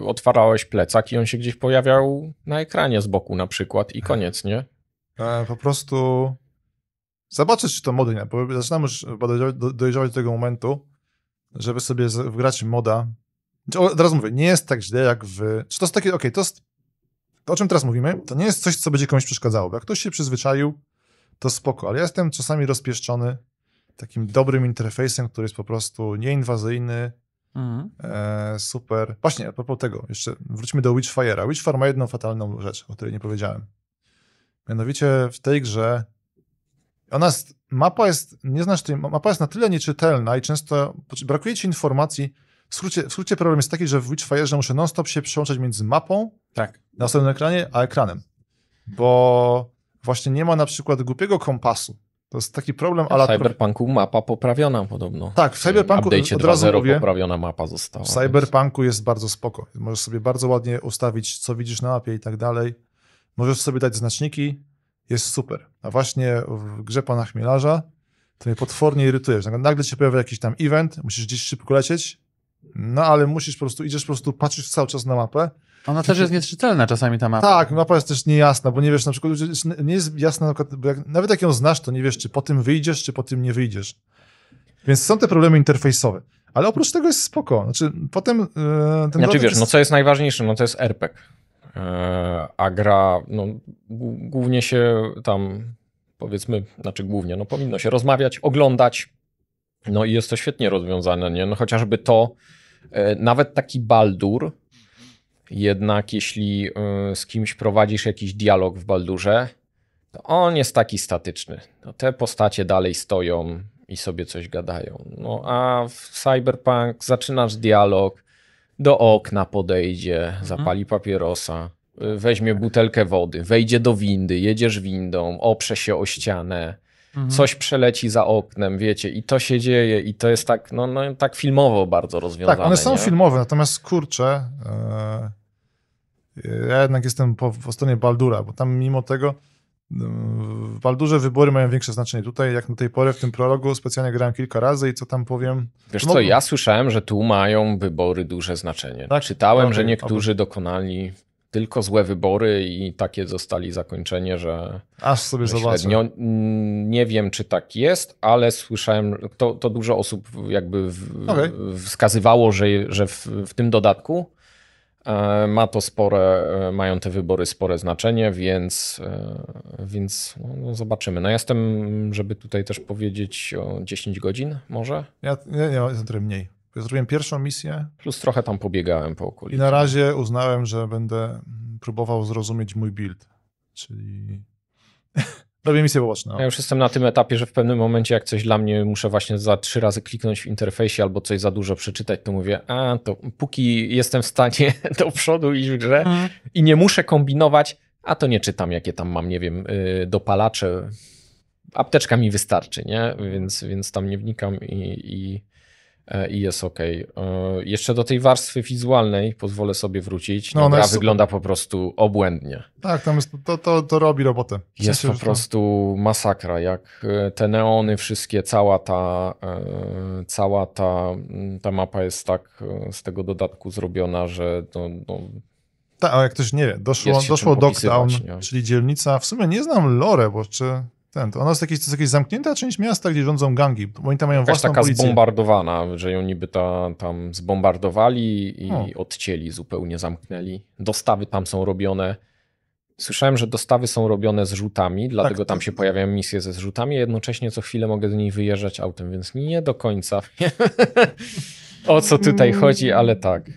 y, otwarałeś plecak i on się gdzieś pojawiał na ekranie z boku na przykład i koniec, nie? E, po prostu zobaczyć, czy to mody, nie? Bo zaczynam już dojrzewać do tego momentu, żeby sobie wgrać moda. Znaczy, Od razu mówię, nie jest tak źle jak w... Czy to jest takie, okej, okay, to jest... To, o czym teraz mówimy, to nie jest coś, co będzie komuś przeszkadzało, bo jak ktoś się przyzwyczaił, to spoko, ale ja jestem czasami rozpieszczony takim dobrym interfejsem, który jest po prostu nieinwazyjny, Mhm. E, super. Właśnie, a propos tego, jeszcze wróćmy do Witchfire'a. Witchfire ma jedną fatalną rzecz, o której nie powiedziałem. Mianowicie w tej grze ona jest, mapa jest, nie znasz tej, mapa jest na tyle nieczytelna i często brakuje ci informacji. W skrócie, w skrócie problem jest taki, że w Witchfire'ze muszę non-stop się przełączać między mapą tak. na osobnym ekranie, a ekranem. Bo właśnie nie ma na przykład głupiego kompasu, to jest taki problem. ale W Cyberpunku mapa poprawiona podobno. Tak, w Cyberpunku od razu mówię, poprawiona mapa została. W Cyberpunku więc. jest bardzo spoko. Możesz sobie bardzo ładnie ustawić, co widzisz na mapie i tak dalej. Możesz sobie dać znaczniki. Jest super. A właśnie w grze pana chmielarza to mnie potwornie irytuje. Nagle się pojawia jakiś tam event, musisz gdzieś szybko lecieć, no ale musisz po prostu, idziesz po prostu, patrzysz cały czas na mapę, ona też jest nieczytelna czasami ta mapa. Tak, mapa jest też niejasna, bo nie wiesz na przykład, nie jest jasna, bo jak, nawet jak ją znasz, to nie wiesz, czy po tym wyjdziesz, czy po tym nie wyjdziesz. Więc są te problemy interfejsowe. Ale oprócz tego jest spoko. Znaczy, potem. Yy, ten znaczy, wiesz, no jest... no co jest najważniejsze, no to jest RPG. E e, a gra, no głównie się tam, powiedzmy, znaczy głównie, no powinno się rozmawiać, oglądać. No i jest to świetnie rozwiązane, nie? No chociażby to, nawet taki Baldur, jednak jeśli y, z kimś prowadzisz jakiś dialog w Baldurze, to on jest taki statyczny. No, te postacie dalej stoją i sobie coś gadają. No a w Cyberpunk zaczynasz dialog, do okna podejdzie, mhm. zapali papierosa, y, weźmie butelkę wody, wejdzie do windy, jedziesz windą, oprze się o ścianę, Mhm. coś przeleci za oknem, wiecie, i to się dzieje i to jest tak, no, no tak filmowo bardzo tak, rozwiązane. Tak, one są nie? filmowe, natomiast kurczę, e, e, ja jednak jestem po, po stronie Baldura, bo tam mimo tego w Baldurze wybory mają większe znaczenie. Tutaj, jak do tej pory w tym prologu, specjalnie grałem kilka razy i co tam powiem. Wiesz co, ja słyszałem, że tu mają wybory duże znaczenie. Tak? Czytałem, że niektórzy dokonali tylko złe wybory i takie zostali zakończenie, że. Aż sobie zobaczę. Nie wiem, czy tak jest, ale słyszałem, to, to dużo osób jakby w, okay. wskazywało, że, że w, w tym dodatku e, ma to spore, e, mają te wybory spore znaczenie, więc, e, więc no, no, zobaczymy. No ja jestem, żeby tutaj też powiedzieć o 10 godzin może? Ja, jestem trochę mniej. Ja zrobiłem pierwszą misję. Plus trochę tam pobiegałem po okolicy. I na razie uznałem, że będę próbował zrozumieć mój build. Czyli [laughs] robię misję poboczną. Ja już jestem na tym etapie, że w pewnym momencie jak coś dla mnie muszę właśnie za trzy razy kliknąć w interfejsie albo coś za dużo przeczytać, to mówię, a to póki jestem w stanie [laughs] do przodu iść w grze mhm. i nie muszę kombinować, a to nie czytam, jakie tam mam, nie wiem, y, dopalacze. Apteczka mi wystarczy, nie? Więc, więc tam nie wnikam i, i E, i jest ok. E, jeszcze do tej warstwy wizualnej pozwolę sobie wrócić. No, no gra wygląda po prostu obłędnie. Tak, tam jest, to, to, to robi robotę. W jest po prostu masakra, jak e, te neony wszystkie, cała ta cała ta, ta mapa jest tak z tego dodatku zrobiona, że no, no tak, a jak ktoś nie wie, doszło, doszło Dockdown, czyli dzielnica, w sumie nie znam lore, bo czy ten, to ona jest jakieś, to jest jakaś zamknięta część miasta, gdzie rządzą gangi. Bo oni tam mają własną taka policję. zbombardowana, że ją niby ta, tam zbombardowali i no. odcięli, zupełnie zamknęli. Dostawy tam są robione. Słyszałem, że dostawy są robione z rzutami, tak, dlatego tak, tam się pojawiają misje ze zrzutami, jednocześnie co chwilę mogę do niej wyjeżdżać autem, więc nie do końca wiem, [laughs] o co tutaj mm. chodzi, ale tak.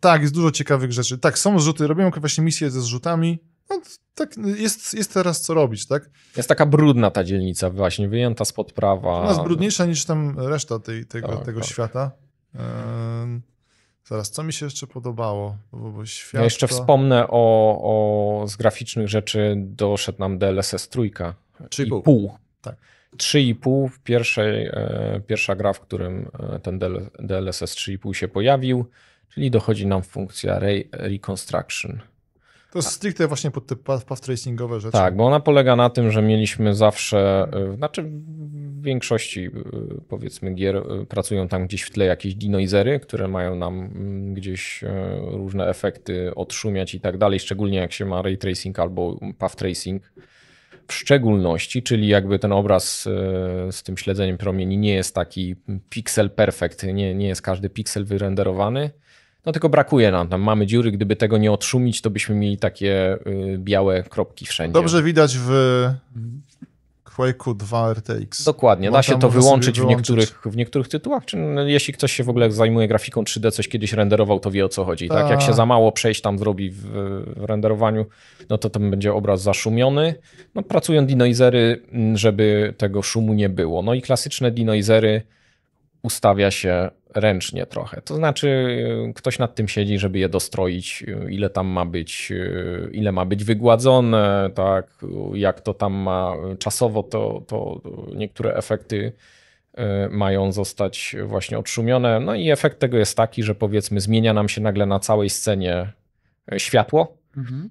Tak, jest dużo ciekawych rzeczy. Tak, są zrzuty, robią właśnie misje ze zrzutami, no, tak jest, jest teraz co robić, tak? Jest taka brudna ta dzielnica właśnie, wyjęta spod prawa. Ona jest brudniejsza niż tam reszta tej, tego, tak, tego tak. świata. zaraz, co mi się jeszcze podobało? Bo, bo świat ja jeszcze to... wspomnę o, o z graficznych rzeczy doszedł nam DLSS trójka. Czyli pół. pół. Tak. 3,5 pierwszej, e, pierwsza gra, w którym e, ten DLSS 3,5 się pojawił, czyli dochodzi nam funkcja Reconstruction. To jest tak. stricte właśnie pod te path tracingowe rzeczy. Tak, bo ona polega na tym, że mieliśmy zawsze, e, znaczy w większości e, powiedzmy gier e, pracują tam gdzieś w tle jakieś dinoizery, które mają nam mm, gdzieś różne efekty odszumiać i tak dalej, szczególnie jak się ma ray tracing albo path tracing w szczególności, czyli jakby ten obraz z tym śledzeniem promieni nie jest taki pixel perfect, nie, nie jest każdy pixel wyrenderowany, no tylko brakuje nam, tam mamy dziury, gdyby tego nie odszumić, to byśmy mieli takie y, białe kropki wszędzie. Dobrze widać w Quake'u 2 RTX. Dokładnie, da się to wyłączyć, wyłączyć, W, niektórych, w niektórych tytułach. Czy, no, jeśli ktoś się w ogóle zajmuje grafiką 3D, coś kiedyś renderował, to wie o co chodzi. Tak? Jak się tak. za mało przejść tam zrobi w, w renderowaniu, no to tam będzie obraz zaszumiony. No, pracują dinoizery, mm, żeby tego szumu nie było. No i klasyczne dinoizery ustawia się ręcznie trochę. To znaczy, ktoś nad tym siedzi, żeby je dostroić, ile tam ma być, ile ma być wygładzone, tak, jak to tam ma czasowo, to, to niektóre efekty e, mają zostać właśnie odszumione. No i efekt tego jest taki, że powiedzmy, zmienia nam się nagle na całej scenie e, światło. Mhm.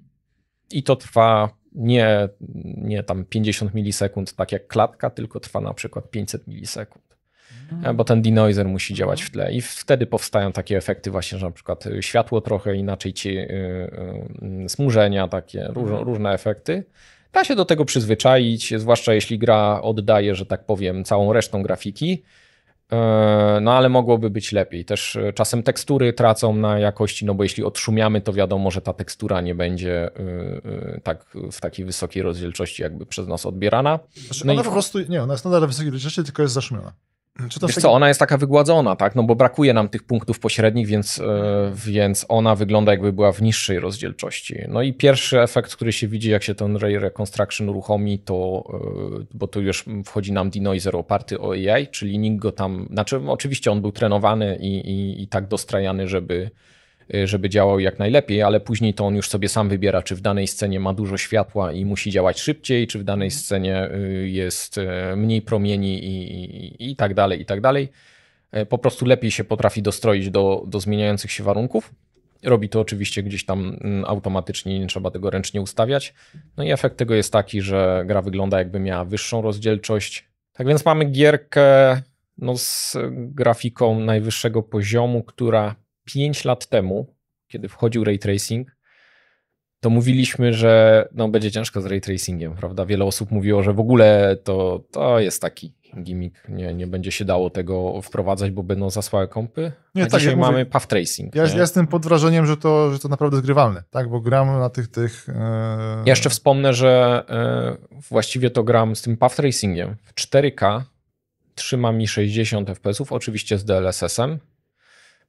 I to trwa nie, nie tam 50 milisekund, tak jak klatka, tylko trwa na przykład 500 milisekund. E, bo ten denoiser musi działać w tle i wtedy powstają takie efekty właśnie, że na przykład y, światło trochę inaczej ci, y, y, smużenia, takie mhm. różne efekty. Da się do tego przyzwyczaić, zwłaszcza jeśli gra oddaje, że tak powiem, całą resztą grafiki. E, no ale mogłoby być lepiej. Też e, czasem tekstury tracą na jakości, no bo jeśli odszumiamy, to wiadomo, że ta tekstura nie będzie tak w takiej wysokiej rozdzielczości jakby przez nas odbierana. Znaczy no ona i... po prostu, nie, ona jest nadal w wysokiej rozdzielczości, tylko jest zaszumiona. Znaczy, Wiesz tak co, ona jest taka wygładzona, tak? No bo brakuje nam tych punktów pośrednich, więc, yy, więc ona wygląda jakby była w niższej rozdzielczości. No i pierwszy efekt, który się widzi, jak się ten Ray Reconstruction uruchomi, to, yy, bo tu już wchodzi nam denoiser oparty o AI, czyli nikt go tam, znaczy oczywiście on był trenowany i, i, i tak dostrajany, żeby Y, żeby działał jak najlepiej, ale później to on już sobie sam wybiera, czy w danej scenie ma dużo światła i musi działać szybciej, czy w danej mhm. scenie y, jest y, mniej promieni i, i, i tak dalej, i tak dalej. Po prostu lepiej się potrafi dostroić do, do zmieniających się warunków. Robi to oczywiście gdzieś tam mm, automatycznie, nie trzeba tego ręcznie ustawiać. No i efekt tego jest taki, że gra wygląda jakby miała wyższą rozdzielczość. Tak więc mamy gierkę no, z grafiką najwyższego poziomu, która 5 lat temu, kiedy wchodził ray tracing, to mówiliśmy, że no, będzie ciężko z ray tracingiem, prawda? Wiele osób mówiło, że w ogóle to, to jest taki gimmick, nie, nie będzie się dało tego wprowadzać, bo będą za słabe kompy. Nie, A tak, dzisiaj mamy mówię, path tracing. Ja, ja, jestem pod wrażeniem, że to, że to naprawdę zgrywalne, tak? Bo gram na tych... tych yy... ja jeszcze wspomnę, że yy, właściwie to gram z tym path tracingiem w 4K, trzyma mi 60 fps, oczywiście z DLSS-em,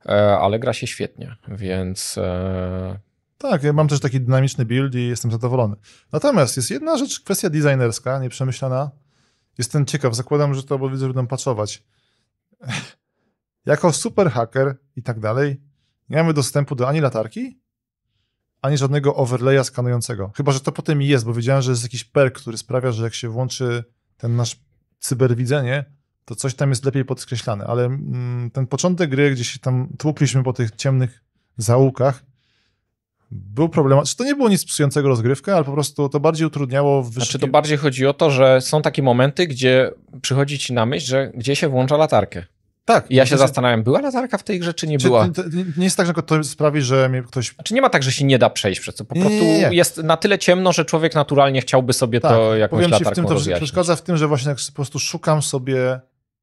E, ale gra się świetnie, więc. E, tak, ja mam też taki dynamiczny build i jestem zadowolony. Natomiast jest jedna rzecz, kwestia designerska, nieprzemyślana. Jestem ciekaw, zakładam, że to, bo widzę, będą patchować. [laughs] jako super hacker i tak dalej, nie mamy dostępu do ani latarki, ani żadnego overlaya skanującego. Chyba, że to potem jest, bo wiedziałem, że jest jakiś perk, który sprawia, że jak się włączy ten nasz cyberwidzenie, to coś tam jest lepiej podkreślane, ale mm, ten początek gry, gdzie się tam tłukliśmy po tych ciemnych zaułkach, był problematyczny. To nie było nic psującego rozgrywkę, ale po prostu to bardziej utrudniało... Wyszuki... Znaczy to bardziej chodzi o to, że są takie momenty, gdzie przychodzi ci na myśl, że gdzie się włącza latarkę. Tak. I ja się zastanawiam, była latarka w tej grze, czy nie czy była? To, to, nie jest tak, że to sprawi, że mnie ktoś... Znaczy nie ma tak, że się nie da przejść przez to. Po prostu nie, nie, jest na tyle ciemno, że człowiek naturalnie chciałby sobie tak. to jakoś Powiem latarką ci w tym to rozjaśnić. przeszkadza w tym, że właśnie tak po prostu szukam sobie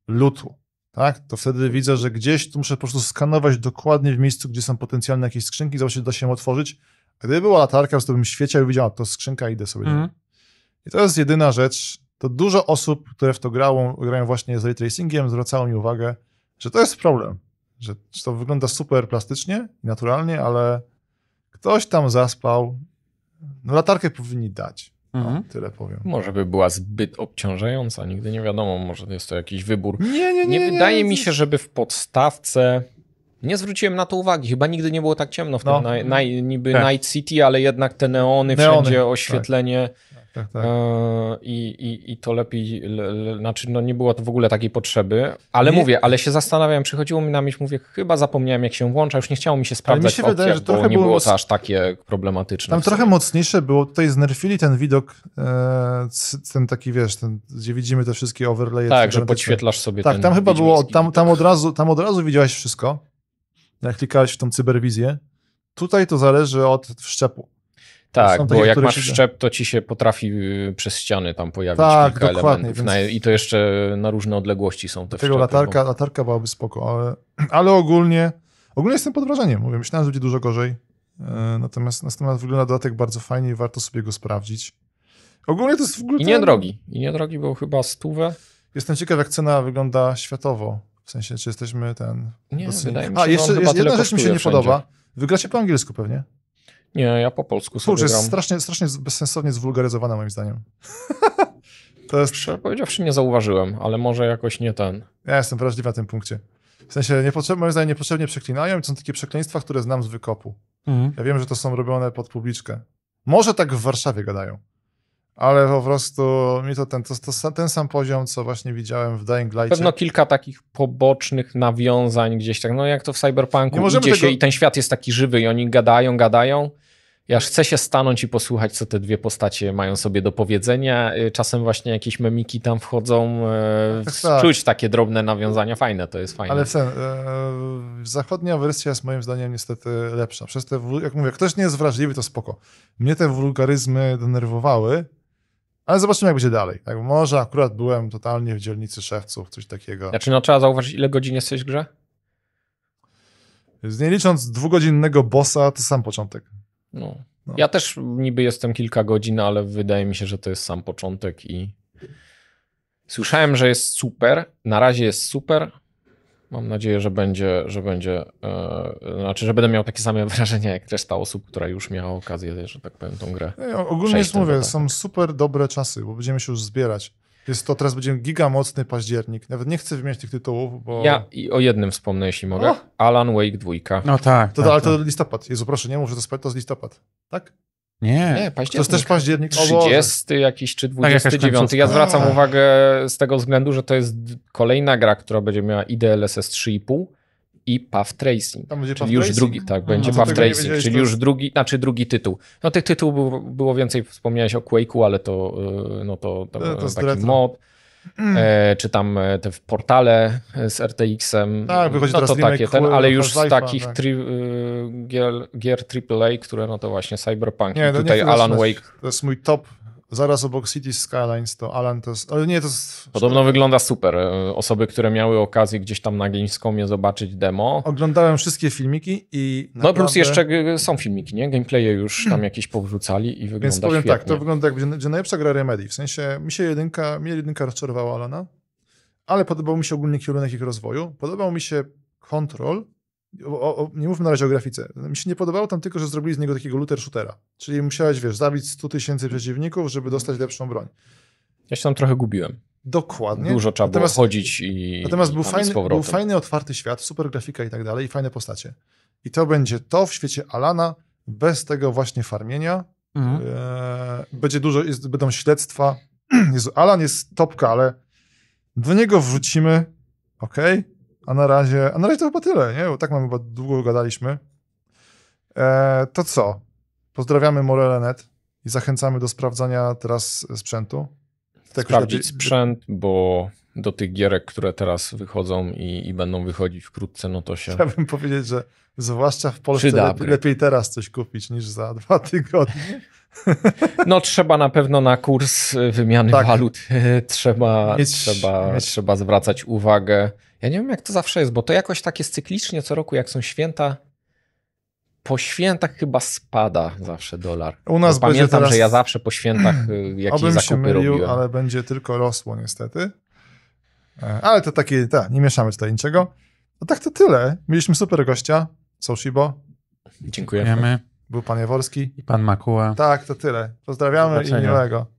lutu, tak? to wtedy widzę, że gdzieś tu muszę po prostu skanować dokładnie w miejscu, gdzie są potencjalne jakieś skrzynki, zobaczyć, da się otworzyć. A gdyby była latarka, to bym świeciał i widział, to skrzynka, idę sobie. Mm. I to jest jedyna rzecz, to dużo osób, które w to grało, grają właśnie z ray tracingiem, zwracało mi uwagę, że to jest problem, że, że to wygląda super plastycznie i naturalnie, ale ktoś tam zaspał, no latarkę powinni dać. No, mhm. tyle powiem. Może by była zbyt obciążająca, nigdy nie wiadomo, może jest to jakiś wybór. Nie, nie, nie. Nie, nie wydaje nie, mi się, żeby w podstawce. Nie zwróciłem na to uwagi, chyba nigdy nie było tak ciemno w no. tym naj, niby tak. Night City, ale jednak te neony, neony. wszędzie, tak. oświetlenie. Tak tak, tak. E, I, i, i to lepiej, le, le, znaczy no nie było to w ogóle takiej potrzeby, ale nie. mówię, ale się zastanawiałem, przychodziło mi na myśl, mówię, chyba zapomniałem jak się włącza, już nie chciało mi się sprawdzać ale mi się opcjach, wydaje, że trochę nie było, to aż takie problematyczne. Tam trochę mocniejsze było, tutaj znerfili ten widok, e, ten taki wiesz, ten, gdzie widzimy te wszystkie overlay. Tak, że podświetlasz sobie tak, ten. Tak, tam chyba było, tam, tam, od razu, tam od razu widziałeś wszystko, jak klikałeś w tą cyberwizję. Tutaj to zależy od wszczepu. Tak, bo takie, jak masz szczep, to ci się potrafi y, przez ściany tam pojawić tak, kilka dokładnie, elementów. Więc... I to jeszcze na różne odległości są te Dlatego latarka, bo... latarka byłaby spoko, ale, [clears throat] ale ogólnie, ogólnie jestem pod wrażeniem. Mówię, myślałem, że będzie dużo gorzej. E, natomiast, natomiast wygląda dodatek bardzo fajnie i warto sobie go sprawdzić. Ogólnie to jest w ogóle... I niedrogi. I niedrogi był chyba stówę. Jestem ciekaw, jak cena wygląda światowo. W sensie, czy jesteśmy ten... Nie, doceni... wydaje mi się, A, jeszcze, jedna rzecz mi się nie podoba. Wygracie po angielsku pewnie. Nie, ja po polsku sobie Kurczę, jest strasznie, strasznie bezsensownie zwulgaryzowana moim zdaniem. [laughs] to jest... Szczerze powiedziawszy nie zauważyłem, ale może jakoś nie ten. Ja jestem wrażliwy na tym punkcie. W sensie, niepotrzebnie, moim zdaniem niepotrzebnie przeklinają i są takie przekleństwa, które znam z wykopu. Mhm. Ja wiem, że to są robione pod publiczkę. Może tak w Warszawie gadają, ale po prostu mi to ten, to, to ten sam poziom, co właśnie widziałem w Dying Light. Pewno kilka takich pobocznych nawiązań gdzieś tak, no jak to w Cyberpunku, idzie tego... się i ten świat jest taki żywy i oni gadają, gadają ja aż chcę się stanąć i posłuchać, co te dwie postacie mają sobie do powiedzenia. Y, czasem właśnie jakieś memiki tam wchodzą, y, tak, tak, czuć tak. takie drobne nawiązania, fajne, to jest fajne. Ale ten, e, zachodnia wersja jest moim zdaniem niestety lepsza. Przez te, jak mówię, ktoś nie jest wrażliwy, to spoko. Mnie te wulgaryzmy denerwowały, ale zobaczymy, jak będzie dalej. Tak, może akurat byłem totalnie w dzielnicy szewców, coś takiego. Znaczy, no trzeba zauważyć, ile godzin jesteś w grze? Z nie licząc dwugodzinnego bossa, to sam początek. No. no. Ja też niby jestem kilka godzin, ale wydaje mi się, że to jest sam początek i słyszałem, że jest super. Na razie jest super. Mam nadzieję, że będzie, że będzie, yy, znaczy, że będę miał takie same [laughs] wrażenia jak reszta osób, która już miała okazję, że tak powiem, tą grę. Ja e, ogólnie mówiąc, mówię, tak. są super dobre czasy, bo będziemy się już zbierać. Jest to, teraz będziemy gigamocny październik. Nawet nie chcę wymieniać tych tytułów, bo... Ja i o jednym wspomnę, jeśli mogę. O! Alan Wake 2. No tak. To, tak, ale to tak. listopad. Jezu, proszę, nie muszę to spać, to z listopad. Tak? Nie. nie, październik. To jest też październik. 30 jakiś czy 29. Tak, ja zwracam A. uwagę z tego względu, że to jest kolejna gra, która będzie miała IDLSS 3,5 i Path Tracing. Tam będzie czyli już tracing? drugi, tak, będzie no Path tak Tracing, czyli już drugi, znaczy drugi tytuł. No tych tytułów było więcej, wspomniałeś o Quake'u, ale to, y, no to, to, no, to taki mod. Mm. E, czy tam e, te portale z RTX-em. Tak, wychodzi no to takie, ten, ale już z takich gear tak. tri, y, gier, gier AAA, które no to właśnie Cyberpunk nie, i tutaj Alan Wake. To jest mój top zaraz obok Cities Skylines to Alan to jest, ale nie, to jest... Podobno wygląda super. E, osoby, które miały okazję gdzieś tam na Gamescomie zobaczyć demo. Oglądałem wszystkie filmiki i No plus jeszcze e, są filmiki, nie? Gameplaye już tam jakieś powrzucali i wygląda Więc powiem świetnie. tak, to wygląda jak będzie najlepsza gra Remedy. W sensie mi się jedynka, mi jedynka rozczarowała Alana, ale podobał mi się ogólnie kierunek ich rozwoju. Podobał mi się Control, o, o, nie mówmy na razie o grafice. Mi się nie podobało tam tylko, że zrobili z niego takiego looter shootera. Czyli musiałeś, wiesz, zabić 100 tysięcy przeciwników, żeby dostać lepszą broń. Ja się tam trochę gubiłem. Dokładnie. Dużo trzeba natomiast, było chodzić i. Natomiast był, fajny, był fajny, otwarty świat, super grafika i tak dalej, i fajne postacie. I to będzie to w świecie Alana, bez tego właśnie farmienia. Mhm. E, będzie dużo, jest, będą śledztwa. [clears throat] Jezu, Alan jest topka, ale do niego wrócimy. Okej. Okay? A na razie, a na razie to chyba tyle, nie? Bo tak mamy chyba długo gadaliśmy. E, to co? Pozdrawiamy Morele.net i zachęcamy do sprawdzania teraz sprzętu. Tak Sprawdzić sprzęt, bo do tych gierek, które teraz wychodzą i, i będą wychodzić wkrótce, no to się... Chciałbym [laughs] powiedzieć, że zwłaszcza w Polsce lepiej, lepiej teraz coś kupić niż za [laughs] dwa tygodnie. [laughs] No trzeba na pewno na kurs y, wymiany tak. walut, trzeba, mieć, trzeba, mieć... trzeba zwracać uwagę. Ja nie wiem, jak to zawsze jest, bo to jakoś tak jest cyklicznie co roku, jak są święta. Po świętach chyba spada zawsze dolar. U nas bo pamiętam, teraz... że ja zawsze po świętach y, [clears throat] jakieś Obym zakupy się mylił, robiłem. ale będzie tylko rosło niestety. E, ale to takie, tak, nie mieszamy tutaj niczego. No tak to tyle. Mieliśmy super gościa, Soshibo. Dziękujemy. Był pan Jaworski. I pan Makuła. Tak, to tyle. Pozdrawiamy i miłego.